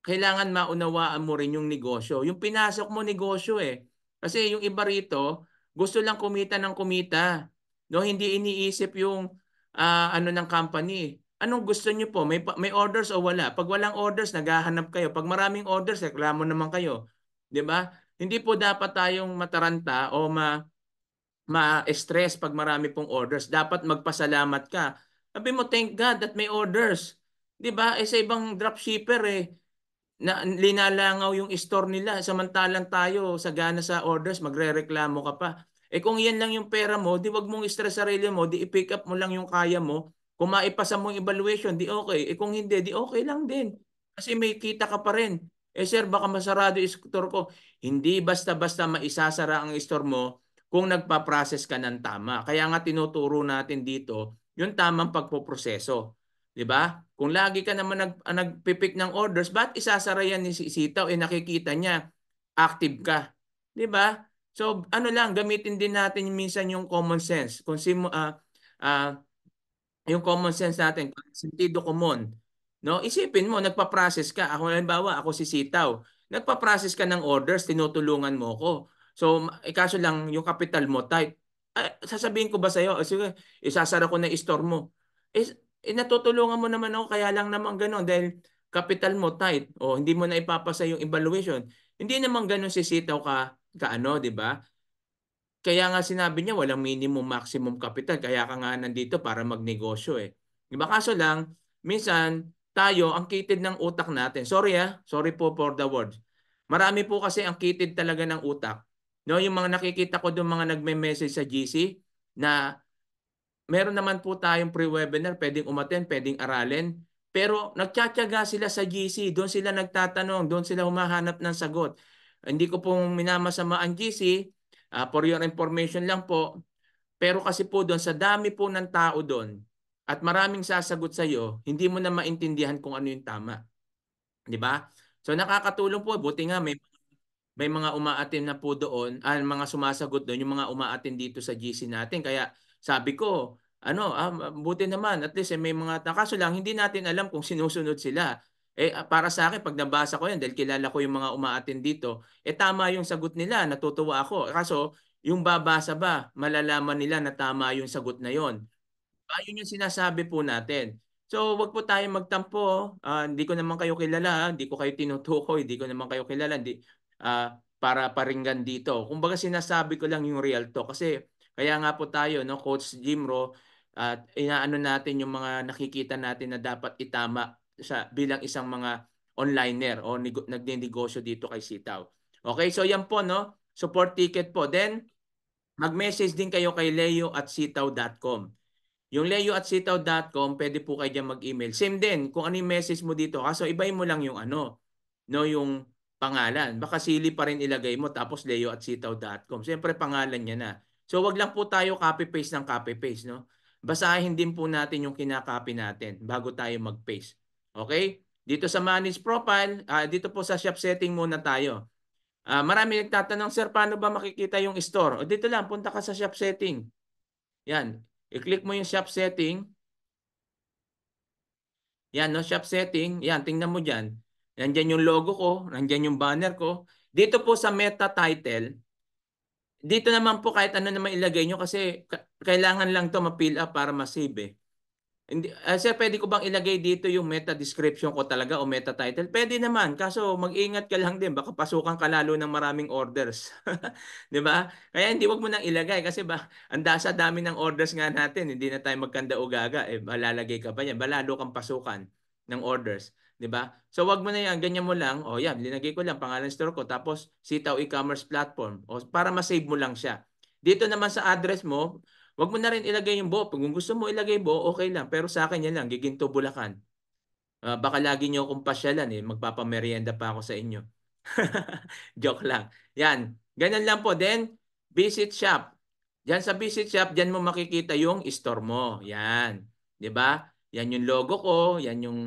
kailangan maunawaan mo rin yung negosyo. Yung pinasok mo negosyo eh. Kasi yung iba rito, gusto lang kumita ng kumita. No, hindi iniisip yung uh, ano ng company. Anong gusto niyo po? May may orders o wala? Pag walang orders, naghahanap kayo. Pag maraming orders, reklamo naman kayo. 'Di ba? Hindi po dapat tayong mataranta o ma ma-stress pag marami pong orders. Dapat magpasalamat ka. Sabi mo, thank God that may orders. 'Di ba? Eh sa ibang dropshipper eh, na linalangaw yung store nila samantalang tayo sagana sa orders magrereklamo ka pa. Eh kung yan lang yung pera mo, di wag mong stress sarili mo, di i-pick up mo lang yung kaya mo. Kung maipasa mo yung evaluation, di okay. Eh kung hindi, di okay lang din. Kasi may kita ka pa rin. Eh sir, baka masarado yung store ko. Hindi basta-basta maisasara ang store mo kung nagpa-process ka ng tama. Kaya nga tinuturo natin dito yung tamang pagpoproseso. 'Di ba? Kung lagi ka naman nag ah, nagpipik ng orders, bakit isasara yan ni Sitaw eh nakikita niya active ka. 'Di ba? So ano lang gamitin din natin minsan yung common sense. Kung si uh, uh, yung common sense natin, sentido common. No? Isipin mo nagpa-process ka. Ako halimbawa, ako si Sitaw. Nagpa-process ka ng orders, tinutulungan mo ko. So, ikaso eh, lang yung capital mo tight. Ay, sasabihin ko ba sa'yo, eh, sige, isasara ko na store mo. Eh, eh, mo naman ako kaya lang naman ganun dahil capital mo tight o hindi mo na ipapasa yung evaluation. Hindi naman ganun sisitaw ka, kaano, di ba? Kaya nga sinabi niya walang minimum maximum capital kaya ka nga nandito para magnegosyo eh. Di ba? Kaso lang, minsan tayo ang kitid ng utak natin. Sorry ah, sorry po for the word. Marami po kasi ang kitid talaga ng utak. No, yung mga nakikita ko doon mga nagme-message sa GC na Meron naman po tayong pre-webinar, pwedeng umaten, pwedeng aralin. Pero nagtsatsaga sila sa GC, doon sila nagtatanong, doon sila humahanap ng sagot. Hindi ko pong minamasama ang GC, uh, ah, for your information lang po. Pero kasi po doon, sa dami po ng tao doon, at maraming sasagot sa iyo, hindi mo na maintindihan kung ano yung tama. 'Di ba? So nakakatulong po buti nga may may mga umaatin na po doon, ah, mga sumasagot doon, yung mga umaatin dito sa GC natin. Kaya sabi ko, ano, ah, buti naman, at least eh, may mga, kaso lang, hindi natin alam kung sinusunod sila. Eh, ah, para sa akin, pag nabasa ko yan, dahil kilala ko yung mga umaatin dito, eh tama yung sagot nila, natutuwa ako. Kaso, yung babasa ba, malalaman nila na tama yung sagot na yon. Ayun ah, yung sinasabi po natin. So, wag po tayo magtampo. Uh, hindi ko naman kayo kilala, hindi ko kayo tinutukoy, hindi ko naman kayo kilala, hindi, uh, para paringgan dito. Kumbaga sinasabi ko lang yung real talk. Kasi, kaya nga po tayo, no, Coach Jimro, at inaano natin yung mga nakikita natin na dapat itama sa bilang isang mga onliner o nagnenegosyo dito kay Sitaw. Okay, so yan po no, support ticket po. Then mag-message din kayo kay leo at sitaw.com. Yung leo at sitaw.com, pwede po kayo diyan mag-email. Same din, kung ano yung message mo dito. Kaso ibay mo lang yung ano, no, yung pangalan. Baka sili pa rin ilagay mo tapos leo at sitaw.com. Siyempre pangalan niya na. So wag lang po tayo copy-paste ng copy-paste. No? basahin din po natin yung kinakopy natin bago tayo mag-paste. Okay? Dito sa Manage Profile, uh, dito po sa Shop Setting muna tayo. Uh, marami nagtatanong, Sir, paano ba makikita yung store? O dito lang, punta ka sa Shop Setting. Yan. I-click mo yung Shop Setting. Yan, no? Shop Setting. Yan, tingnan mo dyan. Nandyan yung logo ko. Nandyan yung banner ko. Dito po sa Meta Title, dito naman po kahit ano naman ilagay nyo kasi kailangan lang to ma-fill up para ma-save eh. Hindi, uh, sir, pwede ko bang ilagay dito yung meta description ko talaga o meta title? Pwede naman, kaso mag-ingat ka lang din. Baka pasukan ka lalo ng maraming orders. di ba? Kaya hindi, wag mo nang ilagay kasi ba, ang dasa dami ng orders nga natin. Hindi na tayo magkanda o gaga. Eh, malalagay ka pa niya. Balado kang pasukan ng orders. 'di ba? So wag mo na 'yan, ganyan mo lang. Oh, yeah, linagay ko lang pangalan store ko tapos Sitaw e-commerce platform. O para ma-save mo lang siya. Dito naman sa address mo, wag mo na rin ilagay yung buo. Kung gusto mo ilagay buo, okay lang. Pero sa akin yan lang, Giginto Bulacan. Uh, baka lagi niyo akong pasyalan eh, magpapamerienda pa ako sa inyo. Joke lang. Yan, ganyan lang po. Then visit shop. Diyan sa visit shop, diyan mo makikita yung store mo. Yan. 'Di ba? Yan yung logo ko, yan yung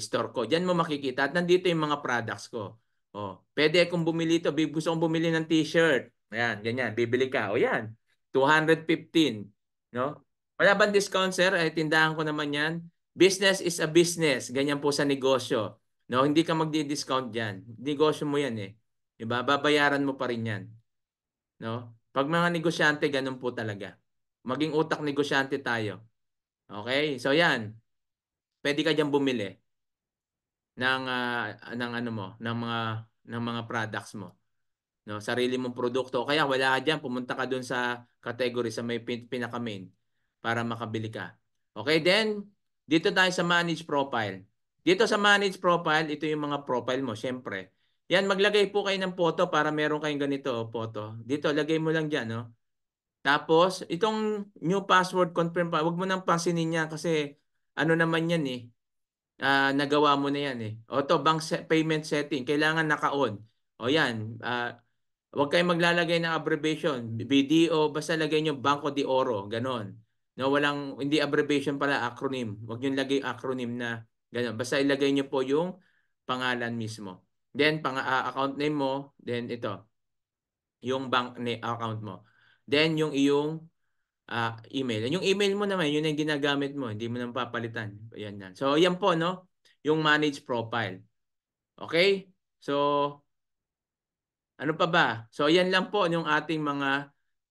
store ko. Diyan mo makikita. At nandito yung mga products ko. Oh, pwede kung bumili ito. Gusto kong bumili ng t-shirt. Ayan, ganyan. Bibili ka. O oh, yan. 215. No? Wala bang discount, sir? Ay, tindahan ko naman yan. Business is a business. Ganyan po sa negosyo. No, hindi ka magdi-discount diyan. Negosyo mo 'yan eh. 'Di ba? Babayaran mo pa rin 'yan. No? Pag mga negosyante, ganun po talaga. Maging utak negosyante tayo. Okay? So 'yan. Pwede ka diyan bumili ng uh, ng ano mo, ng mga ng mga products mo. No, sarili mong produkto. kaya wala ka diyan, pumunta ka doon sa category sa may pinaka main para makabili ka. Okay, then dito tayo sa manage profile. Dito sa manage profile, ito yung mga profile mo, syempre. Yan, maglagay po kayo ng photo para meron kayong ganito, oh, photo. Dito, lagay mo lang dyan, no? Tapos, itong new password confirm pa, wag mo nang pansinin yan kasi ano naman yan eh uh, nagawa mo na yan eh. Auto bank se- payment setting, kailangan naka-on. O yan, uh, huwag kayong maglalagay ng abbreviation, BDO, basta lagay nyo Banco de Oro, ganon. No, walang, hindi abbreviation pala, acronym. Huwag nyo lagay acronym na ganon. Basta ilagay nyo po yung pangalan mismo. Then, pang, uh, account name mo, then ito, yung bank ni account mo. Then, yung iyong uh, email. And yung email mo naman, yun ang ginagamit mo. Hindi mo nang papalitan. Ayan yan. So, yan po, no? Yung manage profile. Okay? So, ano pa ba? So, yan lang po yung ating mga,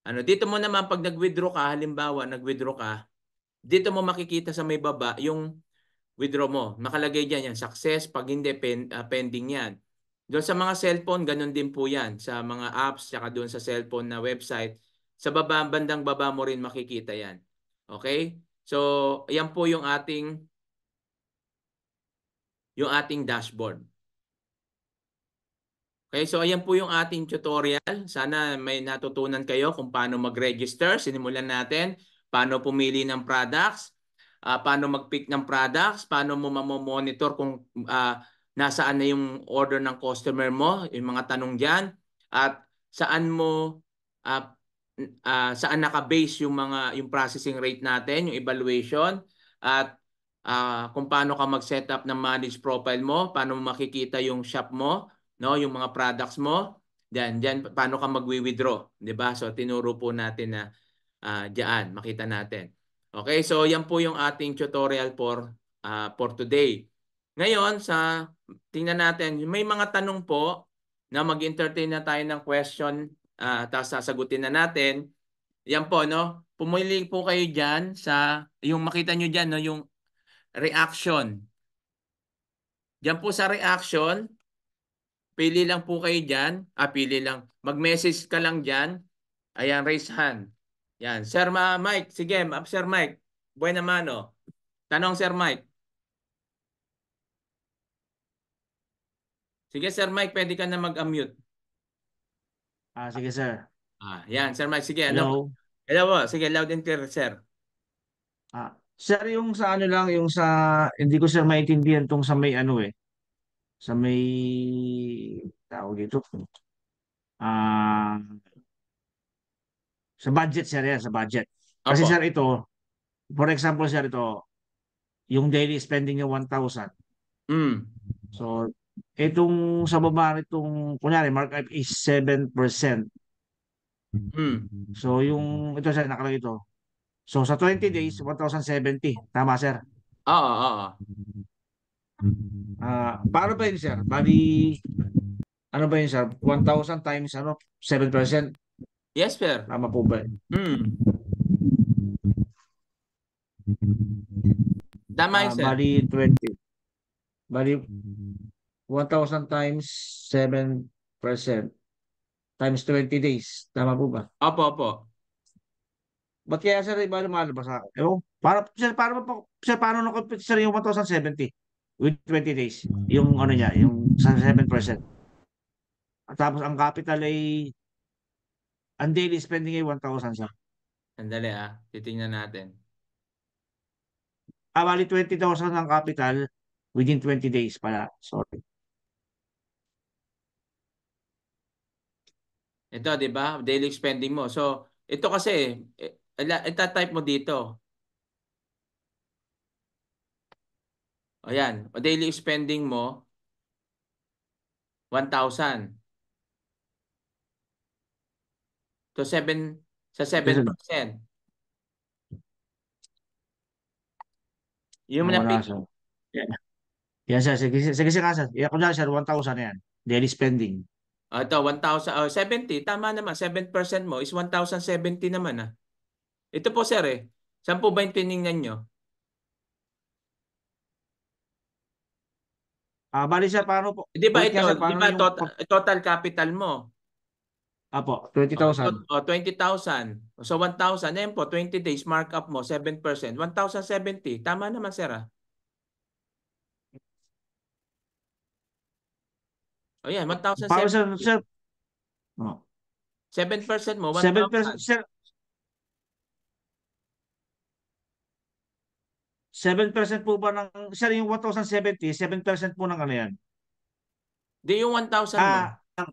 ano, dito mo naman pag nag-withdraw ka, halimbawa, nag-withdraw ka, dito mo makikita sa may baba yung withdraw mo. Makalagay dyan yan, success, pag hindi, pen, uh, pending yan. Doon sa mga cellphone, ganun din po yan. Sa mga apps, saka doon sa cellphone na website, sa baba, bandang baba mo rin makikita yan. Okay? So, yan po yung ating yung ating dashboard. Okay, so ayan po yung ating tutorial. Sana may natutunan kayo kung paano mag-register. Sinimulan natin paano pumili ng products, uh, paano mag-pick ng products, paano mo mamomonitor kung uh, nasaan na yung order ng customer mo, yung mga tanong dyan, at saan mo uh, uh, saan naka-base yung mga yung processing rate natin, yung evaluation at uh, kung paano ka mag-set up ng managed profile mo, paano makikita yung shop mo, no, yung mga products mo. Then diyan paano ka magwi-withdraw, 'di ba? So tinuro po natin na uh, ah, diyan makita natin. Okay, so yan po yung ating tutorial for uh, for today. Ngayon sa tingnan natin, may mga tanong po na mag-entertain na tayo ng question uh, ah, tapos sasagutin na natin. Yan po, no? Pumili po kayo dyan sa, yung makita nyo dyan, no? Yung reaction. Dyan po sa reaction, pili lang po kayo dyan. Ah, pili lang. Mag-message ka lang dyan. Ayan, raise hand. Yan. Sir Ma Mike, sige, Sir Mike. Buena mano. Tanong, Sir Mike. Sige, Sir Mike, pwede ka na mag-unmute. Ah, sige sir. Ah, yan, Sir Mike. Sige, ano? Hello. Hello po. Sige, loud and clear, Sir. Ah, sir, yung sa ano lang, yung sa, hindi ko sir maintindihan tong sa may ano eh. Sa may, tawag dito. Ah, sa budget sir yan, sa budget. Kasi Opo. sir ito, for example sir ito, yung daily spending niya 1,000. Mm. So, itong sa baba nitong kunyari markup is 7%. Mm. So yung ito sir nakalagay ito. So sa 20 days 1070, tama sir? Ah ah Ah, paano ba yun sir? Bali ano ba yun sir? 1000 times ano 7%. Yes sir. Tama po ba? Mm. Tama uh, sir. Bali 20. Bali 1,000 times 7% times 20 days. Tama po ba? Opo, opo. Ba't kaya sir, iba lumalabas sa akin? Ewan, para, sir, para, sir, paano na-compute sir yung 1,070 with 20 days? Yung ano niya, yung 7%. At tapos ang capital ay, ang daily spending ay 1,000 sir. Sandali ha, ah. titingnan natin. Ah, bali 20,000 ang capital within 20 days pala. Sorry. Ito, di ba? Daily spending mo. So, ito kasi, eh, type mo dito. Ayan, daily spending mo, 1,000. To 7, sa 7%. Yung mga pick. Yan. Yan sir, sige, sige, sige, sige, sige, sige, sige, 1,000 yan. Daily spending. Uh, ito, 1,000, uh, 70, tama naman, 7% mo is 1,070 naman ah. Ito po sir eh, saan po ba yung tinignan nyo? Ah, uh, bali sir, paano po? Di ba ito, sir, di ba total, yung... total capital mo? Apo, 20,000. Oh, 20,000. So 1,000, ayun po, 20 days markup mo, 7%. 1,070, tama naman sir ah. Ayan, 1,000. 1,000, sir. Oh. 7% mo, 1,000. 7%, sir. 7% po ba ng, sir, yung 1,070, 7% po ng ano yan? Di yung 1,000 ah, mo.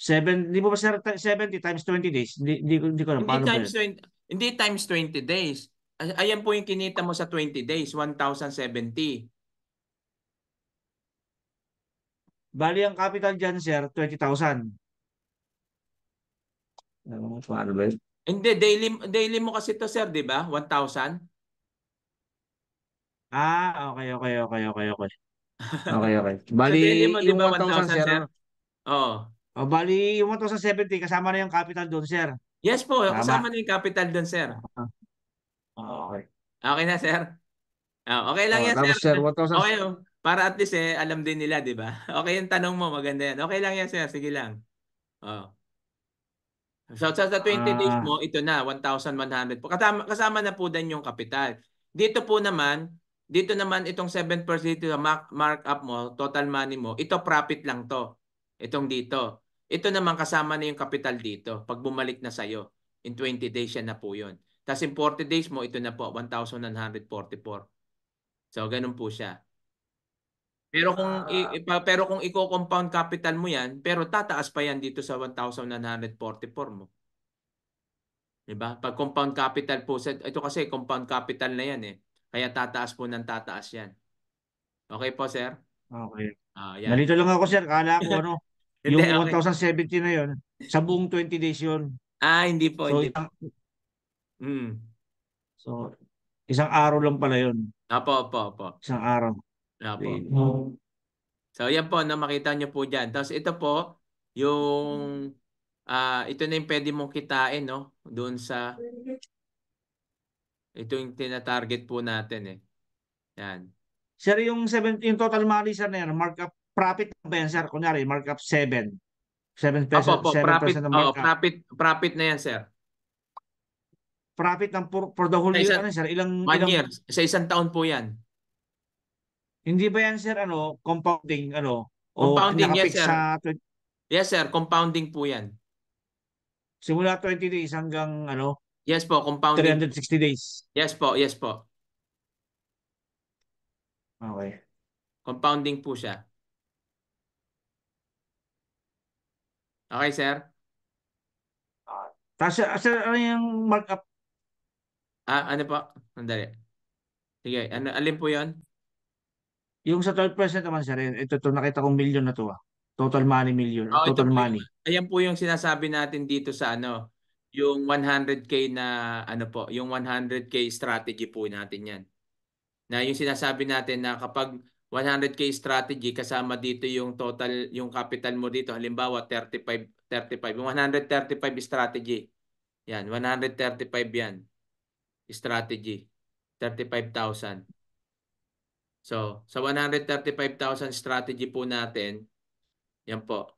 7, hindi po ba sir, 70 times 20 days? Hindi, hindi, hindi ko alam. Hindi times, 20, hindi times 20 days. Ayan po yung kinita mo sa 20 days, 1,070. Bali, ang capital dyan, sir, 20,000. Ano ba Hindi, daily, daily mo kasi to sir, di ba? 1,000? Ah, okay, okay, okay, okay, okay. Okay, okay. Bali, so mo, di yung ba 1,000, sir? Oo. Oh, bali, yung 1,070, kasama na yung capital doon, sir. Yes po, Tama. kasama na yung capital doon, sir. Ah, okay. Okay na, sir? Ah, okay lang oh, yan, sir. sir 1,000. Okay, oh. Para at least eh, alam din nila, di ba? Okay yung tanong mo, maganda yan. Okay lang yan, sir. Sige lang. Oh. So, sa, 20 uh, ah. days mo, ito na, 1,100 po. Kasama, kasama na po din yung kapital. Dito po naman, dito naman itong 7% na mark, markup mo, total money mo, ito profit lang to. Itong dito. Ito naman kasama na yung kapital dito pag bumalik na sa'yo. In 20 days yan na po yun. Tapos in 40 days mo, ito na po, 1,144. So, ganun po siya. Pero kung uh, i, pero kung i-compound capital mo 'yan, pero tataas pa 'yan dito sa 1944 mo. 'Di ba? Pag compound capital po ito kasi compound capital na 'yan eh. Kaya tataas po ng tataas 'yan. Okay po, sir? Okay. Ah, uh, yan. Nalito lang ako, sir. Kala ko ano, yung okay. 1070 na 'yon, sa buong 20 days 'yon. Ah, hindi po, so, hindi. Isang, mm. So, isang araw lang pala 'yon. Apo, apo, apo. Isang araw. Apo. So yan po, na makita nyo po dyan. Tapos ito po, yung, uh, ito na yung pwede mong kitain, no? Doon sa, ito yung tinatarget po natin eh. Yan. Sir, yung, seven, yung total money, sir, na yan, markup, profit na ba yan, sir? Kunyari, markup 7. 7 pesos, Apo, po, 7 profit, na markup. Oh, profit, profit na yan, sir. Profit ng for, for the whole year, ano, sir? Ilang, one ilang... year. Sa isang taon po yan. Hindi ba yan sir ano, compounding ano? Compounding, yes, sir. Sa, Yes sir, compounding po yan. simula 20 days hanggang ano, Yes po, compounding. 360 days. Yes po, yes po. Okay. Compounding po siya. Okay sir? Tapos ah, sir, sir, ano yung markup Ah, ano po? Sandali. Sige, ano, alin po yon? Yung sa 12% naman siya rin, ito, ito nakita kong million na to ah. Total money million, oh, total ito, money. Ayan po yung sinasabi natin dito sa ano, yung 100k na ano po, yung 100k strategy po natin yan. Na yung sinasabi natin na kapag 100k strategy kasama dito yung total yung capital mo dito halimbawa 35 35 yung 135 strategy yan 135 yan strategy 35,000 So, sa 135,000 strategy po natin, yan po.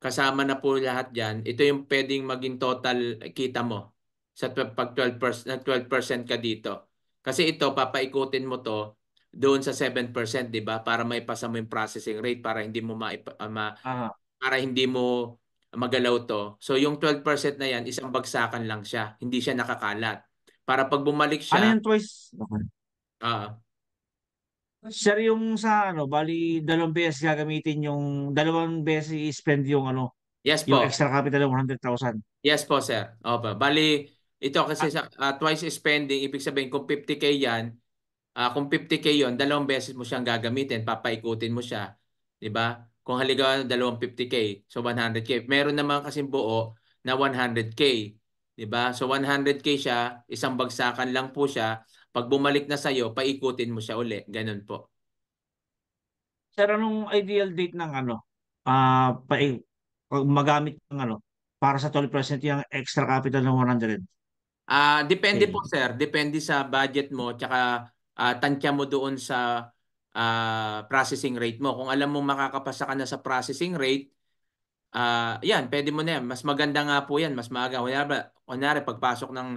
Kasama na po lahat dyan. Ito yung pwedeng maging total kita mo sa pag 12%, 12 ka dito. Kasi ito, papaikutin mo to doon sa 7%, di ba? Para may pasa mo yung processing rate para hindi mo ah, ma, ma para hindi mo magalaw to. So yung 12% na yan, isang bagsakan lang siya. Hindi siya nakakalat. Para pag bumalik siya... Ano yung twice? Ah. Uh, Sir, yung sa ano, bali dalawang beses gagamitin yung dalawang beses i-spend yung ano, Yes po. Yung extra capital ng 100,000. Yes po, sir. Opo. Bali, ito kasi ah. sa uh, twice spending, ibig sabihin kung 50k 'yan, uh, kung 50k 'yon, dalawang beses mo siyang gagamitin, papaikutin mo siya, 'di ba? Kung haligaw dalawang 50k, so 100k. Meron naman kasi buo na 100k, 'di ba? So 100k siya, isang bagsakan lang po siya. Pag bumalik na sa'yo, paikutin mo siya uli. Ganun po. Sir, anong ideal date ng ano? Uh, ah, pa, magamit ng ano? Para sa 12% yung extra capital ng 100? Ah, uh, depende okay. po sir. Depende sa budget mo tsaka uh, ah, tantya mo doon sa uh, processing rate mo. Kung alam mo makakapasa ka na sa processing rate, uh, yan, pwede mo na yan. Mas maganda nga po yan. Mas maaga. Kunyari, kunyari pagpasok ng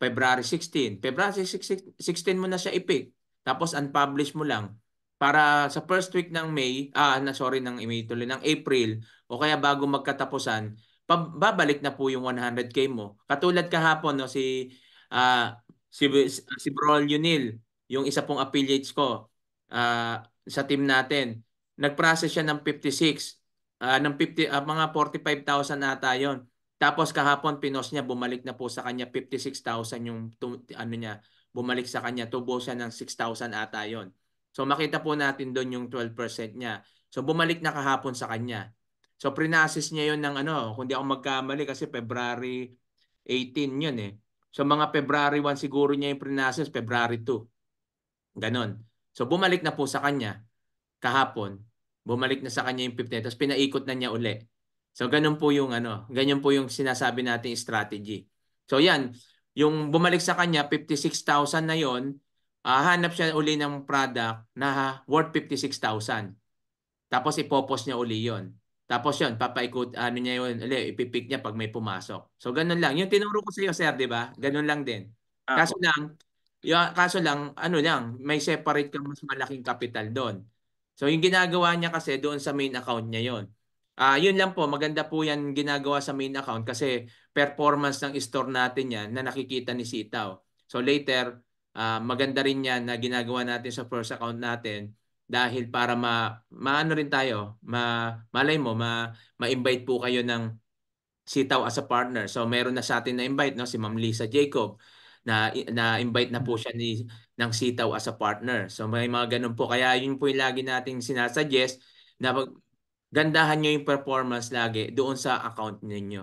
February 16. February 16, mo na siya i-pick. Tapos unpublish mo lang para sa first week ng May, ah na sorry ng May tuloy ng April o kaya bago magkatapusan, babalik na po yung 100k mo. Katulad kahapon no si uh, si si Brol Yunil, yung isa pong affiliates ko uh, sa team natin. Nag-process siya ng 56 uh, ah, ng 50 uh, mga 45,000 ata yon. Tapos kahapon pinos niya bumalik na po sa kanya 56,000 yung ano niya bumalik sa kanya tubo siya ng 6,000 ata yon. So makita po natin doon yung 12% niya. So bumalik na kahapon sa kanya. So prinasis niya yon ng ano, kundi ako magkamali kasi February 18 yon eh. So mga February 1 siguro niya yung prinasis, February 2. Ganon. So bumalik na po sa kanya kahapon. Bumalik na sa kanya yung 50. Tapos pinaikot na niya uli. So ganun po yung ano, ganyan po yung sinasabi nating strategy. So yan, yung bumalik sa kanya 56,000 na yon, uh, ah, hanap siya uli ng product na worth 56,000. Tapos ipopos niya uli yon. Tapos yon, papaikot ano niya yon, uli ipipick niya pag may pumasok. So ganun lang. Yung tinuro ko sa iyo, sir, 'di ba? Ganun lang din. Ah. Kaso Ako. lang, yung, kaso lang, ano lang, may separate kang mas malaking capital doon. So yung ginagawa niya kasi doon sa main account niya yon Ah, yun lang po, maganda po 'yan ginagawa sa main account kasi performance ng store natin 'yan na nakikita ni Sitaw. So later, ah, maganda rin 'yan na ginagawa natin sa first account natin dahil para ma maano rin tayo, ma malay mo ma ma-invite po kayo ng Sitaw as a partner. So meron na sa atin na invite no si Ma'am Lisa Jacob na na-invite na po siya ni ng Sitaw as a partner. So may mga ganun po kaya yun po yung lagi nating sinasuggest na pag gandahan nyo yung performance lagi doon sa account ninyo.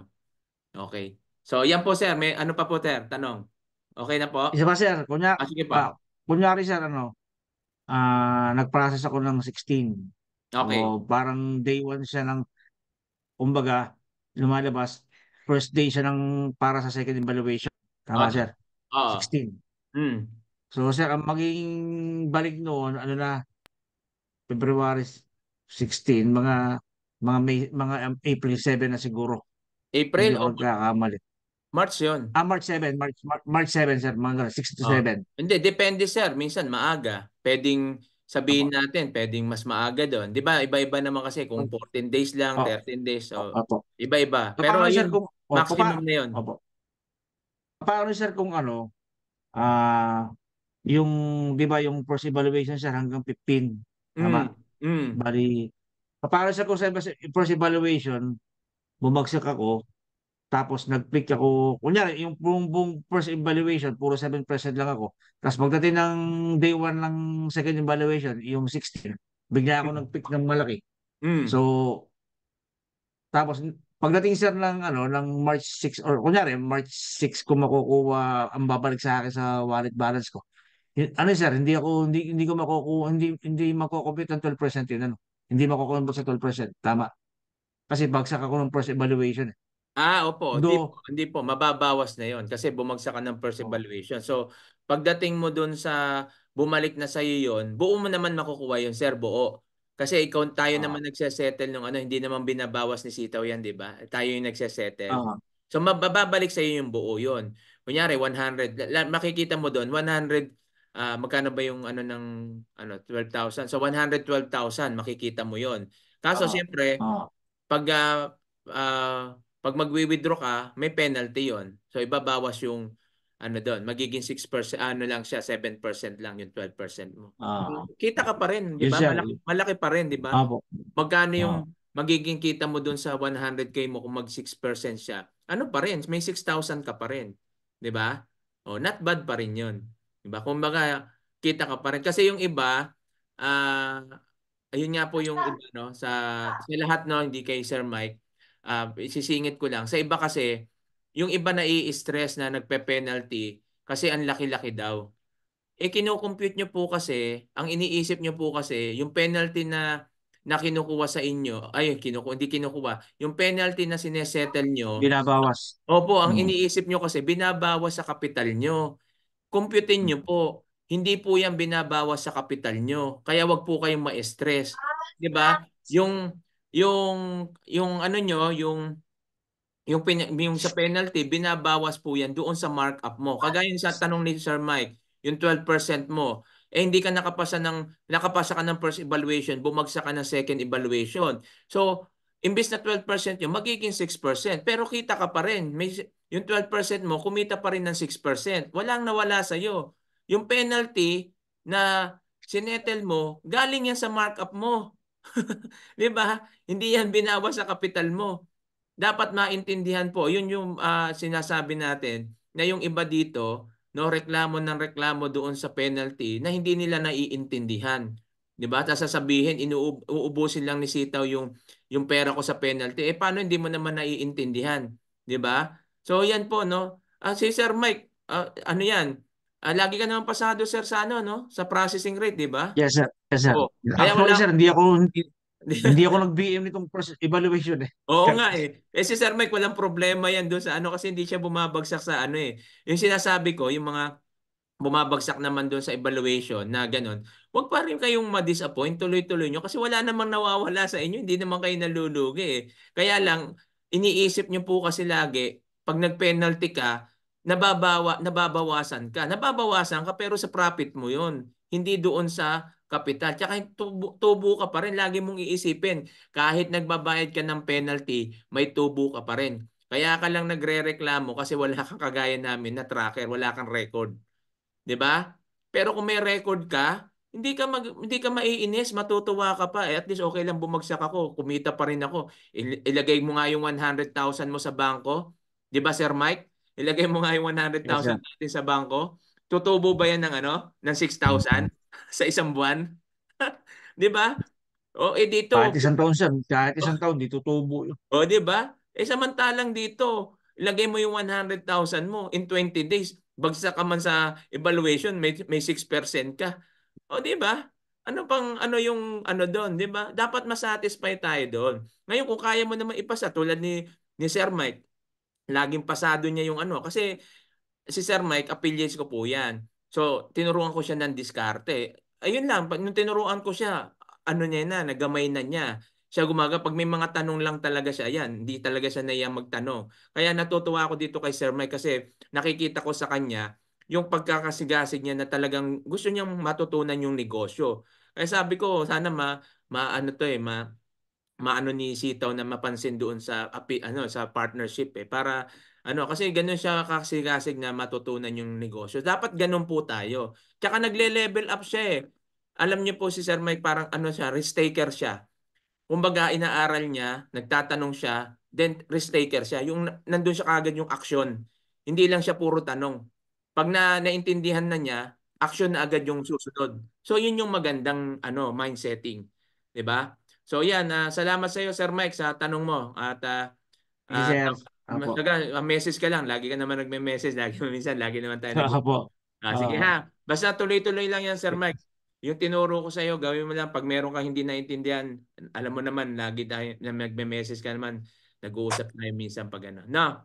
Okay. So, yan po sir. May ano pa po sir? Tanong. Okay na po? Isa pa sir. Kunya, ah, sige pa. Uh, kunyari sir, ano, uh, nag-process ako ng 16. Okay. So, parang day 1 siya ng, kumbaga, lumalabas. First day siya ng para sa second evaluation. Tama okay. Ah. sir? Oo. 16. Hmm. So sir, ang magiging balik noon, ano na, February 16, mga mga May, mga um, April 7 na siguro. April o kakamali. March 'yon. Ah March 7, March March 7 sir, mga 6 to oh. 7. Hindi, depende sir, minsan maaga. Pwedeng sabihin natin, pwedeng mas maaga doon. 'Di ba? Iba-iba naman kasi kung 14 days lang, 13 days. So iba-iba. Pero Apo, sir, kung, maximum pa, na 'yon. Opo. Paano sir kung ano ah uh, yung 'di ba yung first evaluation sir hanggang 15? Tama. Mm. Mm. Bali, para sa kung sa first evaluation, bumagsak ako, tapos nag-pick ako, kunyari, yung buong, buong first evaluation, puro 7% lang ako. Tapos magdating ng day 1 ng second evaluation, yung 16, bigla ako hmm. nag-pick ng malaki. Mm. So, tapos pagdating sir ng ano ng March 6 or kunyari March 6 ko makukuha ang babalik sa akin sa wallet balance ko ano sir, hindi ako hindi hindi ko makukuha hindi hindi makocompute ang 12% 'yun ano. Hindi makukuha sa 12%, tama. Kasi bagsak ako ng first evaluation eh. Ah, opo. Do, hindi, po, hindi po. Mababawas na yon kasi bumagsak ka ng first oh. evaluation. So, pagdating mo dun sa bumalik na sa iyo yon buo mo naman makukuha yon sir, buo. Kasi ikaw, tayo uh, naman nagsesettle nung ano, hindi naman binabawas ni Sitaw yan, di ba? Tayo yung nagsesettle. Uh-huh. So, mababalik sa'yo yung buo yon Kunyari, 100. Makikita mo doon, 100 uh, magkano ba yung ano ng ano 12,000? So 112,000 makikita mo 'yon. Kaso oh. siyempre oh. pag uh, uh, pag magwi-withdraw ka, may penalty 'yon. So ibabawas yung ano doon, magiging 6% ano lang siya, 7% lang yung 12% mo. Oh. Kita ka pa rin, 'di ba? malaki, malaki pa rin, 'di ba? Oh. Magkano yung oh. magiging kita mo doon sa 100k mo kung mag 6% siya? Ano pa rin, may 6,000 ka pa rin, 'di ba? Oh, not bad pa rin 'yon. 'Di ba? Kumbaga kita ka pa rin kasi yung iba uh, ayun nga po yung iba no sa sa lahat no hindi kay Sir Mike. Uh, isisingit ko lang. Sa iba kasi yung iba na i-stress na nagpe-penalty kasi ang laki-laki daw. E eh, kino-compute nyo po kasi, ang iniisip nyo po kasi, yung penalty na na kinukuha sa inyo, ay kinukuha, hindi kinukuha, yung penalty na sinesettle nyo. Binabawas. Opo, ang hmm. iniisip nyo kasi, binabawas sa kapital nyo. Computein nyo mm. po. Hindi po yan binabawas sa kapital nyo. Kaya wag po kayong ma-stress. Ah, 'Di ba? Ah. Yung yung yung ano nyo, yung yung, yung sa penalty, binabawas po yan doon sa markup mo. Kagaya sa tanong ni Sir Mike, yung 12% mo, eh hindi ka nakapasa ng nakapasa ka ng first evaluation, bumagsak ka ng second evaluation. So, imbis na 12% yung magiging 6%, pero kita ka pa rin. May yung 12% mo, kumita pa rin ng 6%. Walang nawala sa'yo. Yung penalty na sinetel mo, galing yan sa markup mo. Di ba? Hindi yan binawas sa kapital mo. Dapat maintindihan po, yun yung uh, sinasabi natin na yung iba dito, no reklamo ng reklamo doon sa penalty na hindi nila naiintindihan. 'Di ba? Tapos sasabihin inuubusin lang ni Sitaw yung yung pera ko sa penalty. Eh paano hindi mo naman naiintindihan? 'Di ba? So yan po no. Uh, si Sir Mike, uh, ano yan? Uh, lagi ka naman pasado sir sa ano no, sa processing rate, di ba? Yes sir. Yes sir. Oh. Kaya Actually, wala... sir, hindi ako hindi, hindi ako nag-BM nitong process evaluation eh. Oo nga eh. Eh si Sir Mike walang problema yan doon sa ano kasi hindi siya bumabagsak sa ano eh. Yung sinasabi ko, yung mga bumabagsak naman doon sa evaluation na ganun, wag pa rin kayong ma-disappoint, tuloy-tuloy nyo kasi wala namang nawawala sa inyo, hindi naman kayo nalulugi eh. Kaya lang, iniisip nyo po kasi lagi, pag nag-penalty ka, nababawa, nababawasan ka. Nababawasan ka pero sa profit mo yon Hindi doon sa kapital. Tsaka tubo, tubo ka pa rin. Lagi mong iisipin, kahit nagbabayad ka ng penalty, may tubo ka pa rin. Kaya ka lang nagrereklamo kasi wala kang kagaya namin na tracker, wala kang record. 'Di ba? Pero kung may record ka, hindi ka mag, hindi ka maiinis, matutuwa ka pa. Eh, at least okay lang bumagsak ako, kumita pa rin ako. ilagay mo nga yung 100,000 mo sa bangko, 'Di ba Sir Mike? Ilagay mo nga yung 100,000 yes, natin sa bangko. Tutubo ba 'yan ng ano? Ng 6,000 sa isang buwan? 'Di ba? O eh dito kahit isang taon sir, kahit isang oh, taon dito tutubo. O 'di ba? Eh samantalang dito, ilagay mo yung 100,000 mo in 20 days, bagsak ka man sa evaluation, may may 6% ka. O 'di ba? ano pang ano yung ano doon, 'di ba? Dapat masatisfy tayo doon. Ngayon kung kaya mo naman ipasa tulad ni ni Sir Mike, Laging pasado niya yung ano. Kasi si Sir Mike, affiliates ko po yan. So, tinuruan ko siya ng diskarte. Ayun lang, nung tinuruan ko siya, ano niya na, nagamay na niya siya gumaga pag may mga tanong lang talaga siya yan hindi talaga siya naiyang magtanong kaya natutuwa ako dito kay Sir Mike kasi nakikita ko sa kanya yung pagkakasigasig niya na talagang gusto niyang matutunan yung negosyo kaya sabi ko sana ma maano to eh ma maano ni Sitaw na mapansin doon sa ano sa partnership eh para ano kasi ganoon siya kakasigasig na matutunan yung negosyo. Dapat ganoon po tayo. Tsaka nagle-level up siya eh. Alam niyo po si Sir Mike parang ano siya, risk taker siya. Kumbaga inaaral niya, nagtatanong siya, then risk taker siya. Yung nandoon siya kagad yung action. Hindi lang siya puro tanong. Pag na naintindihan na niya, action na agad yung susunod. So yun yung magandang ano mind setting, 'di ba? So yan, uh, salamat sa iyo Sir Mike sa tanong mo at uh, yes, uh, sir. Ah, message ka lang. Lagi ka naman nagme-message, lagi minsan lagi naman tayo. Nag- po. Ah, sige uh, ha. Basta tuloy-tuloy lang yan Sir Mike. Yung tinuro ko sa iyo, gawin mo lang pag meron kang hindi naintindihan. Alam mo naman, lagi tayo na nagme-message ka naman. Nag-uusap tayo minsan pag ano. No.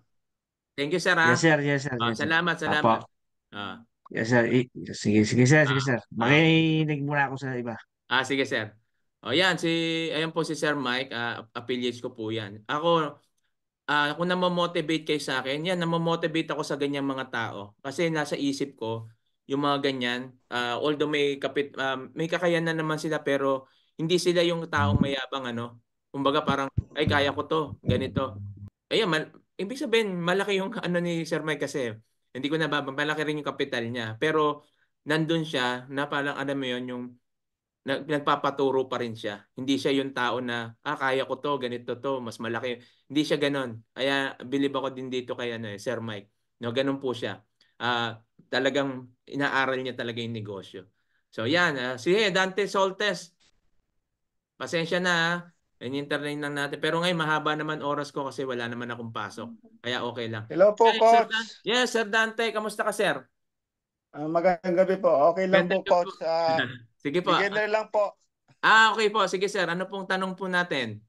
Thank you sir. Ha? Yes sir, yes sir. Uh, yes, salamat, sir. salamat. Ah. yes sir. Sige, sige sir, sige sir. Makinig muna ako sa iba. Ah, sige sir. O oh, yan, si, ayan po si Sir Mike, uh, affiliates ko po yan. Ako, uh, kung namomotivate kay sa akin, yan, namomotivate ako sa ganyang mga tao. Kasi nasa isip ko, yung mga ganyan, uh, although may, kapit, uh, may kakayanan naman sila, pero hindi sila yung taong mayabang, ano? Kumbaga parang, ay, kaya ko to, ganito. Ayan, mal- ibig sabihin, malaki yung ano ni Sir Mike kasi, hindi ko nababang, malaki rin yung kapital niya. Pero, nandun siya, na parang, alam mo yon yung nagpapaturo pa rin siya. Hindi siya yung tao na, ah, kaya ko to, ganito to, mas malaki. Hindi siya ganon. Kaya believe ako din dito kay ano, eh, Sir Mike. No, ganon po siya. Uh, talagang inaaral niya talaga yung negosyo. So yan, uh, ah, si Dante Soltes. Pasensya na ha. Ah. In-interline lang natin. Pero ngayon, mahaba naman oras ko kasi wala naman akong pasok. Kaya okay lang. Hello po, hey, Coach. Sir Dan yes, Sir Dante. Kamusta ka, Sir? Uh, magandang gabi po. Okay lang Ganda po, Coach. Po. Uh, Sige po. Beginner lang po. Ah, okay po. Sige sir, ano pong tanong po natin?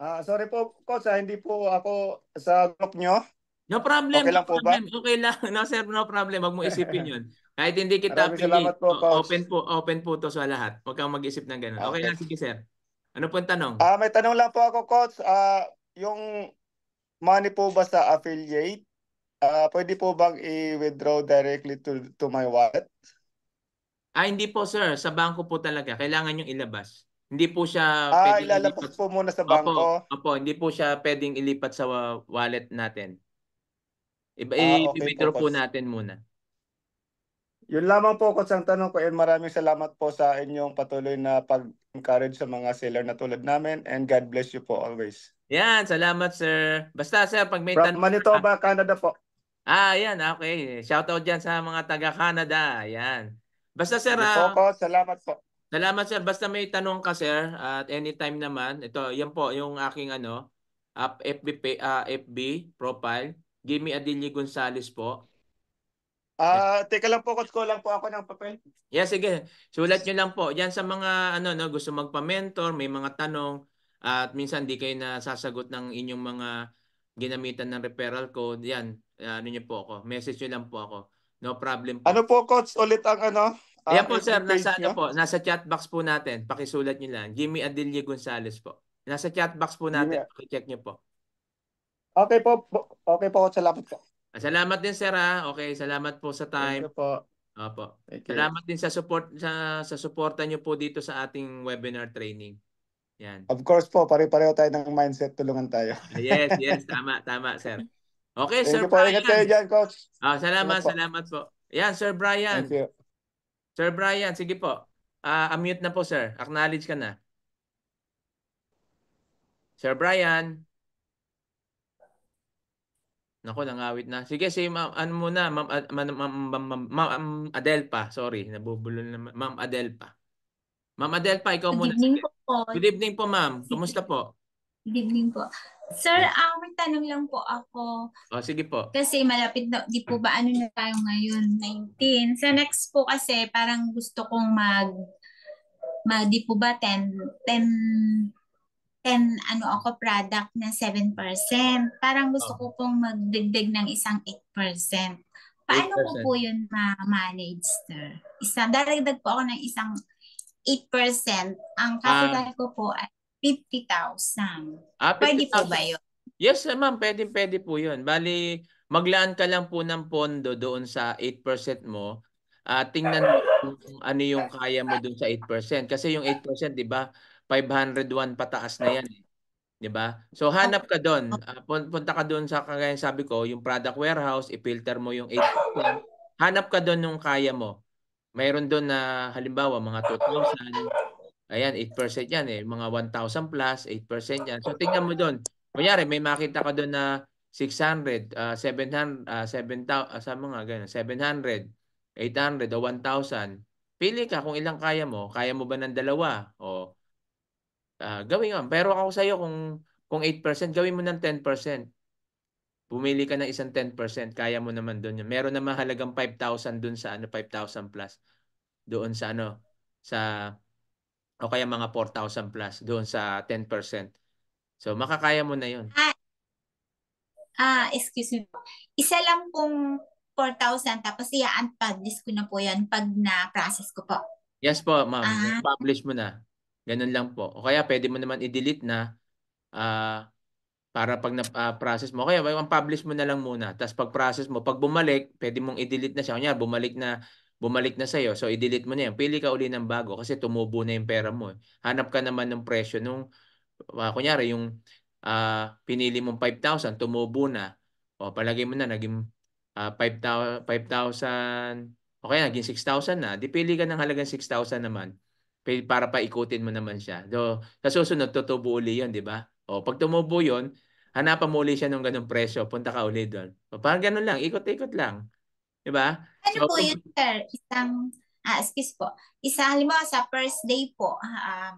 Ah, sorry po, coach, sa ah, hindi po ako sa group nyo. No problem. Okay lang no problem. po ba? Okay lang. No sir, no problem. Huwag mo isipin yun. Kahit hindi kita Maraming pili, po, coach. open po, open po to sa lahat. Huwag kang mag-isip ng ganun. Okay, okay lang, sige sir. Ano po ang tanong? Ah, may tanong lang po ako, coach. Ah, yung money po ba sa affiliate? Ah, pwede po bang i-withdraw directly to to my wallet? Ah, hindi po sir. Sa bangko po talaga. Kailangan yung ilabas. Hindi po siya Ah, pwedeng ilalabas ilipat. po muna sa Opo, bangko. opo, hindi po siya pwedeng ilipat sa wallet natin. Iba, Ah, okay po, i-withdraw po boss. natin muna. Yun lamang po coach ang tanong ko and maraming salamat po sa inyong patuloy na pag-encourage sa mga seller na tulad namin and God bless you po always. Yan, salamat sir. Basta sir, pag may tanong... Manitoba, ah. Canada po. Ah, yan, okay. Shoutout dyan sa mga taga Canada. Yan. Basta sir, uh, po, ah, po, salamat po. Salamat sir. Basta may tanong ka sir at anytime naman. Ito, yan po yung aking ano, up FB uh, FB profile. Give Gimme Adelie Gonzales po. Ah, uh, teka lang po, coach ko lang po ako ng papel. Yes, sige. Sulat niyo lang po. Diyan sa mga ano no, gusto magpa-mentor, may mga tanong at minsan di kayo nasasagot ng inyong mga ginamitan ng referral code. Yan, ah, ano niyo po ako. Message niyo lang po ako. No problem po. Ano po coach ulit ang ano? Uh, Ayan po sir, nasa, ano po, nasa chat box po natin. Pakisulat niyo lang. Jimmy Adelia Gonzales po. Nasa chat box po natin. Yeah. Paki-check niyo po. Okay po. Okay po. coach, Salamat po. Ah, salamat din sir ha. Okay, salamat po sa time. Thank you po. Opo. Thank you. Salamat din sa support sa sa suporta niyo po dito sa ating webinar training. Yan. Of course po, pare-pareho tayo ng mindset, tulungan tayo. Ah, yes, yes, tama, tama sir. Okay, Thank Sir you po. Brian. kayo dyan, Coach. Ah, salamat, Ingat salamat po. Yan, Sir Brian. Thank you. Sir Brian, sige po. Ah, unmute na po, sir. Acknowledge ka na. Sir Brian. Nako, nangawit na. Sige, si ma'am, ano muna, ma'am ah, ma'am ma'am ma'am ma'am Adele pa. Sorry, nabubulol na. Ma'am Adelpa. Ma'am Adelpa, ikaw Good muna. evening po. Good evening po, ma'am. Kumusta po? Good evening po. Sir, ah, may tanong lang po ako. Oh, sige po. Kasi malapit na, di po ba ano na tayo ngayon? 19. Sa next po kasi, parang gusto kong mag, ma, di po ba 10, 10, 10 ano ako product na 7%. Parang gusto oh. ko pong magdigdig ng isang 8%. Paano 8%. ko po yun ma-manage, sir? Isa, daragdag po ako ng isang 8%. Ang capital ah. ko po ay 50,000. Ah, 50, pwede po ba yun? Yes, eh, ma'am. Pwede, pwede po yun. Bali, maglaan ka lang po ng pondo doon sa 8% mo. Uh, tingnan mo kung ano yung kaya mo doon sa 8%. Kasi yung 8%, di ba, 501 pataas na yan. Eh. Di ba? So hanap ka doon. Uh, punta ka doon sa kagaya sabi ko, yung product warehouse, i-filter mo yung 8%. Hanap ka doon nung kaya mo. Mayroon doon na halimbawa mga 2,000, Ayan, 8% yan eh. Mga 1,000 plus, 8% yan. So tingnan mo doon. Kunyari, may makita ka doon na 600, uh, 700, uh, 7, uh, sa mga ganun, 700, 800, o 1,000. Pili ka kung ilang kaya mo. Kaya mo ba ng dalawa? O, uh, gawin mo. Pero ako sa'yo, kung, kung 8%, gawin mo ng 10%. Pumili ka ng isang 10%, kaya mo naman doon Meron na mahalagang 5,000 doon sa ano, 5,000 plus. Doon sa ano, sa o kaya mga 4,000 plus doon sa 10%. So makakaya mo na 'yon. Ah, ah excuse me. Isa lang pong 4,000 tapos i-unpublish ko na po 'yan pag na-process ko po. Yes po, ma'am. Ah. Publish mo na. Ganun lang po. O kaya pwede mo naman i-delete na ah, para pag na-process ah, uh, mo. Kaya pag-publish mo na lang muna. Tapos pag-process mo, pag bumalik, pwede mong i-delete na siya. Kanya, bumalik na bumalik na sa'yo, so i-delete mo na yan. Pili ka uli ng bago kasi tumubo na yung pera mo. Eh. Hanap ka naman ng presyo nung, uh, kunyari, yung uh, pinili mong 5,000, tumubo na. O palagay mo na, naging uh, 5,000, 5,000, o kaya naging 6,000 na. Di pili ka ng halagang 6,000 naman para paikutin mo naman siya. So, sa susunod, tutubo uli yun, di ba? O, pag tumubo yun, hanapan mo uli siya ng ganong presyo, punta ka uli doon. O, parang ganun lang, ikot-ikot lang. 'Di ba? Ano so, po yun, sir? Isang, ah, excuse po. Isa, halimbawa sa first day po, ah,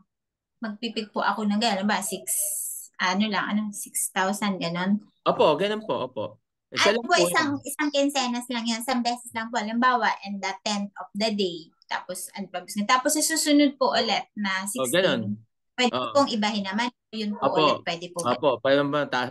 magpipit po ako ng gano'n ba? 6, ano lang, ano, 6,000, gano'n? Opo, gano'n po, opo. Isa ano po, po, isang, yun. isang quincenas lang yan. Isang beses lang po, halimbawa, and the 10th of the day. Tapos, ano pa, tapos susunod po ulit na 16. Oh, gano'n. Pwede oh. pong ibahin naman. Yun po Opo. ulit, pwede po. Opo, pwede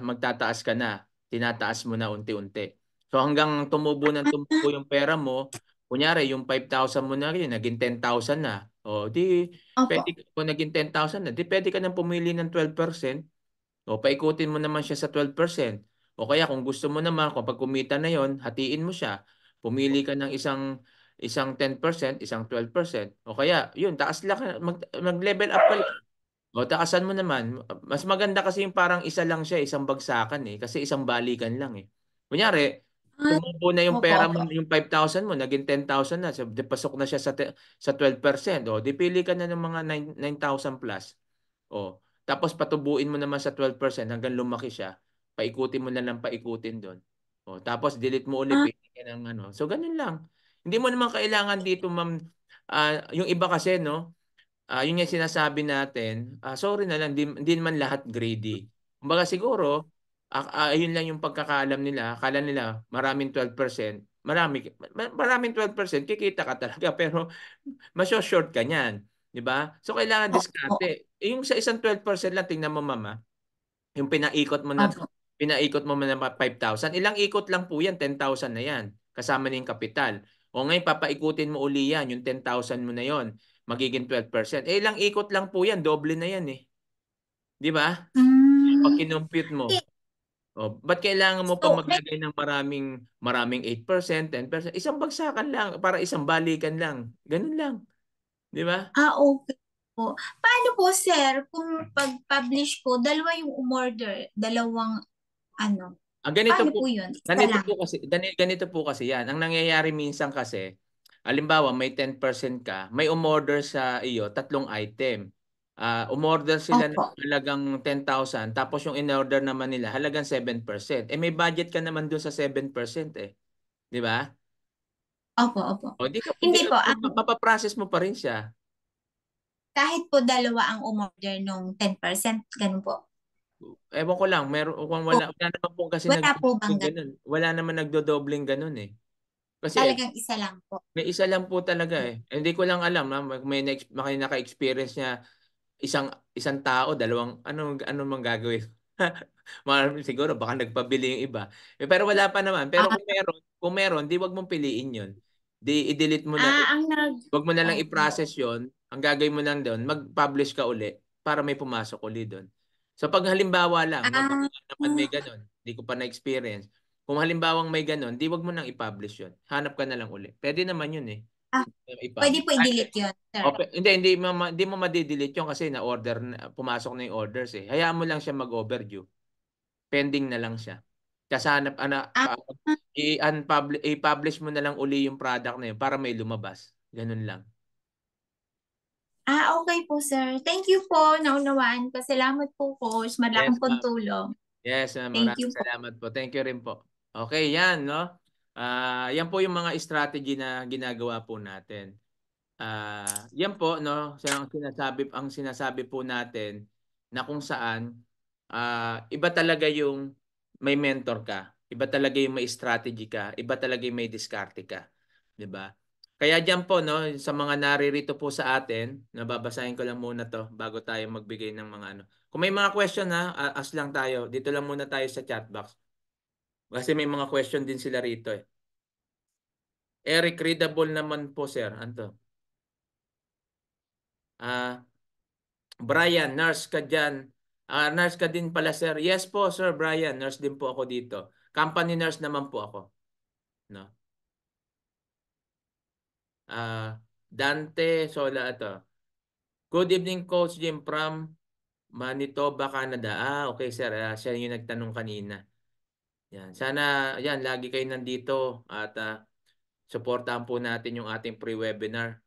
magtataas ka na. Tinataas mo na unti-unti. So hanggang tumubo ng tumubo yung pera mo, kunyari yung 5,000 mo na rin, naging 10,000 na. O di, Opo. pwede, kung naging 10,000 na, di pwede ka nang pumili ng 12%. O paikutin mo naman siya sa 12%. O kaya kung gusto mo naman, pag kumita na yon hatiin mo siya. Pumili ka ng isang isang 10%, isang 12%. O kaya, yun, taas lang, mag, mag-level up ka lang. O taasan mo naman. Mas maganda kasi yung parang isa lang siya, isang bagsakan eh. Kasi isang balikan lang eh. Kunyari, Ah, Tumubo na yung pera mo, yung 5,000 mo, naging 10,000 na. So, di- pasok na siya sa, sa 12%. O, dipili ka na ng mga 9,000 plus. O, oh, tapos patubuin mo naman sa 12% hanggang lumaki siya. Paikutin mo na lang paikutin doon. O, oh, tapos delete mo ulit. Ah, Pili ka ng ano. So, ganun lang. Hindi mo naman kailangan dito, ma'am. ah, yung iba kasi, no? Ah, yun yung sinasabi natin. ah, sorry na lang, hindi, hindi naman lahat greedy. Kumbaga siguro, Ah, ayun lang yung pagkakaalam nila. Akala nila maraming 12%. Marami, maraming 12%, kikita ka talaga. Pero masyo-short ka niyan. Di ba? So kailangan diskarte. Oh, oh. Yung sa isang 12% lang, tingnan mo mama, yung pinaikot mo na, oh. pinaikot mo ng 5,000, ilang ikot lang po yan, 10,000 na yan. Kasama na yung kapital. O ngayon, papaikutin mo uli yan, yung 10,000 mo na yon magiging 12%. Eh, ilang ikot lang po yan, doble na yan eh. Di ba? Mm. Pag kinumpute mo. Eh, Oh, but kailangan mo so, pa maglagay ng maraming maraming 8%, 10%. Isang bagsakan lang para isang balikan lang. Ganun lang. 'Di ba? Ah, okay po. Paano po, sir, kung pag-publish ko, dalawa yung umorder, dalawang ano? Ah, ganito Paano po, po 'yun? ganito po kasi ganito, ganito po kasi 'yan. Ang nangyayari minsan kasi, halimbawa may 10% ka, may umorder sa iyo tatlong item. Uh, umorder sila Opo. ng halagang 10,000 tapos yung in-order naman nila halagang 7%. Eh may budget ka naman doon sa 7% eh. 'Di ba? Opo, opo. O, di ka, Hindi di po. Ka, ang... Mapaprocess mo pa rin siya. Kahit po dalawa ang umorder nung 10%, ganun po. Ewan ko lang, meron kung wala, wala naman po kasi wala po bang ganun. Wala naman nagdodobling ganun eh. Kasi talagang isa lang po. May isa lang po talaga eh. Hindi ko lang alam ha, ah, may, may naka-experience niya isang isang tao, dalawang ano ano mang gagawin. siguro baka nagpabili yung iba. Eh, pero wala pa naman. Pero ah, kung ah. meron, kung meron, di wag mong piliin 'yon. Di i-delete mo na. Ah, ang nag... Wag mo na lang i-process 'yon. Ang gagawin mo lang doon, mag-publish ka uli para may pumasok uli doon. So pag halimbawa lang, ah. naman may ah. ganun, Hindi ko pa na-experience. Kung halimbawang may ganun, di wag mo nang i-publish 'yon. Hanap ka na lang uli. Pwede naman 'yun eh. Ah, pwede po i-delete yun. Sir. Okay. Oh, hindi, hindi, mo, hindi mo ma-delete yun kasi na-order, pumasok na yung orders eh. Hayaan mo lang siya mag-overdue. Pending na lang siya. Kasi hanap, ana, ah. uh, ah, i-unpublish, publish mo na lang uli yung product na yun para may lumabas. Ganun lang. Ah, okay po sir. Thank you po, naunawaan ko. Salamat po, coach. Malaking yes, tulong. Yes, ma'am. Thank Maraming you salamat po. po. Thank you rin po. Okay, yan, no? Uh, yan po yung mga strategy na ginagawa po natin. Uh, yan po no, ang sinasabi ang sinasabi po natin na kung saan uh, iba talaga yung may mentor ka, iba talaga yung may strategy ka, iba talaga yung may diskarte ka, 'di ba? Kaya diyan po no, sa mga naririto po sa atin, nababasahin ko lang muna to bago tayo magbigay ng mga ano. Kung may mga question ha, as lang tayo, dito lang muna tayo sa chat box. Kasi may mga question din sila rito eh. Eric, readable naman po sir. Anto? Ah, uh, Brian, nurse ka dyan. Uh, nurse ka din pala sir. Yes po sir Brian, nurse din po ako dito. Company nurse naman po ako. No? Uh, Dante Sola ito. Good evening Coach Jim from Manitoba, Canada. Ah, okay sir. Uh, siya yung nagtanong kanina. Yan. Sana yan, lagi kayo nandito at uh, ah, supportahan po natin yung ating pre-webinar.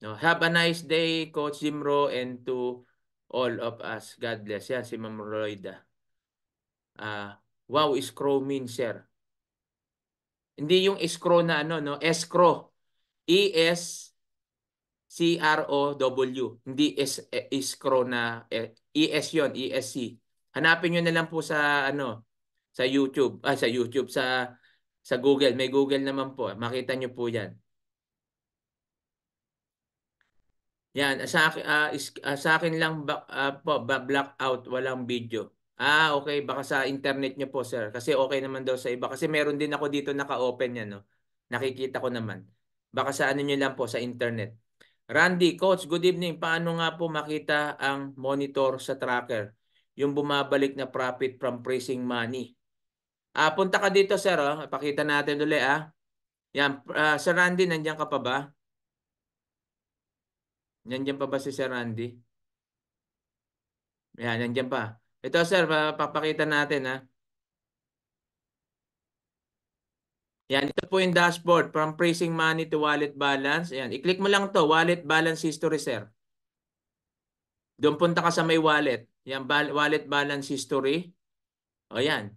No, have a nice day, Coach Jimro, and to all of us. God bless. Yan, si Ma'am Royda. Uh, ah, wow, escrow means sir. Hindi yung escrow na ano, no? Escrow. E-S-C-R-O-W. Hindi is escrow eh, na E-S eh, e 'yon, E-S-C. Hanapin niyo na lang po sa ano, sa YouTube, ah, sa YouTube, sa sa Google. May Google naman po. Makita niyo po yan. Yan, sa, uh, is, uh, sa akin lang ba, uh, po, ba, out, walang video. Ah, okay. Baka sa internet niyo po, sir. Kasi okay naman daw sa iba. Kasi meron din ako dito naka-open yan, no? Nakikita ko naman. Baka sa ano niyo lang po, sa internet. Randy, coach, good evening. Paano nga po makita ang monitor sa tracker? Yung bumabalik na profit from praising money. Uh, punta ka dito, sir. Oh. Pakita natin ulit. Ah. Yan. Uh, sir Randy, nandiyan ka pa ba? Nandiyan pa ba si Sir Randy? Yan, nandiyan pa. Ito, sir. Papakita natin. Ah. Yan, ito po yung dashboard from pricing money to wallet balance. Yan, i-click mo lang to wallet balance history, sir. Doon punta ka sa may wallet. Yan, wallet balance history. O yan.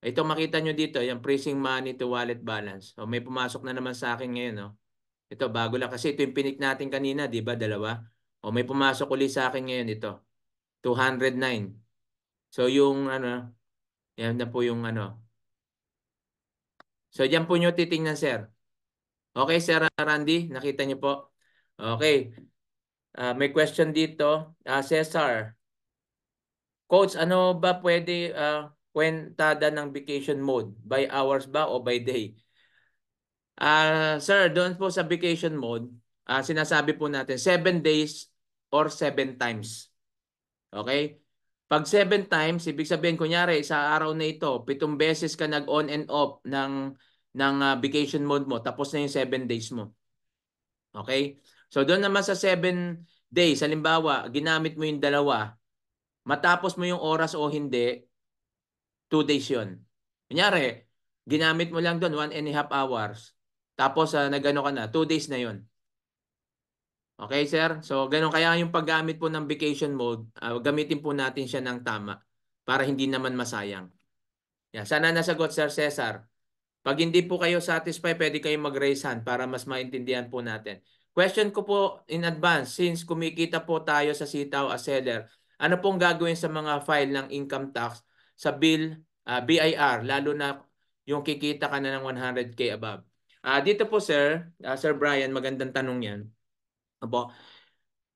Ito makita nyo dito, yung pricing money to wallet balance. So, oh, may pumasok na naman sa akin ngayon. No? Oh. Ito, bago lang. Kasi ito yung pinik natin kanina, di ba? Dalawa. O oh, may pumasok uli sa akin ngayon ito. 209. So yung ano, yan na po yung ano. So yan po nyo titingnan sir. Okay sir Randy, nakita nyo po. Okay. Uh, may question dito. Uh, Cesar. Coach, ano ba pwede... Uh, kwentada ng vacation mode? By hours ba o by day? Uh, sir, doon po sa vacation mode, uh, sinasabi po natin 7 days or 7 times. Okay? Pag 7 times, ibig sabihin, kunyari, sa araw na ito, pitong beses ka nag-on and off ng, ng uh, vacation mode mo, tapos na yung 7 days mo. Okay? So doon naman sa 7 days, halimbawa, ginamit mo yung dalawa, matapos mo yung oras o hindi, Two days yun. Kunyari, ginamit mo lang doon one and a half hours. Tapos uh, nagano ka na, two days na yun. Okay, sir? So, ganun kaya yung paggamit po ng vacation mode, uh, gamitin po natin siya ng tama para hindi naman masayang. Yeah, sana nasagot, Sir Cesar. Pag hindi po kayo satisfied, pwede kayong mag-raise hand para mas maintindihan po natin. Question ko po in advance, since kumikita po tayo sa sitaw as seller, ano pong gagawin sa mga file ng income tax sa bill uh, ah, BIR lalo na yung kikita ka na ng 100k above. Uh, dito po sir, uh, Sir Brian, magandang tanong 'yan. Apo.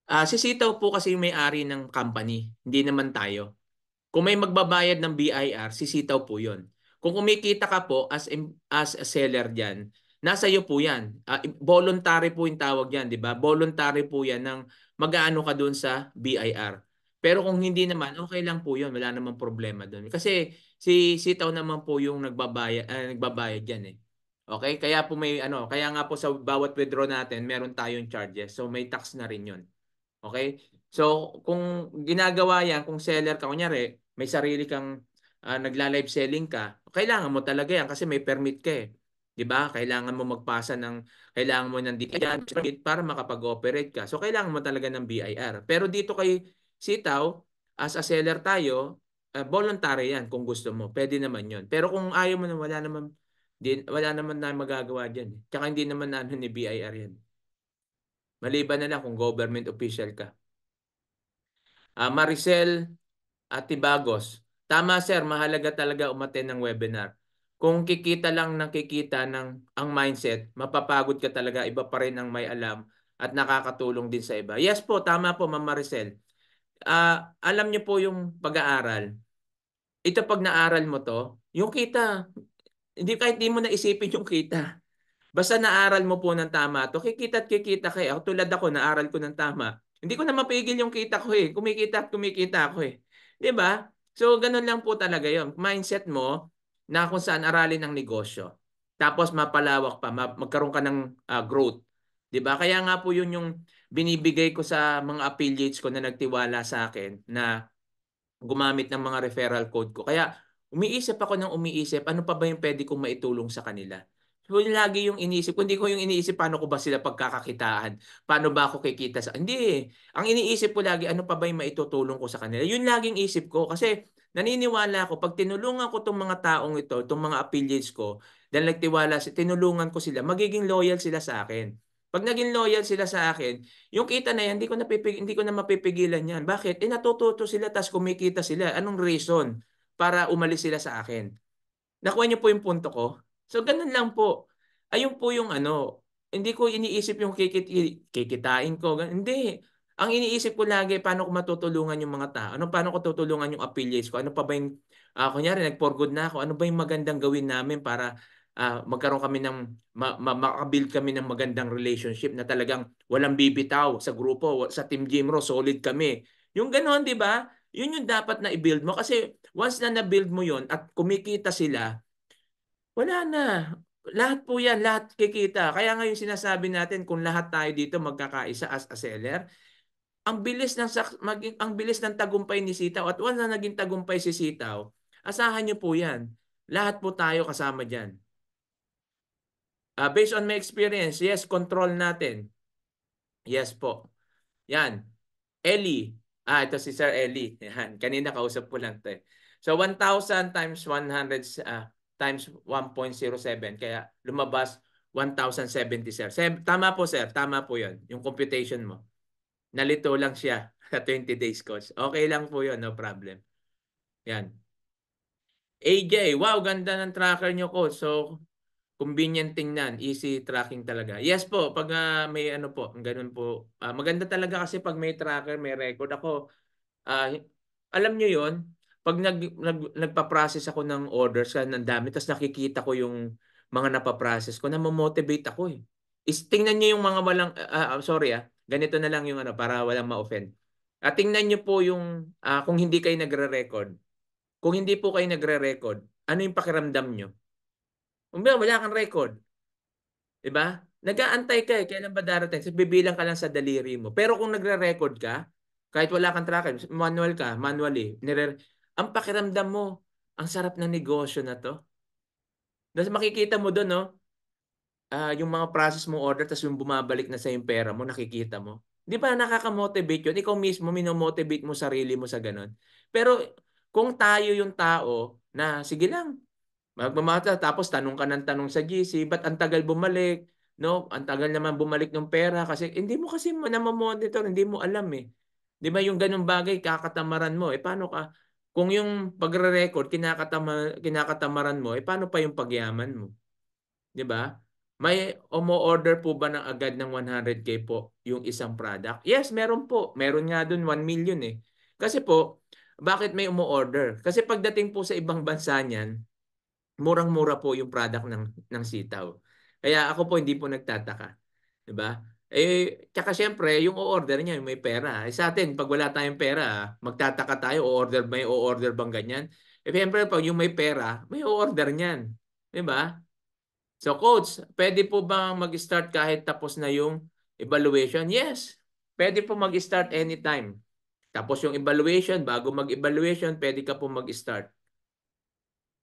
Uh, sisitaw po kasi may-ari ng company, hindi naman tayo. Kung may magbabayad ng BIR, sisitaw po 'yon. Kung kumikita ka po as as a seller diyan, nasa iyo po 'yan. Uh, voluntary po 'yung tawag 'yan, 'di ba? Voluntary po 'yan ng mag-aano ka doon sa BIR. Pero kung hindi naman, okay lang po 'yun, wala namang problema doon. Kasi si sitaw naman po yung ah, nagbabayad uh, nagbabayad diyan eh. Okay? Kaya po may ano, kaya nga po sa bawat withdraw natin, meron tayong charges. So may tax na rin 'yun. Okay? So kung ginagawa 'yan, kung seller ka kunyari, may sarili kang uh, nagla-live selling ka, kailangan mo talaga 'yan kasi may permit ka eh. 'Di ba? Kailangan mo magpasa ng kailangan mo ng DTI permit para makapag-operate ka. So kailangan mo talaga ng BIR. Pero dito kay Sitaw, as a seller tayo, uh, voluntary yan kung gusto mo. Pwede naman yon Pero kung ayaw mo na wala naman, din, wala naman na magagawa dyan. Eh. Tsaka hindi naman na ano ni BIR yan. Maliban na lang kung government official ka. Uh, Maricel Atibagos. Tama sir, mahalaga talaga umaten ng webinar. Kung kikita lang ng kikita ng ang mindset, mapapagod ka talaga, iba pa rin ang may alam at nakakatulong din sa iba. Yes po, tama po Ma'am Maricel uh, alam niyo po yung pag-aaral. Ito pag naaral mo to, yung kita, hindi kahit hindi mo na isipin yung kita. Basta naaral mo po ng tama to, kikita at kikita kayo. Ako tulad ako, naaral ko ng tama. Hindi ko na mapigil yung kita ko eh. Kumikita at kumikita ako eh. 'Di ba? So, ganun lang po talaga yon Mindset mo na kung saan aralin ang negosyo. Tapos mapalawak pa, magkaroon ka ng uh, growth. 'di ba? Kaya nga po 'yun yung binibigay ko sa mga affiliates ko na nagtiwala sa akin na gumamit ng mga referral code ko. Kaya umiisip ako ng umiisip, ano pa ba yung pwede kong maitulong sa kanila? So, lagi yung iniisip. Hindi ko yung iniisip, paano ko ba sila pagkakakitaan? Paano ba ako kikita sa... Hindi. Eh. Ang iniisip ko lagi, ano pa ba yung maitutulong ko sa kanila? Yun laging isip ko. Kasi naniniwala ako, pag tinulungan ko itong mga taong ito, itong mga affiliates ko, dahil nagtiwala, tinulungan ko sila, magiging loyal sila sa akin. Pag naging loyal sila sa akin, yung kita na yan, hindi ko, napipig, hindi ko na mapipigilan yan. Bakit? Eh natututo sila, tas kumikita sila. Anong reason para umalis sila sa akin? Nakuha niyo po yung punto ko? So ganun lang po. Ayun po yung ano, hindi ko iniisip yung kikit, kikitain ko. Hindi. Ang iniisip ko lagi, paano ko matutulungan yung mga tao? Ano, paano ko tutulungan yung affiliates ko? Ano pa ba yung, uh, kunyari, nag-for good na ako, ano ba yung magandang gawin namin para uh, magkaroon kami ng ma- ma- makabuild kami ng magandang relationship na talagang walang bibitaw sa grupo, sa Team Jimro, solid kami. Yung ganoon, 'di ba? Yun yung dapat na i-build mo kasi once na na-build mo yon at kumikita sila, wala na. Lahat po yan, lahat kikita. Kaya ngayon sinasabi natin kung lahat tayo dito magkakaisa as a seller, ang bilis ng maging, ang bilis ng tagumpay ni Sitaw at once na naging tagumpay si Sitaw, asahan niyo po yan. Lahat po tayo kasama diyan. Uh, based on my experience, yes, control natin. Yes po. Yan. Ellie. Ah, ito si Sir Ellie. Yan. Kanina kausap ko lang ito eh. So 1,000 times 100 uh, ah, times 1.07. Kaya lumabas 1,070, sir. sir. Tama po, sir. Tama po yon Yung computation mo. Nalito lang siya sa 20 days course. Okay lang po yon No problem. Yan. AJ, wow, ganda ng tracker nyo, coach. So, Convenient tingnan, easy tracking talaga. Yes po, pag uh, may ano po, ganun po. Uh, maganda talaga kasi pag may tracker, may record ako. Uh, alam nyo yon pag nag, nag, nagpa-process ako ng orders, ang dami, tapos nakikita ko yung mga napaprocess ko, namomotivate ako eh. Is, tingnan nyo yung mga walang, uh, uh, sorry ah, ganito na lang yung ano, para walang ma-offend. At uh, tingnan nyo po yung, uh, kung hindi kayo nagre-record, kung hindi po kayo nagre-record, ano yung pakiramdam nyo? Umbira, wala kang record. Diba? Nag-aantay ka eh, kailan ba darating? So, bibilang ka lang sa daliri mo. Pero kung nagre-record ka, kahit wala kang tracker, manual ka, manually, nire ang pakiramdam mo, ang sarap ng negosyo na to. Tapos makikita mo doon, no? Uh, yung mga process mong order, tapos yung bumabalik na sa yung pera mo, nakikita mo. Di ba nakaka-motivate yun? Ikaw mismo, minomotivate mo sarili mo sa ganun. Pero kung tayo yung tao na, sige lang, Magmamata, tapos tanong ka ng tanong sa GC, ba't ang tagal bumalik? No, ang tagal naman bumalik ng pera kasi hindi mo kasi monitor, hindi mo alam eh. 'Di ba yung ganung bagay kakatamaran mo? Eh paano ka kung yung pagre-record kinakatama, kinakatamaran mo, eh paano pa yung pagyaman mo? 'Di ba? May umo-order po ba ng agad ng 100k po yung isang product? Yes, meron po. Meron nga doon 1 million eh. Kasi po, bakit may umo-order? Kasi pagdating po sa ibang bansa niyan, murang-mura po yung product ng ng sitaw. Kaya ako po hindi po nagtataka. 'Di ba? Eh, tsaka syempre, yung o-order niya, may pera. Eh, sa atin, pag wala tayong pera, magtataka tayo, o-order, may o-order bang ganyan? Eh, syempre, pag yung may pera, may o-order niyan. Di ba? So, coach, pwede po bang mag-start kahit tapos na yung evaluation? Yes, pwede po mag-start anytime. Tapos yung evaluation, bago mag-evaluation, pwede ka po mag-start.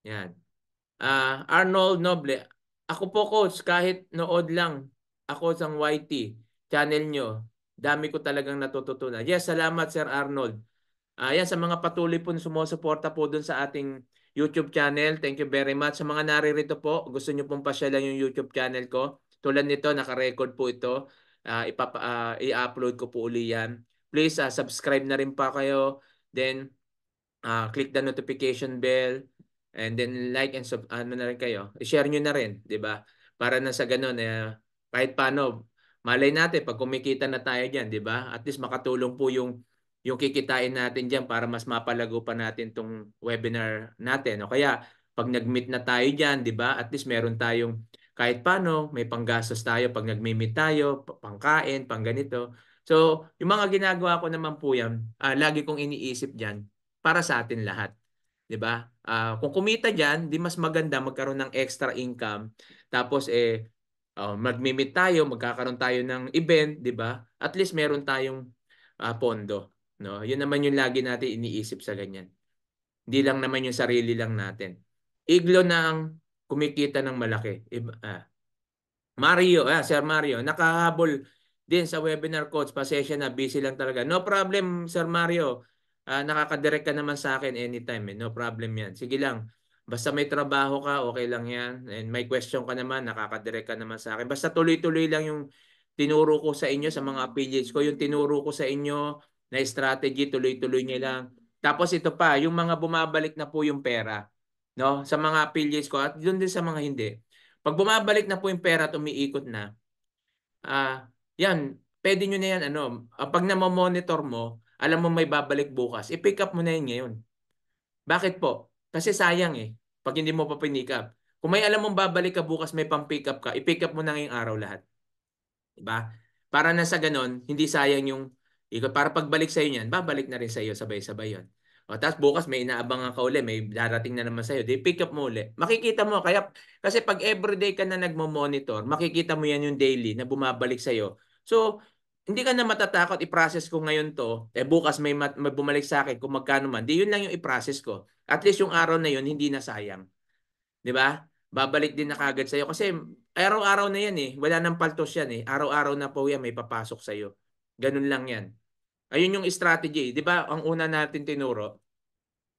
Yan. Uh, Arnold Noble, ako po coach, kahit nood lang ako sa YT channel nyo, dami ko talagang natututunan. Yes, salamat Sir Arnold. Uh, yan, sa mga patuloy po sumusuporta po dun sa ating YouTube channel. Thank you very much. Sa mga naririto po, gusto nyo pong pasya lang yung YouTube channel ko. Tulad nito, nakarecord po ito. Uh, uh, i-upload ko po uli yan. Please, uh, subscribe na rin pa kayo. Then, uh, click the notification bell. And then like and sub ano na rin kayo. I-share nyo na rin, 'di ba? Para na sa ganun eh, kahit paano malay natin pag kumikita na tayo diyan, 'di ba? At least makatulong po yung yung kikitain natin diyan para mas mapalago pa natin tong webinar natin. O kaya pag nag-meet na tayo diyan, 'di ba? At least meron tayong kahit paano may panggastos tayo pag nag-meet tayo, pangkain, pang ganito. So, yung mga ginagawa ko naman po yan, uh, lagi kong iniisip diyan para sa atin lahat. 'di ba? Uh, kung kumita diyan, di mas maganda magkaroon ng extra income. Tapos eh uh, oh, magmi-meet tayo, magkakaroon tayo ng event, 'di ba? At least meron tayong uh, pondo, no? 'Yun naman yung lagi natin iniisip sa ganyan. Hindi lang naman yung sarili lang natin. Iglo na ang kumikita ng malaki. Iba, ah. Mario, ah, Sir Mario, nakahabol din sa webinar coach. Pasensya na, busy lang talaga. No problem, Sir Mario uh, nakakadirect ka naman sa akin anytime. Eh. No problem yan. Sige lang. Basta may trabaho ka, okay lang yan. And may question ka naman, nakakadirect ka naman sa akin. Basta tuloy-tuloy lang yung tinuro ko sa inyo sa mga affiliates ko. Yung tinuro ko sa inyo na strategy, tuloy-tuloy niya lang. Tapos ito pa, yung mga bumabalik na po yung pera. No? Sa mga affiliates ko at doon din sa mga hindi. Pag bumabalik na po yung pera at umiikot na, ah, uh, yan, pwede nyo na yan, ano, ah, pag namomonitor mo, alam mo may babalik bukas, i-pick up mo na yun ngayon. Bakit po? Kasi sayang eh, pag hindi mo pa pinick up. Kung may alam mong babalik ka bukas, may pang-pick up ka, i-pick up mo na ngayong araw lahat. Diba? Para na sa ganun, hindi sayang yung, para pagbalik sa'yo niyan, babalik na rin sa'yo, sabay-sabay yun. O, tapos bukas may inaabangan ka uli, may darating na naman sa'yo, di pick up mo uli. Makikita mo, kaya, kasi pag everyday ka na nagmo-monitor, makikita mo yan yung daily na bumabalik sa'yo. So, hindi ka na matatakot i-process ko ngayon to, eh bukas may, mat- may bumalik sa akin kung magkano man. Di yun lang yung i-process ko. At least yung araw na yun, hindi na sayang. Di ba? Babalik din na kagad sa'yo. Kasi araw-araw na yan eh. Wala nang paltos yan eh. Araw-araw na po yan, may papasok sa'yo. Ganun lang yan. Ayun yung strategy. Di ba, ang una natin tinuro,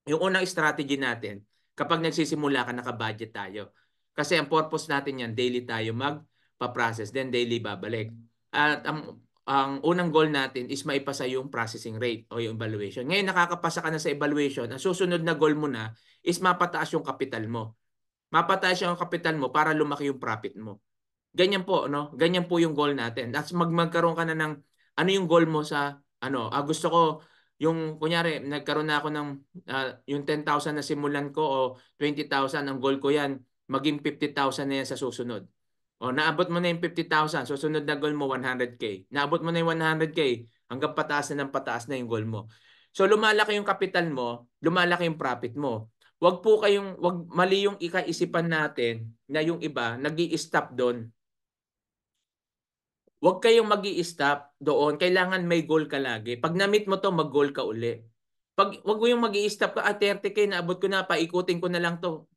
yung unang strategy natin, kapag nagsisimula ka, nakabudget tayo. Kasi ang purpose natin yan, daily tayo magpa-process, then daily babalik. At ang um, ang unang goal natin is maipasa yung processing rate o yung evaluation. Ngayon, nakakapasa ka na sa evaluation. Ang susunod na goal mo na is mapataas yung capital mo. Mapataas yung capital mo para lumaki yung profit mo. Ganyan po, no? Ganyan po yung goal natin. That's mag magkaroon ka na ng ano yung goal mo sa ano, ah, gusto ko yung kunyari nagkaroon na ako ng uh, yung 10,000 na simulan ko o 20,000 ang goal ko yan maging 50,000 na yan sa susunod. O, oh, naabot mo na yung 50,000, susunod na goal mo 100K. Naabot mo na yung 100K, hanggang pataas na ng pataas na yung goal mo. So lumalaki yung capital mo, lumalaki yung profit mo. Wag po kayong wag mali yung ikaisipan natin na yung iba nagii-stop doon. Wag kayong magii stop doon. Kailangan may goal ka lagi. Pag na-meet mo to, mag-goal ka uli. Pag wag mo yung magi-stop ka, ah, 30k naabot ko na, paikutin ko na lang to.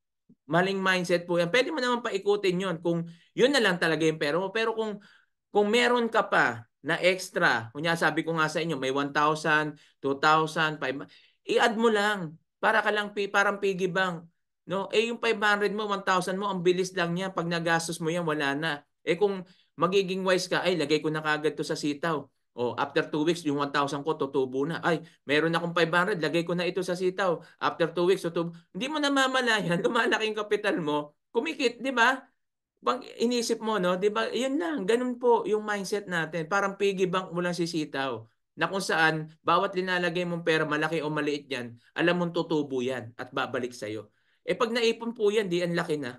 Maling mindset po yan. Pwede mo naman paikutin yun kung yun na lang talaga yung pera mo. Pero kung, kung meron ka pa na extra, kunya sabi ko nga sa inyo, may 1,000, 2,000, 5,000, i-add mo lang para ka lang parang piggy bank. No? Eh yung 500 mo, 1,000 mo, ang bilis lang niya. Pag nagastos mo yan, wala na. Eh kung magiging wise ka, ay lagay ko na kagad to sa sitaw. O, oh, after 2 weeks, yung 1,000 ko, tutubo na. Ay, meron akong 500, lagay ko na ito sa sitaw. After 2 weeks, tutubo. Hindi mo namamalayan, lumalaki yung kapital mo, kumikit, di ba? Pag inisip mo, no? Di ba? Yun lang, ganun po yung mindset natin. Parang piggy bank mo lang si sitaw na kung saan bawat linalagay mong pera, malaki o maliit yan, alam mong tutubo yan at babalik sa'yo. E pag naipon po yan, di ang laki na.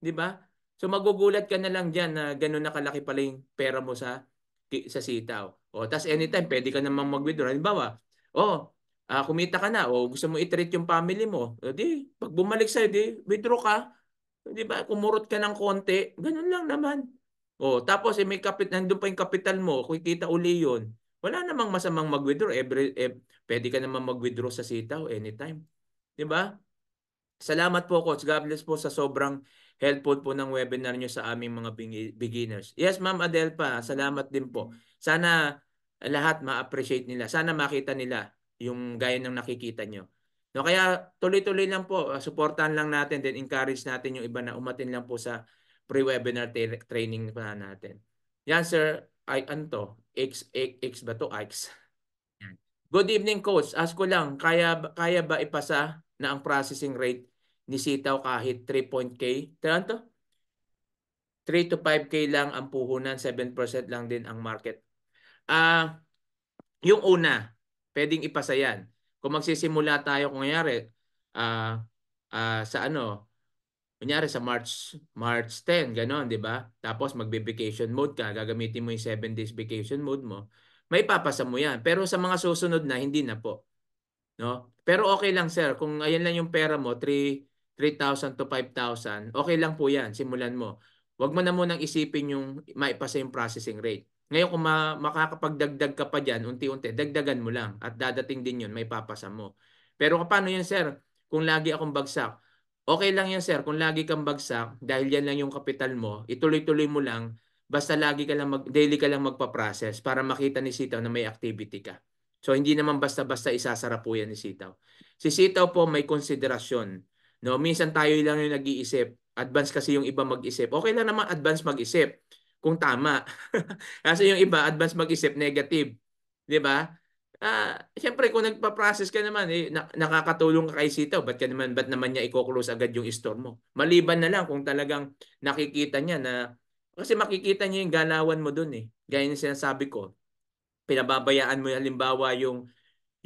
Di ba? So magugulat ka na lang dyan na ganun na kalaki pala yung pera mo sa sa sitaw. O, tas anytime, pwede ka namang mag-withdraw. Halimbawa, oh, uh, kumita ka na, o gusto mo i-treat yung family mo, o di, pag bumalik sa'yo, di, withdraw ka. Di ba, kumurot ka ng konti. Ganun lang naman. O, tapos, eh, may kapit, nandun pa yung capital mo, kikita uli yun. Wala namang masamang mag-withdraw. Every, eh, pwede ka namang mag-withdraw sa sitaw anytime. Di ba? Salamat po, Coach. God bless po sa sobrang helpful po ng webinar nyo sa aming mga beginners. Yes, Ma'am Adelpa, salamat din po. Sana lahat ma-appreciate nila. Sana makita nila yung gaya ng nakikita nyo. No, kaya tuloy-tuloy lang po, ah, supportan lang natin, then encourage natin yung iba na umatin lang po sa pre-webinar training pa natin. Yan sir, ay anto, X, X, X ba to? Ah, X. Good evening coach, ask ko lang, kaya, kaya ba ipasa na ang processing rate ni Sitaw kahit 3.K. Tala to? 3 to 5K lang ang puhunan, 7% lang din ang market. Ah, uh, yung una, pwedeng ipasa yan. Kung magsisimula tayo kung kunyari uh, uh, sa ano, kunyari sa March March 10, ganon, 'di ba? Tapos magbe-vacation mode ka, gagamitin mo yung 7 days vacation mode mo. May papasa mo 'yan. Pero sa mga susunod na hindi na po. No? Pero okay lang sir, kung ayan lang yung pera mo, 3 3,000 to 5,000, okay lang po yan, simulan mo. Huwag mo na munang isipin yung maipasa yung processing rate. Ngayon kung ma- makakapagdagdag ka pa dyan, unti-unti, dagdagan mo lang at dadating din yun, may papasa mo. Pero paano yan sir, kung lagi akong bagsak? Okay lang yan sir, kung lagi kang bagsak, dahil yan lang yung kapital mo, ituloy-tuloy mo lang, basta lagi ka lang mag, daily ka lang magpa-process para makita ni Sitaw na may activity ka. So hindi naman basta-basta isasara po yan ni Sitaw. Si Sitaw po may konsiderasyon No, minsan tayo lang yung nag-iisip. Advance kasi yung iba mag-isip. Okay lang naman advance mag-isip kung tama. kasi yung iba advance mag-isip negative. 'Di ba? Ah, uh, syempre kung nagpa-process ka naman eh na- nakakatulong ka kay Sitaw, ba't ka naman ba't naman niya i-close agad yung store mo? Maliban na lang kung talagang nakikita niya na kasi makikita niya yung galawan mo doon eh. Gaya yung sinasabi ko, pinababayaan mo halimbawa yung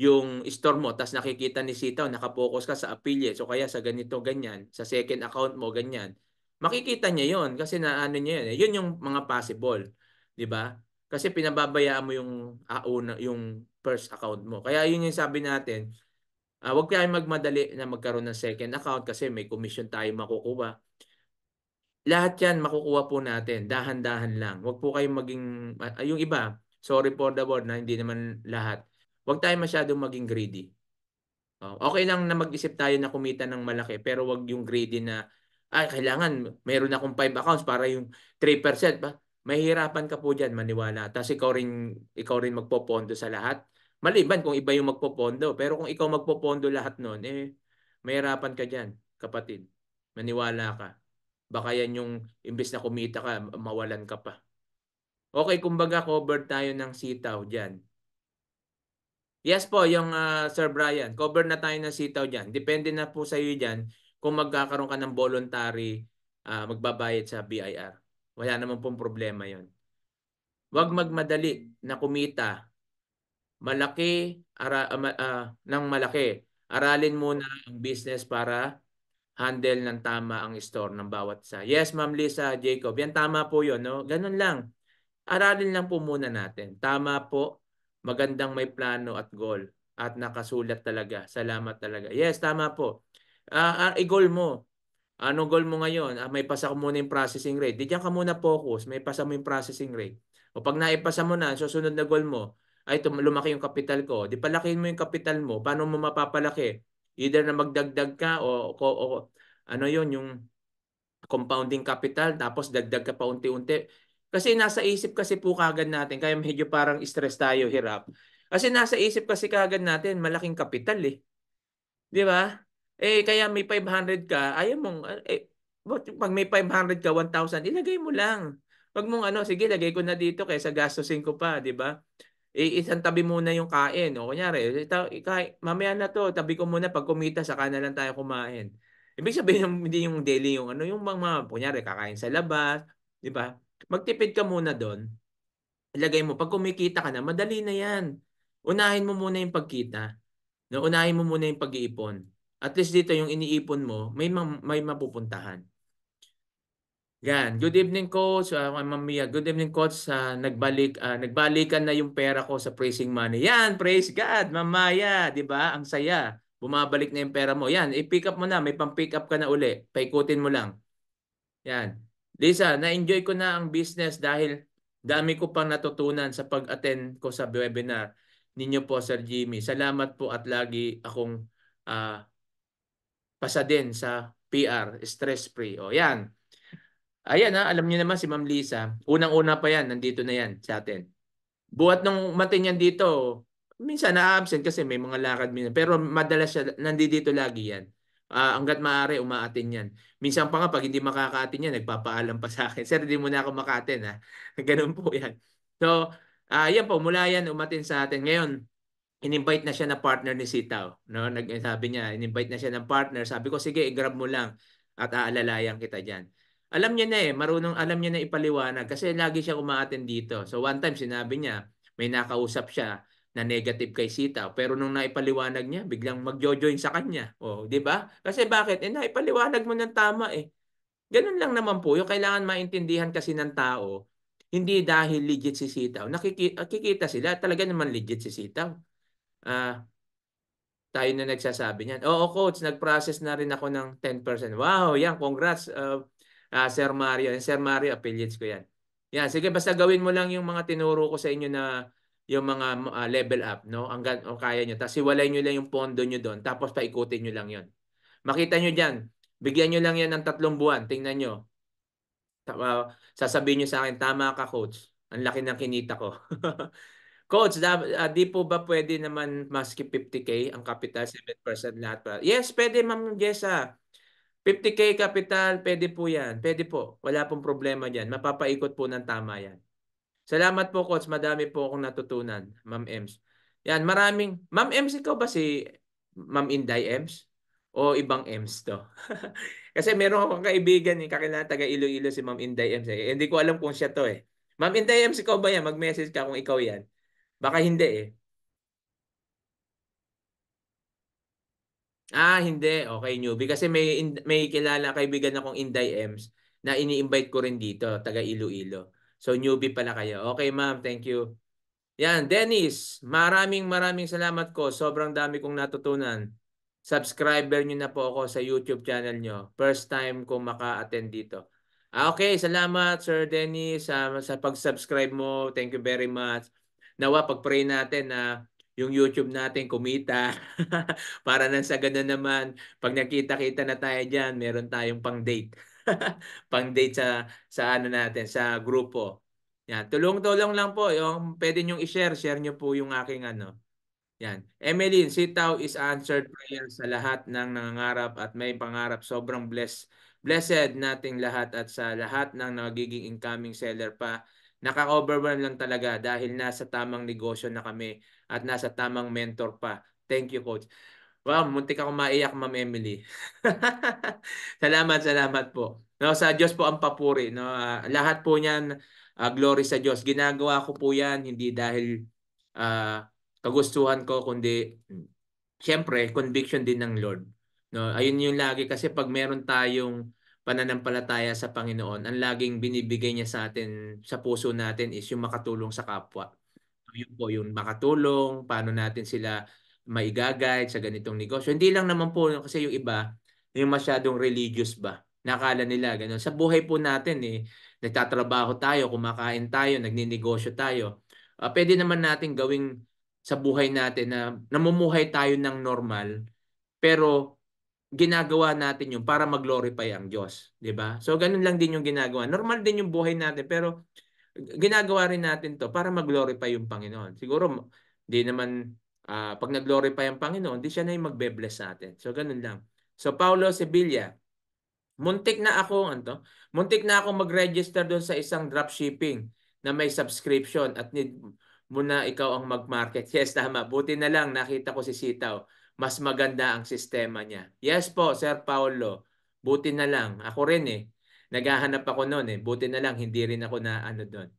yung store mo, tas nakikita ni Sitaw, nakapokus ka sa affiliate, so kaya sa ganito, ganyan, sa second account mo, ganyan. Makikita niya yon kasi naano niya yun. Eh. Yun yung mga possible, di ba? Kasi pinababayaan mo yung, uh, yung first account mo. Kaya yun yung sabi natin, uh, ah, wag kayong magmadali na magkaroon ng second account kasi may commission tayo makukuha. Lahat yan makukuha po natin, dahan-dahan lang. Wag po kayong maging, uh, yung iba, sorry for the word na hindi naman lahat Huwag tayo masyadong maging greedy. Oh, okay lang na mag-isip tayo na kumita ng malaki pero wag yung greedy na ay kailangan meron akong 5 accounts para yung 3% ba? Mahihirapan ka po diyan maniwala. Tapos ikaw rin ikaw rin magpopondo sa lahat. Maliban kung iba yung magpopondo, pero kung ikaw magpopondo lahat noon eh mahirapan ka diyan, kapatid. Maniwala ka. Baka yan yung imbes na kumita ka, mawalan ka pa. Okay, kumbaga covered tayo ng sitaw diyan Yes po, yung uh, Sir Brian, cover na tayo ng sitaw dyan. Depende na po sa iyo dyan kung magkakaroon ka ng voluntary uh, magbabayad sa BIR. Wala naman pong problema yon. Huwag magmadali na kumita malaki ara, uh, uh, ng malaki. Aralin muna ang business para handle ng tama ang store ng bawat isa. Yes, Ma'am Lisa, Jacob, yan tama po yon. No? Ganun lang. Aralin lang po muna natin. Tama po magandang may plano at goal at nakasulat talaga. Salamat talaga. Yes, tama po. Uh, uh, i-goal mo. Ano goal mo ngayon? Uh, may pasa ko muna yung processing rate. Di ka muna focus. May pasa mo yung processing rate. O pag naipasa mo na, susunod na goal mo, ay lumaki yung capital ko. Di palakihin mo yung capital mo. Paano mo mapapalaki? Either na magdagdag ka o, o, o ano yon yung compounding capital tapos dagdag ka pa unti-unti kasi nasa isip kasi po kagad natin, kaya medyo parang stress tayo, hirap. Kasi nasa isip kasi kagad natin, malaking kapital eh. Di ba? Eh, kaya may 500 ka, ayaw mong, eh, pag may 500 ka, 1,000, ilagay mo lang. Pag mong ano, sige, lagay ko na dito kaysa gastusin ko pa, di ba? Eh, isang tabi muna yung kain. O, kunyari, ita, ika, mamaya na to, tabi ko muna pag kumita, saka na lang tayo kumain. Ibig sabihin, hindi yung daily yung ano, yung mga, kunyari, kakain sa labas, di ba? magtipid ka muna doon. Ilagay mo, pag kumikita ka na, madali na yan. Unahin mo muna yung pagkita. No, unahin mo muna yung pag-iipon. At least dito yung iniipon mo, may ma- may mapupuntahan. Yan. Good evening coach. Ah, uh, Ma'am Good evening coach. Uh, nagbalik uh, nagbalikan na yung pera ko sa praising money. Yan, praise God. Mamaya, 'di ba? Ang saya. Bumabalik na yung pera mo. Yan, i-pick up mo na. May pang-pick up ka na uli. Paikutin mo lang. Yan. Lisa, na-enjoy ko na ang business dahil dami ko pang natutunan sa pag-attend ko sa webinar ninyo po Sir Jimmy. Salamat po at lagi akong uh, pasa din sa PR, stress-free. O yan. Ayan ha, ah, alam niyo naman si Ma'am Lisa. Unang-una pa yan, nandito na yan sa atin. Buhat nung umatin yan dito, minsan na-absent kasi may mga lakad minsan. Pero madalas siya, nandito lagi yan uh, hanggat maaari umaatin yan. Minsan pa nga pag hindi makakaatin yan, nagpapaalam pa sa akin, sir, hindi mo na ako makaatin ha. Ah. Ganun po yan. So, uh, yan po, mula yan umatin sa atin. Ngayon, in-invite na siya na partner ni Sitaw. No? Nag eh, sabi niya, in-invite na siya ng partner. Sabi ko, sige, grab mo lang at aalalayan kita diyan. Alam niya na eh, marunong alam niya na ipaliwanag kasi lagi siya umaaten dito. So one time sinabi niya, may nakausap siya na negative kay Sita. Pero nung naipaliwanag niya, biglang magjo-join sa kanya. O, oh, di ba? Kasi bakit? Eh, naipaliwanag mo ng tama eh. Ganun lang naman po. Yung kailangan maintindihan kasi ng tao, hindi dahil legit si Sitaw. Nakikita ah, sila, talaga naman legit si Sitaw. Ah, uh, tayo na nagsasabi niyan. Oo, coach, nag-process na rin ako ng 10%. Wow, yan, congrats, uh, uh, Sir Mario. Sir Mario, affiliates ko yan. Yan, sige, basta gawin mo lang yung mga tinuro ko sa inyo na yung mga uh, level up, no? Ang o kaya niyo Tapos iwalay niyo lang yung pondo niyo doon. Tapos paikutin niyo lang yon Makita niyo diyan Bigyan niyo lang yan ng tatlong buwan. Tingnan niyo Uh, ah, sasabihin niyo sa akin, tama ka coach. Ang laki ng kinita ko. coach, da, uh, ah, di po ba pwede naman maski 50K ang capital, 7% lahat? Pa? Yes, pwede ma'am Jessa. 50K capital, pwede po yan. Pwede po. Wala pong problema diyan Mapapaikot po ng tama yan. Salamat po coach, madami po akong natutunan, Ma'am Ems. Yan, maraming Ma'am Ems ikaw ba si Ma'am Inday Ems o ibang Ems to? Kasi meron akong kaibigan ni eh, kakilala taga Iloilo si Ma'am Inday Ems. Eh. Hindi ko alam kung siya to eh. Ma'am Inday Ems ikaw ba yan? Mag-message ka kung ikaw yan. Baka hindi eh. Ah, hindi. Okay, newbie. Kasi may, may kilala kaibigan akong Inday Ems na ini-invite ko rin dito, taga Iloilo. So newbie pala kayo. Okay ma'am, thank you. Yan, Dennis, maraming maraming salamat ko. Sobrang dami kong natutunan. Subscriber nyo na po ako sa YouTube channel nyo. First time ko maka-attend dito. Ah, okay, salamat Sir Dennis sa, sa pag-subscribe mo. Thank you very much. Nawa, pag-pray natin na yung YouTube natin kumita. Para nang sa ganun naman, pag nakita-kita na tayo dyan, meron tayong pang-date. pang-date sa, sa ano natin, sa grupo. Yan. Tulong-tulong lang po. Yung, pwede nyo i-share. Share niyo po yung aking ano. Yan. Emeline, sitaw is answered prayer sa lahat ng nangangarap at may pangarap. Sobrang blessed. Blessed nating lahat at sa lahat ng nagiging incoming seller pa. naka overwhelm lang talaga dahil nasa tamang negosyo na kami at nasa tamang mentor pa. Thank you, Coach. Wow, muntik ako maiyak, Ma'am Emily. salamat, salamat po. No, sa Diyos po ang papuri. No, uh, lahat po niyan, uh, glory sa Diyos. Ginagawa ko po yan, hindi dahil uh, kagustuhan ko, kundi syempre, conviction din ng Lord. No, ayun yung lagi kasi pag meron tayong pananampalataya sa Panginoon, ang laging binibigay niya sa atin, sa puso natin is yung makatulong sa kapwa. Yun po yung makatulong, paano natin sila may maigagayad sa ganitong negosyo. Hindi lang naman po kasi yung iba, yung masyadong religious ba. Nakala nila ganun. Sa buhay po natin eh, nagtatrabaho tayo, kumakain tayo, nagninegosyo tayo. Uh, pwede naman natin gawing sa buhay natin na namumuhay tayo ng normal pero ginagawa natin yung para mag-glorify ang Diyos, 'di ba? So ganun lang din yung ginagawa. Normal din yung buhay natin pero ginagawa rin natin 'to para mag-glorify yung Panginoon. Siguro di naman Uh, pag nag-glorify ang Panginoon, di siya na yung magbe-bless sa atin. So, ganun lang. So, Paulo Sevilla, muntik na ako, anto, muntik na ako mag-register doon sa isang dropshipping na may subscription at need muna ikaw ang mag-market. Yes, tama. Buti na lang, nakita ko si Sitaw. Mas maganda ang sistema niya. Yes po, Sir Paolo. Buti na lang. Ako rin eh. Naghahanap ako noon eh. Buti na lang, hindi rin ako na ano doon.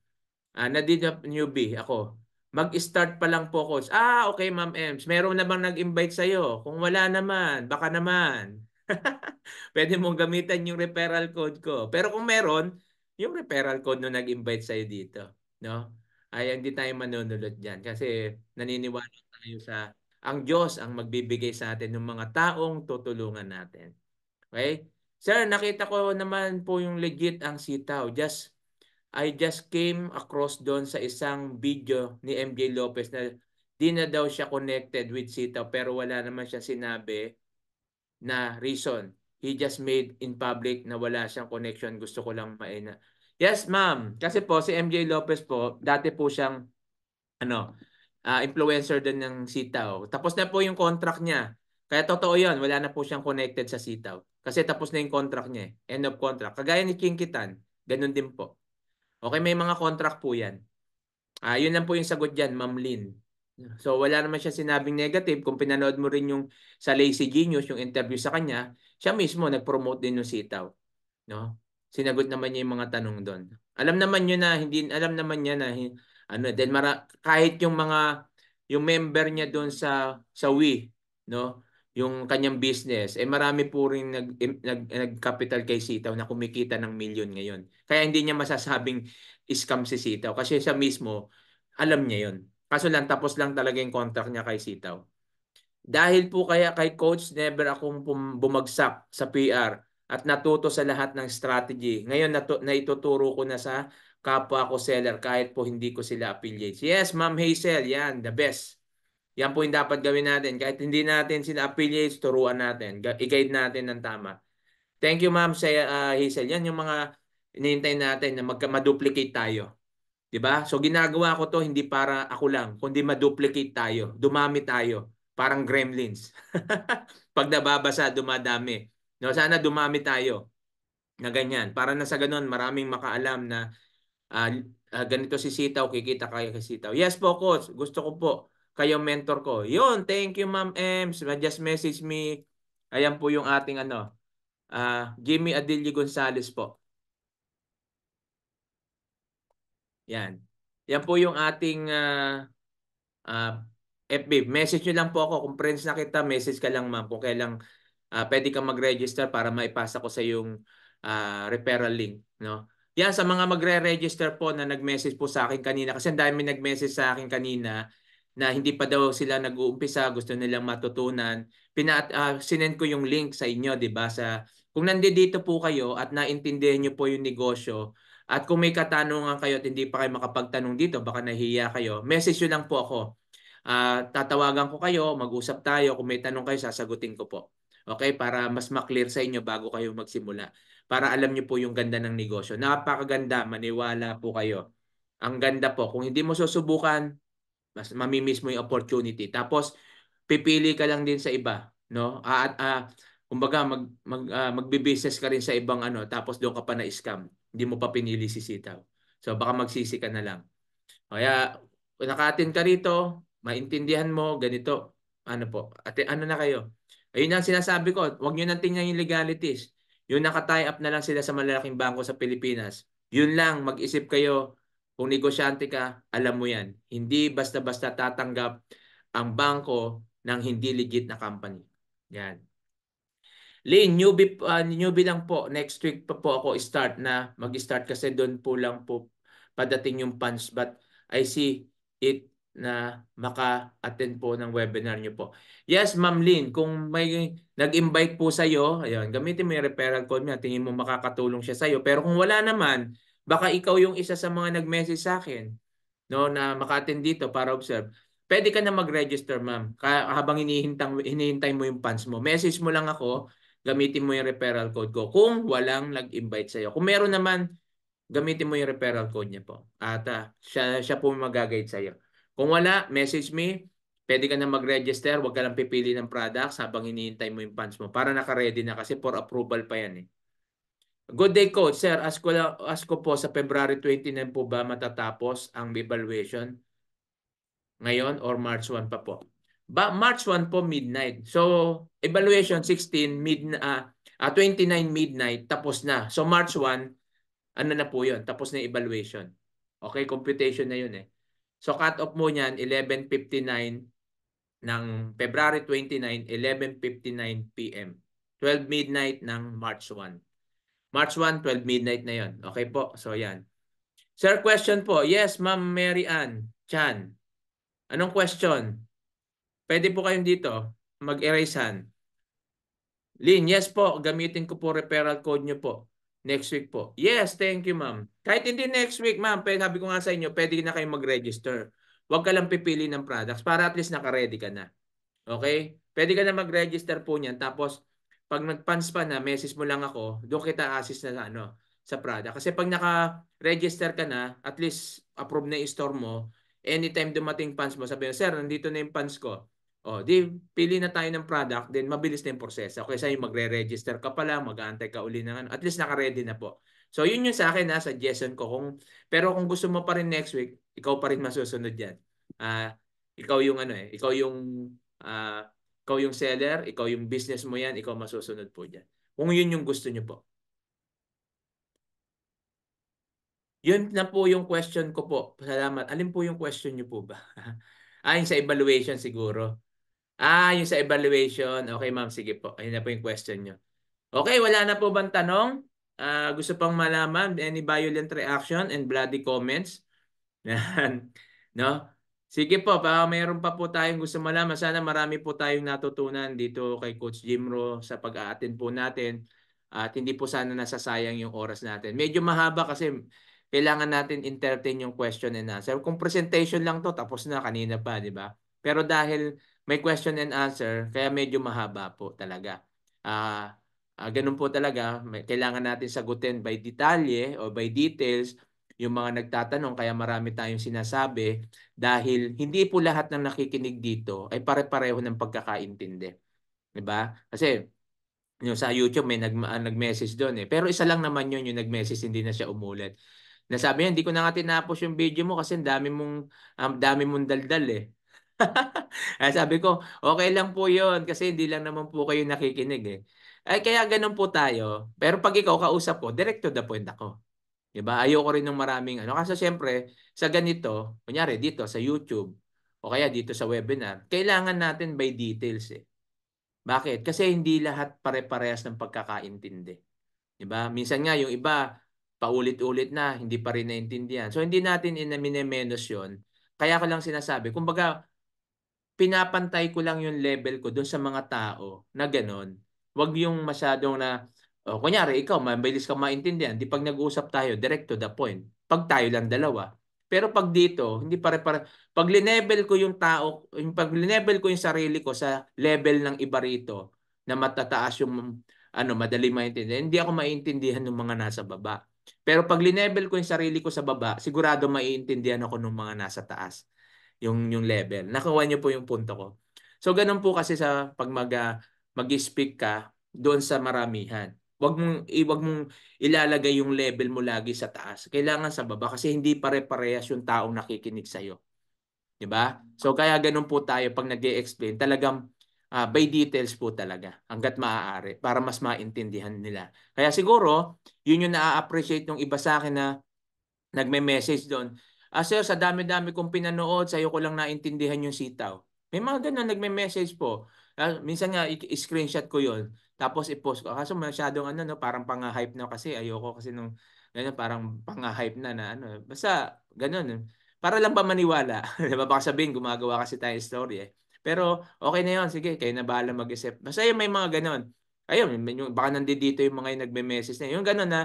Uh, ah, na newbie ako mag-start pa lang po coach. Ah, okay Ma'am Ems, meron na bang nag-invite sa'yo? Kung wala naman, baka naman. Pwede mong gamitan yung referral code ko. Pero kung meron, yung referral code no nag-invite sa'yo dito. No? Ay, hindi tayo manunulot dyan. Kasi naniniwala tayo sa ang Diyos ang magbibigay sa atin ng mga taong tutulungan natin. Okay? Sir, nakita ko naman po yung legit ang sitaw. Just I just came across doon sa isang video ni MJ Lopez na di na daw siya connected with Sita pero wala naman siya sinabi na reason. He just made in public na wala siyang connection. Gusto ko lang maina. Yes, ma'am. Kasi po si MJ Lopez po, dati po siyang ano, uh, influencer din ng Sitaw. Oh. Tapos na po yung contract niya. Kaya totoo 'yon, wala na po siyang connected sa Sitaw. Oh. Kasi tapos na yung contract niya, eh. end of contract. Kagaya ni Kinkitan, ganun din po. Okay, may mga contract po yan. Uh, yun lang po yung sagot diyan, Ma'am Lynn. So wala naman siya sinabing negative. Kung pinanood mo rin yung sa Lazy Genius, yung interview sa kanya, siya mismo nag-promote din ng sitaw. No? Sinagot naman niya yung mga tanong doon. Alam naman niya na hindi alam naman niya na ano then mara, kahit yung mga yung member niya doon sa sa WE, no? yung kanyang business, eh marami po rin nag, eh, nag, eh, nag-capital kay Sitaw na kumikita ng milyon ngayon. Kaya hindi niya masasabing scam si Sitaw kasi siya mismo, alam niya yon Kaso lang, tapos lang talaga yung contract niya kay Sitaw. Dahil po kaya kay Coach Never akong bumagsak sa PR at natuto sa lahat ng strategy. Ngayon, natu- naituturo ko na sa kapwa ko seller kahit po hindi ko sila affiliates. Yes, Ma'am Hazel, yan, the best. Yan po yung dapat gawin natin. Kahit hindi natin sila affiliates, turuan natin. I-guide natin ng tama. Thank you ma'am sa uh, ah, Hazel. Yan yung mga inihintay natin na mag-duplicate tayo. 'Di ba? So ginagawa ko 'to hindi para ako lang, kundi ma-duplicate tayo. Dumami tayo, parang gremlins. Pag nababasa, dumadami. No, sana dumami tayo na ganyan. Para na sa ganun, maraming makaalam na uh, uh, ganito si Sitaw, kikita kayo kay Sitaw. Yes po, coach. Gusto ko po kayo mentor ko. Yun, thank you Ma'am Ems. Just message me. Ayan po yung ating ano. Uh, ah, Jimmy Adilio Gonzales po. Yan. Yan po yung ating uh, ah, uh, ah, FB. Message nyo lang po ako. Kung friends na kita, message ka lang ma'am. Kung kailang uh, pwede kang mag-register para maipasa ko sa yung uh, referral link. No? Yan, sa mga magre-register po na nag-message po sa akin kanina. Kasi ang dami nag-message sa akin kanina na hindi pa daw sila nag-uumpisa, gusto nilang matutunan. Pina uh, sinend ko yung link sa inyo, 'di ba? Sa kung nandito po kayo at naintindihan niyo po yung negosyo at kung may katanungan kayo at hindi pa kayo makapagtanong dito, baka nahihiya kayo, message niyo lang po ako. Uh, tatawagan ko kayo, mag-usap tayo, kung may tanong kayo sasagutin ko po. Okay, para mas maklear sa inyo bago kayo magsimula. Para alam niyo po yung ganda ng negosyo. Napakaganda, maniwala po kayo. Ang ganda po. Kung hindi mo susubukan, mas mamimiss mo yung opportunity. Tapos pipili ka lang din sa iba, no? Ah, at uh, kumbaga mag, mag uh, magbi-business ka rin sa ibang ano tapos doon ka pa na scam. Hindi mo pa pinili si sitaw. So baka magsisi ka na lang. Kaya kung nakatin ka rito, maintindihan mo ganito. Ano po? At ano na kayo? Ayun ang sinasabi ko, wag niyo nang tingnan yung legalities. Yung nakatie up na lang sila sa malalaking bangko sa Pilipinas. Yun lang, mag-isip kayo kung negosyante ka, alam mo yan. Hindi basta-basta tatanggap ang bangko ng hindi legit na company. Yan. Lin, newbie, uh, newbie lang po. Next week pa po ako start na mag-start kasi doon po lang po padating yung punch. But I see it na maka-attend po ng webinar nyo po. Yes, Ma'am Lin, kung may nag-invite po sa'yo, ayun, gamitin mo yung referral code niya, tingin mo makakatulong siya sa'yo. Pero kung wala naman, Baka ikaw yung isa sa mga nag-message sa akin no na maka dito para observe. Pwede ka na mag-register, ma'am. Habang hinihintang hinihintay mo yung funds mo. Message mo lang ako, gamitin mo yung referral code ko kung walang nag-invite sa iyo. Kung meron naman, gamitin mo yung referral code niya po. At uh, siya siya po mag-guide sa iyo. Kung wala, message me. Pwede ka na mag-register, wag ka lang pipili ng products habang hinihintay mo yung funds mo para naka-ready na kasi for approval pa yan eh. Good day coach, sir. Ask ko, lang, ask ko po sa February 29 po ba matatapos ang evaluation ngayon or March 1 pa po? Ba March 1 po midnight. So evaluation 16 mid uh, uh, 29 midnight tapos na. So March 1 ano na po yun? Tapos na yung evaluation. Okay, computation na 'yun eh. So cut off mo niyan 11:59 ng February 29, 11:59 PM. 12 midnight ng March 1. March 1, 12 midnight na yon. Okay po, so yan. Sir, question po. Yes, Ma'am Mary Ann Chan. Anong question? Pwede po kayong dito mag erasehan hand. Lin, yes po, gamitin ko po referral code nyo po. Next week po. Yes, thank you ma'am. Kahit hindi next week ma'am, sabi ko nga sa inyo, pwede na kayong mag-register. Huwag ka lang pipili ng products para at least naka-ready ka na. Okay? Pwede ka na mag-register po niyan. Tapos, pag nag-funds pa na, message mo lang ako, doon kita assist na ano, sa Prada. Kasi pag naka-register ka na, at least approve na yung store mo, anytime dumating fans mo, sabi mo, sir, nandito na yung fans ko. O, di, pili na tayo ng product, then mabilis na yung proseso. Kaysa yung magre-register ka pala, mag-aantay ka uli na ano. At least naka-ready na po. So, yun yung sa akin na ah, suggestion ko. Kung, pero kung gusto mo pa rin next week, ikaw pa rin masusunod yan. Uh, ah, ikaw yung ano eh, ikaw yung uh, ikaw yung seller, ikaw yung business mo yan, ikaw masusunod po dyan. Kung yun yung gusto nyo po. Yun na po yung question ko po. Salamat. Alin po yung question nyo po ba? ah, yung sa evaluation siguro. Ah, yung sa evaluation. Okay ma'am, sige po. Ayun na po yung question nyo. Okay, wala na po bang tanong? Uh, gusto pang malaman any violent reaction and bloody comments? no? Sige po, pa, mayroon pa po tayong gusto malaman. Sana marami po tayong natutunan dito kay Coach Jimro sa pag-aattend po natin. At hindi po sana nasasayang yung oras natin. Medyo mahaba kasi kailangan natin entertain yung question and answer. Kung presentation lang to, tapos na kanina pa, di ba? Pero dahil may question and answer, kaya medyo mahaba po talaga. Ah, uh, uh, ganun po talaga, may, kailangan natin sagutin by detalye o by details yung mga nagtatanong kaya marami tayong sinasabi dahil hindi po lahat ng nakikinig dito ay pare-pareho ng pagkakaintindi. 'Di ba? Kasi yung sa YouTube may nag ah, nag-message doon eh. Pero isa lang naman yun yung nag-message hindi na siya umulit. Nasabi niya, hindi ko na nga tinapos yung video mo kasi dami mong um, dami mong daldal eh. Ay, sabi ko, okay lang po yon kasi hindi lang naman po kayo nakikinig eh. Ay, kaya ganun po tayo. Pero pag ikaw kausap ko, direct to the point ako. Diba? Ayoko rin ng maraming ano. Kasi syempre, sa ganito, kunyari dito sa YouTube o kaya dito sa webinar, kailangan natin by details eh. Bakit? Kasi hindi lahat pare-parehas ng pagkakaintindi. Diba? Minsan nga yung iba, paulit-ulit na, hindi pa rin naintindihan. So hindi natin inaminemenos yun. Kaya ko lang sinasabi, kumbaga, pinapantay ko lang yung level ko dun sa mga tao na ganun. Huwag yung masyadong na o, oh, kunyari, ikaw, mabilis kang maintindihan. Di pag nag-uusap tayo, direct to the point. Pag tayo lang dalawa. Pero pag dito, hindi pare-pare. Pag linevel ko yung tao, yung pag linevel ko yung sarili ko sa level ng iba rito, na matataas yung ano, madali maintindihan. Hindi ako maiintindihan ng mga nasa baba. Pero pag linevel ko yung sarili ko sa baba, sigurado maiintindihan ako ng mga nasa taas. Yung, yung level. Nakuha niyo po yung punto ko. So ganun po kasi sa pag mag, ah, mag-speak ka doon sa maramihan. Wag mong iwag eh, mong ilalagay yung level mo lagi sa taas. Kailangan sa baba kasi hindi pare-parehas yung taong nakikinig sa iyo. 'Di ba? So kaya ganun po tayo pag nag-explain, e talagang uh, by details po talaga hangga't maaari para mas maintindihan nila. Kaya siguro, yun yung na-appreciate ng iba sa akin na nagme-message doon. Ah, sir, sa dami-dami kong pinanood, sa'yo ko lang naintindihan yung sitaw. May mga ganun nagme-message po. Ah, minsan nga i-screenshot ko yon tapos i-post ko. kasi masyadong ano no, parang pang-hype na kasi ayoko kasi nung ganun parang pang-hype na na ano. Eh. Basta ganoon eh. Para lang ba maniwala? 'Di Baka sabihin gumagawa kasi tayo story eh. Pero okay na 'yon, sige, kayo na bahala mag-isip. Basta yung may mga ganoon Ayun, yung, baka nandito yung mga yung nagme-message na. Yung ganoon na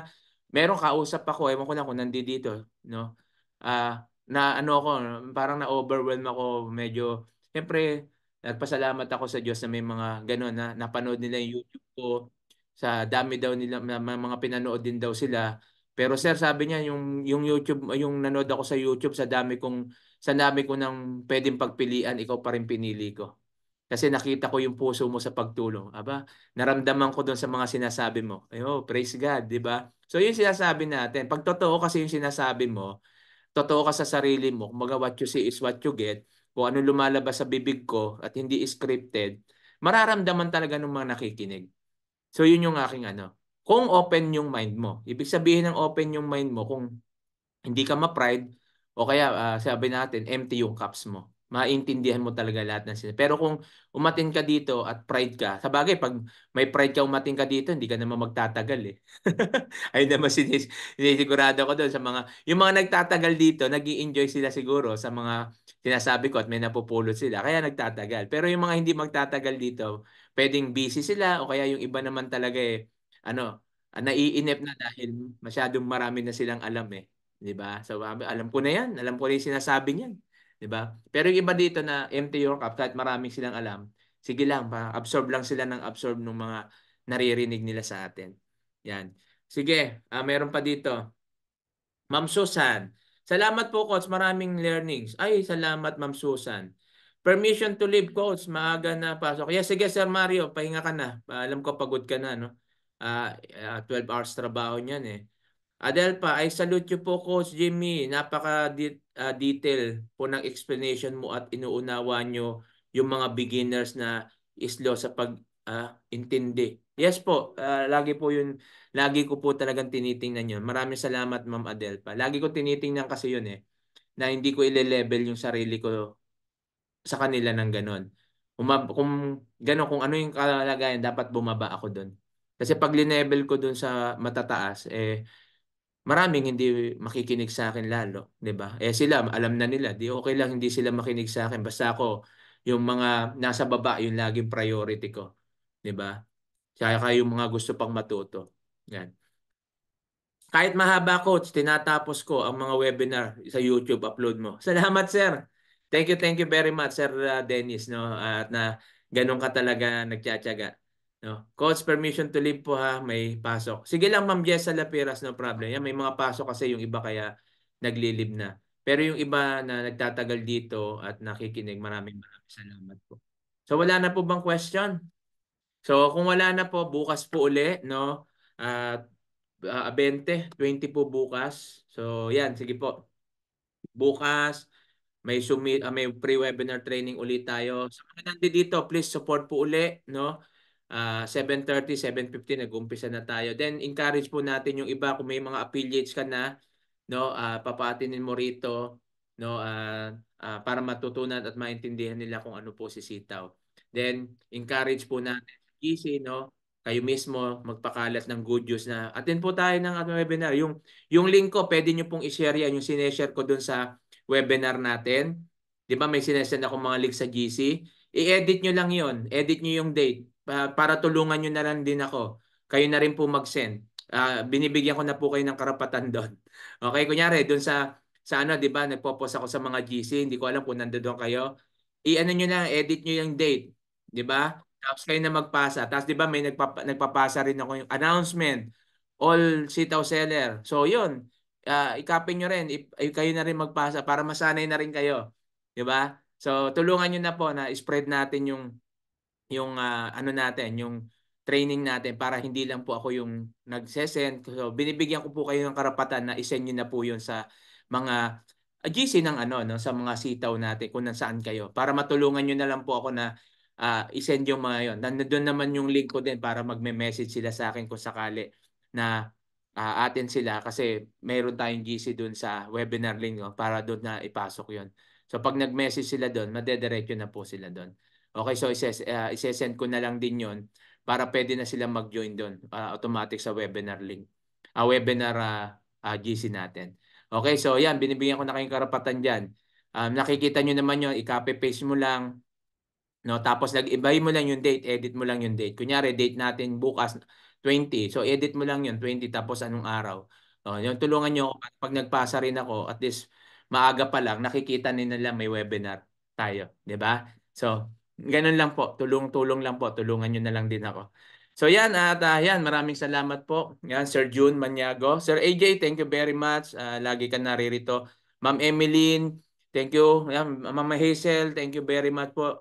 meron kausap ako, ewan ko na kung nandito, no? Ah, uh, na ano ako, parang na-overwhelm ako, medyo, syempre, nagpasalamat ako sa Diyos na may mga ganun na napanood nila yung YouTube ko. Sa dami daw nila, mga pinanood din daw sila. Pero sir, sabi niya, yung, yung YouTube, yung nanood ako sa YouTube, sa dami kong, sa dami ko nang pwedeng pagpilian, ikaw pa rin pinili ko. Kasi nakita ko yung puso mo sa pagtulong. Aba, naramdaman ko doon sa mga sinasabi mo. ayo oh, praise God, di ba? So yun sinasabi natin, pag totoo kasi yung sinasabi mo, totoo ka sa sarili mo, kumbaga what you see is what you get, kung ano lumalabas sa bibig ko at hindi scripted, mararamdaman talaga ng mga nakikinig. So yun yung aking ano. Kung open yung mind mo. Ibig sabihin ng open yung mind mo kung hindi ka ma-pride o kaya uh, sabi natin empty yung cups mo maintindihan mo talaga lahat ng sinasabi. Pero kung umatin ka dito at pride ka, sa bagay, pag may pride ka umatin ka dito, hindi ka naman magtatagal eh. Ayun naman sinis, sinisigurado ko doon sa mga, yung mga nagtatagal dito, nag enjoy sila siguro sa mga sinasabi ko at may napupulot sila, kaya nagtatagal. Pero yung mga hindi magtatagal dito, pwedeng busy sila o kaya yung iba naman talaga eh, ano, ah, naiinip na dahil masyadong marami na silang alam eh. 'di ba? So ah, alam ko na 'yan, alam ko na 'yung sinasabi niyan. 'di ba? Pero yung iba dito na empty your cup kahit maraming silang alam, sige lang pa, absorb lang sila ng absorb ng mga naririnig nila sa atin. Yan. Sige, uh, meron pa dito. Ma'am Susan, salamat po coach, maraming learnings. Ay, salamat Ma'am Susan. Permission to leave coach, maaga na pasok. Yes, sige Sir Mario, pahinga ka na. Ah, alam ko pagod ka na no. Uh, uh, 12 hours trabaho niyan eh. Adelpa, I salute you po Coach Jimmy. Napaka de- uh, detail po ng explanation mo at inuunawa nyo yung mga beginners na islo sa pag uh, intindi. Yes po, uh, lagi po yun, lagi ko po talagang tinitingnan yun. Maraming salamat Ma'am Adelpa. Lagi ko tinitingnan kasi yun eh, na hindi ko ile-level yung sarili ko sa kanila ng ganon. Umab- kung ganon, kung ano yung kalagayan, dapat bumaba ako doon. Kasi pag level ko doon sa matataas, eh, maraming hindi makikinig sa akin lalo, 'di ba? Eh sila, alam na nila, di okay lang hindi sila makinig sa akin basta ako yung mga nasa baba yung laging priority ko, 'di ba? Kaya yung mga gusto pang matuto. Yan. Kahit mahaba coach, tinatapos ko ang mga webinar sa YouTube upload mo. Salamat sir. Thank you, thank you very much sir uh, Dennis no at na ganun ka talaga nagtiyaga. No? Coach, permission to leave po ha, may pasok. Sige lang Ma'am Jessa Lapiras, no problem. Yan, may mga pasok kasi yung iba kaya naglilib na. Pero yung iba na nagtatagal dito at nakikinig, maraming maraming salamat po. So wala na po bang question? So kung wala na po, bukas po uli, no? At uh, 20, 20 po bukas. So yan, sige po. Bukas, may sumi, uh, may pre-webinar training ulit tayo. Sa so, mga nandito, please support po uli, no? uh, 7.30, 7.15 nag-umpisa na tayo. Then encourage po natin yung iba kung may mga affiliates ka na, no, uh, papaatinin mo rito, no, uh, uh, para matutunan at maintindihan nila kung ano po si sitaw. Then encourage po natin easy, no, kayo mismo magpakalat ng good news na atin po tayo ng ating webinar. Yung, yung link ko, pwede nyo pong i-share yan, yung sineshare ko dun sa webinar natin. Di ba may sinesend ako mga link sa GC? I-edit nyo lang yon Edit nyo yung date para tulungan nyo na lang din ako. Kayo na rin po mag-send. Uh, binibigyan ko na po kayo ng karapatan doon. Okay, kunyari, doon sa, sa ano, di ba, nagpo-post ako sa mga GC, hindi ko alam kung nandoon kayo. I-ano nyo na, edit nyo yung date. Di ba? Tapos kayo na magpasa. Tapos di ba, may nagpapa, nagpapasa rin ako yung announcement. All sitaw seller. So yun, uh, ah, ikapin nyo rin. I- kayo na rin magpasa para masanay na rin kayo. Di ba? So tulungan nyo na po na spread natin yung yung uh, ano natin, yung training natin para hindi lang po ako yung nagsesend. So binibigyan ko po kayo ng karapatan na isend niyo na po yun sa mga ah, GC ng ano no sa mga sitaw natin kung nasaan kayo para matulungan niyo na lang po ako na uh, isend yung mga yon. Nandoon naman yung link ko din para magme-message sila sa akin kung sakali na uh, atin sila kasi mayroon tayong GC doon sa webinar link no, para doon na ipasok yon. So pag nag-message sila doon, madediretso na po sila doon. Okay, so ises, uh, ah, isesend ko na lang din yon para pwede na silang mag-join doon uh, ah, automatic sa webinar link. Uh, webinar uh, uh, GC natin. Okay, so yan, binibigyan ko na kayong karapatan dyan. Um, nakikita nyo naman yun, i-copy paste mo lang. No? Tapos nag-ibay mo lang yung date, edit mo lang yung date. Kunyari, date natin bukas 20. So edit mo lang yun, 20 tapos anong araw. No? Oh, yung tulungan nyo, pag nagpasa rin ako, at least maaga pa lang, nakikita nila may webinar tayo. ba diba? So, Ganun lang po, tulong-tulong lang po, tulungan nyo na lang din ako. So yan at uh, yan, maraming salamat po. Yan Sir June Maniago. Sir AJ, thank you very much. Uh, lagi ka naririto. Ma'am Emeline, thank you. Yan, Mama Hazel, thank you very much po.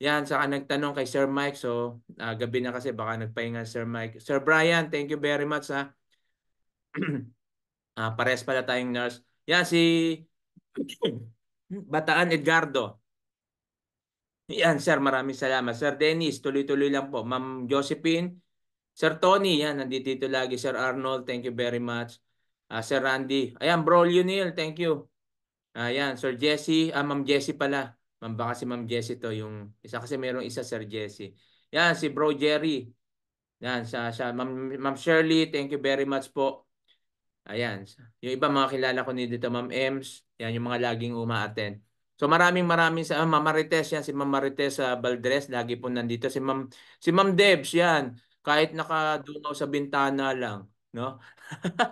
Yan, saka nagtanong kay Sir Mike. So uh, gabi na kasi baka nagpahinga Sir Mike. Sir Brian, thank you very much ha. uh, pares pala tayong nurse. Yan si Bataan Edgardo. Yan, sir. Maraming salamat. Sir Dennis, tuloy-tuloy lang po. Ma'am Josephine, Sir Tony, yan. Nandito ito lagi. Sir Arnold, thank you very much. Uh, Sir Randy. Ayan, bro Lionel, thank you. Ayan, Sir Jesse. Ah, Ma'am Jesse pala. Ma'am, baka si Ma'am Jesse to yung isa kasi mayroong isa Sir Jesse. Yan, si Bro Jerry. Yan, sa, sa Ma'am Ma Shirley, thank you very much po. Ayan. Yung iba mga kilala ko nito, Ma'am Ems. Yan, yung mga laging uma-attend. So maraming maraming sa uh, ah, Mama yan, si Mama Rites uh, ah, Valdres, lagi po nandito. Si Ma'am si Ma'am Debs yan, kahit nakadungaw sa bintana lang, no?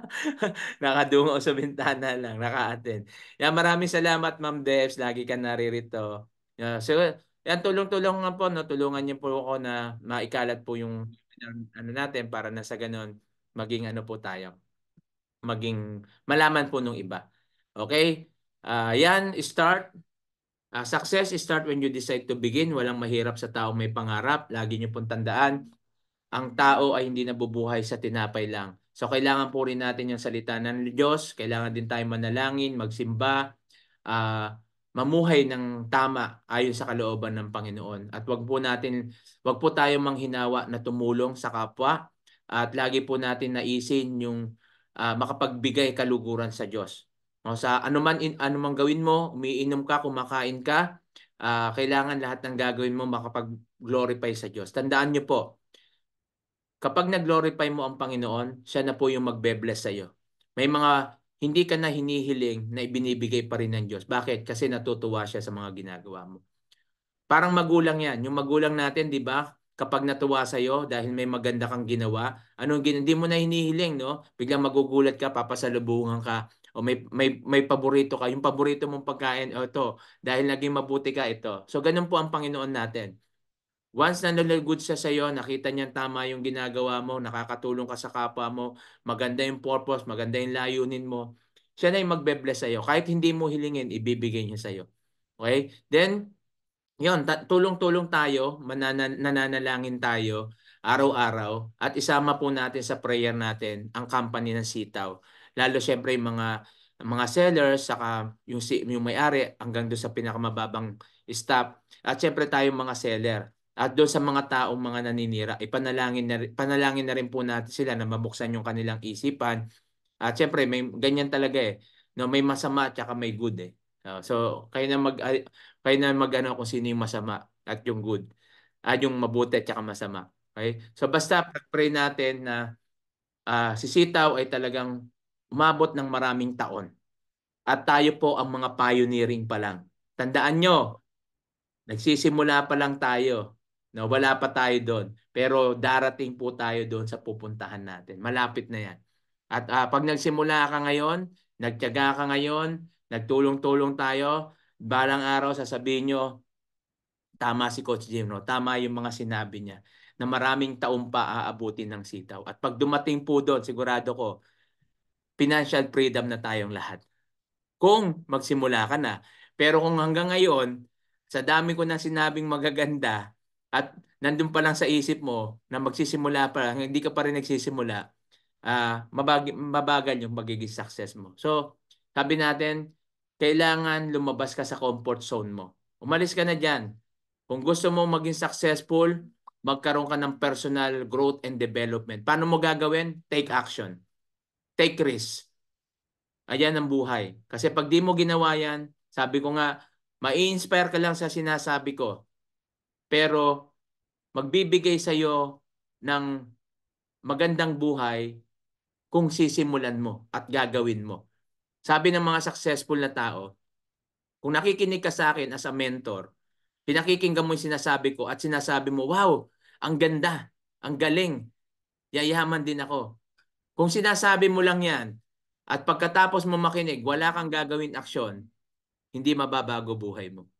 nakadungaw sa bintana lang, naka-attend. Yan, maraming salamat Ma'am Debs, lagi ka naririto. Yeah, so yan tulong-tulong nga po, no? tulungan niyo po ako na maikalat po yung ano natin para na sa ganun maging ano po tayo maging malaman po nung iba. Okay? Uh, yan, start. Uh, success start when you decide to begin. Walang mahirap sa tao may pangarap. Lagi niyo pong tandaan, ang tao ay hindi nabubuhay sa tinapay lang. So kailangan po rin natin yung salita ng Diyos. Kailangan din tayo manalangin, magsimba, uh, mamuhay ng tama ayon sa kalooban ng Panginoon. At wag po natin, wag po tayong manghinawa na tumulong sa kapwa. At lagi po natin naisin yung uh, makapagbigay kaluguran sa Diyos. O sa anuman in anumang gawin mo, umiinom ka, kumakain ka, uh, kailangan lahat ng gagawin mo makapag-glorify sa Diyos. Tandaan niyo po, kapag nag-glorify mo ang Panginoon, siya na po yung magbe-bless sa iyo. May mga hindi ka na hinihiling na ibinibigay pa rin ng Diyos. Bakit? Kasi natutuwa siya sa mga ginagawa mo. Parang magulang yan. Yung magulang natin, di ba? Kapag natuwa sa iyo dahil may maganda kang ginawa, ano, hindi mo na hinihiling, no? Biglang magugulat ka, papasalubungan ka, o may may may paborito ka, yung paborito mong pagkain o to dahil naging mabuti ka ito. So ganun po ang Panginoon natin. Once na nalagod siya sa iyo, nakita niya tama yung ginagawa mo, nakakatulong ka sa kapwa mo, maganda yung purpose, maganda yung layunin mo, siya na yung magbe-bless sa iyo. Kahit hindi mo hilingin, ibibigay niya sa iyo. Okay? Then, yon tulong-tulong tayo, mananalangin tayo araw-araw at isama po natin sa prayer natin ang company ng sitaw. Lalo syempre yung mga mga sellers saka yung yung may-ari hanggang doon sa pinakamababang staff at syempre tayong mga seller at doon sa mga taong mga naninira ipanalangin na panalangin na rin po natin sila na mabuksan yung kanilang isipan at syempre may ganyan talaga eh no may masama at saka may good eh ah, so kayo na mag uh, kayo na magano kung sino yung masama at yung good at yung mabuti at saka masama okay so basta pray natin na uh, si sitaw ay talagang umabot ng maraming taon. At tayo po ang mga pioneering pa lang. Tandaan nyo, nagsisimula pa lang tayo. No, wala pa tayo doon. Pero darating po tayo doon sa pupuntahan natin. Malapit na yan. At uh, pag nagsimula ka ngayon, nagtyaga ka ngayon, nagtulong-tulong tayo, balang araw sasabihin nyo, tama si Coach Jim, no? tama yung mga sinabi niya na maraming taon pa aabutin ng sitaw. At pag dumating po doon, sigurado ko, financial freedom na tayong lahat. Kung magsimula ka na. Pero kung hanggang ngayon, sa dami ko na sinabing magaganda at nandun pa lang sa isip mo na magsisimula pa lang, hindi ka pa rin nagsisimula, uh, ah, mabag- mabagal yung magiging success mo. So, sabi natin, kailangan lumabas ka sa comfort zone mo. Umalis ka na dyan. Kung gusto mo maging successful, magkaroon ka ng personal growth and development. Paano mo gagawin? Take action. Take risk. Ayan ang buhay. Kasi pag di mo ginawa yan, sabi ko nga, ma-inspire ka lang sa sinasabi ko. Pero magbibigay sa iyo ng magandang buhay kung sisimulan mo at gagawin mo. Sabi ng mga successful na tao, kung nakikinig ka sa akin as a mentor, pinakikinggan mo yung sinasabi ko at sinasabi mo, wow, ang ganda, ang galing, yayaman din ako. Kung sinasabi mo lang yan, at pagkatapos mo makinig, wala kang gagawin aksyon, hindi mababago buhay mo.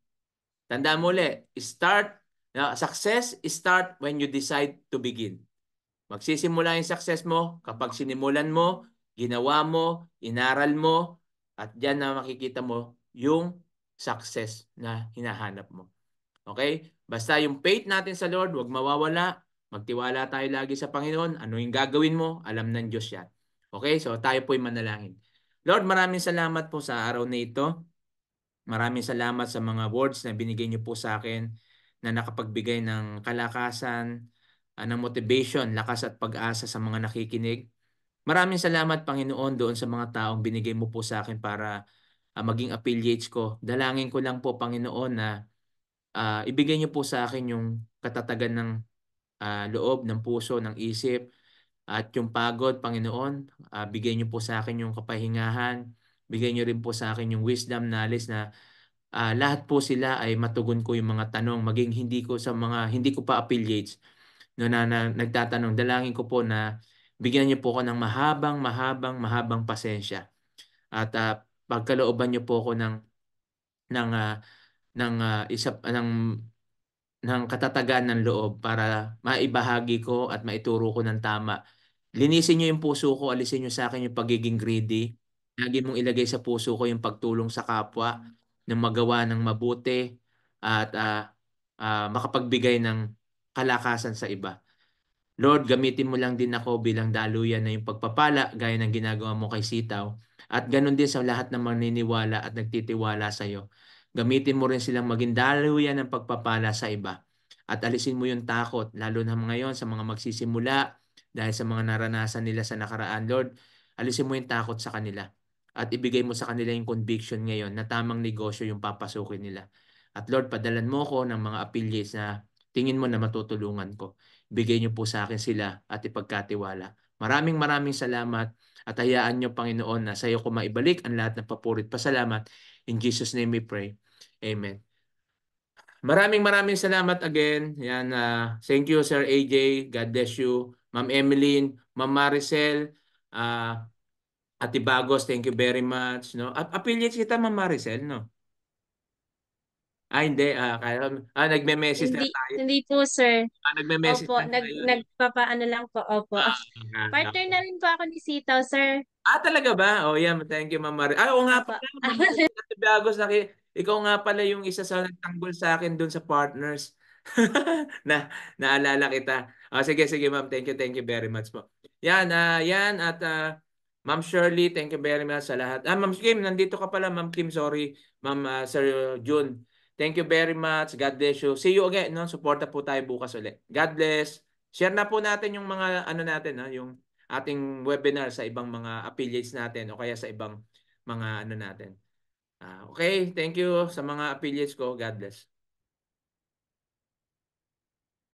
Tanda mo ulit, start, uh, success start when you decide to begin. Magsisimula yung success mo kapag sinimulan mo, ginawa mo, inaral mo, at diyan na makikita mo yung success na hinahanap mo. Okay? Basta yung faith natin sa Lord, huwag mawawala. Magtiwala tayo lagi sa Panginoon. Ano yung gagawin mo? Alam ng Diyos yan. Okay? So tayo po'y manalangin. Lord, maraming salamat po sa araw na ito. Maraming salamat sa mga words na binigay niyo po sa akin na nakapagbigay ng kalakasan, uh, ng motivation, lakas at pag-asa sa mga nakikinig. Maraming salamat Panginoon doon sa mga taong binigay mo po sa akin para uh, maging affiliates ko. Dalangin ko lang po Panginoon na uh, ibigay niyo po sa akin yung katatagan ng uh, loob, ng puso, ng isip, at yung pagod, Panginoon, uh, bigay niyo po sa akin yung kapahingahan, bigay niyo rin po sa akin yung wisdom, knowledge na uh, lahat po sila ay matugon ko yung mga tanong, maging hindi ko sa mga, hindi ko pa affiliates no, na, na nagtatanong. Dalangin ko po na bigyan niyo po ako ng mahabang, mahabang, mahabang pasensya. At uh, pagkalooban niyo po ako ng ng uh, ng uh, isa uh, ng ng katatagan ng loob para maibahagi ko at maituro ko ng tama. Linisin niyo yung puso ko, alisin niyo sa akin yung pagiging greedy. Lagi mong ilagay sa puso ko yung pagtulong sa kapwa ng magawa ng mabuti at uh, uh, makapagbigay ng kalakasan sa iba. Lord, gamitin mo lang din ako bilang daluyan na yung pagpapala gaya ng ginagawa mo kay Sitaw at ganun din sa lahat ng maniniwala at nagtitiwala sa iyo. Gamitin mo rin silang maging daluyan ng pagpapala sa iba. At alisin mo yung takot, lalo na ngayon sa mga magsisimula dahil sa mga naranasan nila sa nakaraan, Lord. Alisin mo yung takot sa kanila at ibigay mo sa kanila yung conviction ngayon na tamang negosyo yung papasukin nila. At Lord, padalan mo ko ng mga affiliates na tingin mo na matutulungan ko. Bigay niyo po sa akin sila at ipagkatiwala. Maraming maraming salamat at hayaan niyo Panginoon na sa iyo ko maibalik ang lahat ng papurit. Pasalamat In Jesus name we pray. Amen. Maraming maraming salamat again. Yan, uh, thank you Sir AJ. God bless you. Ma'am Emeline, Ma'am Maricel, uh, Ate Bagos, thank you very much. No? Affiliate kita Ma'am Maricel, no? Ah, hindi. Ah, kaya, ah nagme-message hindi, na tayo. Hindi po, sir. Ah, nagme-message Opo, na nag, tayo. nagpapaano lang po. Opo. Ah, ah, Partner ah. na rin po ako ni Sitaw, sir. Ah, talaga ba? Oh, yeah. Thank you, Ma'am Marie. Ah, oo nga Opo. pala. Bagos na Ikaw nga pala yung isa sa nagtanggol sa akin dun sa partners. na naalala kita. Ah, sige, sige, Ma'am. Thank you, thank you very much po. Yan, ah, yan. At ah, Ma'am Shirley, thank you very much sa lahat. Ah, Ma'am Kim, nandito ka pala, Ma'am Kim. Sorry, Ma'am ah, Sir June. Thank you very much. God bless you. See you again. No? Suporta po tayo bukas ulit. God bless. Share na po natin yung mga ano natin, no? yung ating webinar sa ibang mga affiliates natin o kaya sa ibang mga ano natin. Uh, okay, thank you sa mga affiliates ko. God bless.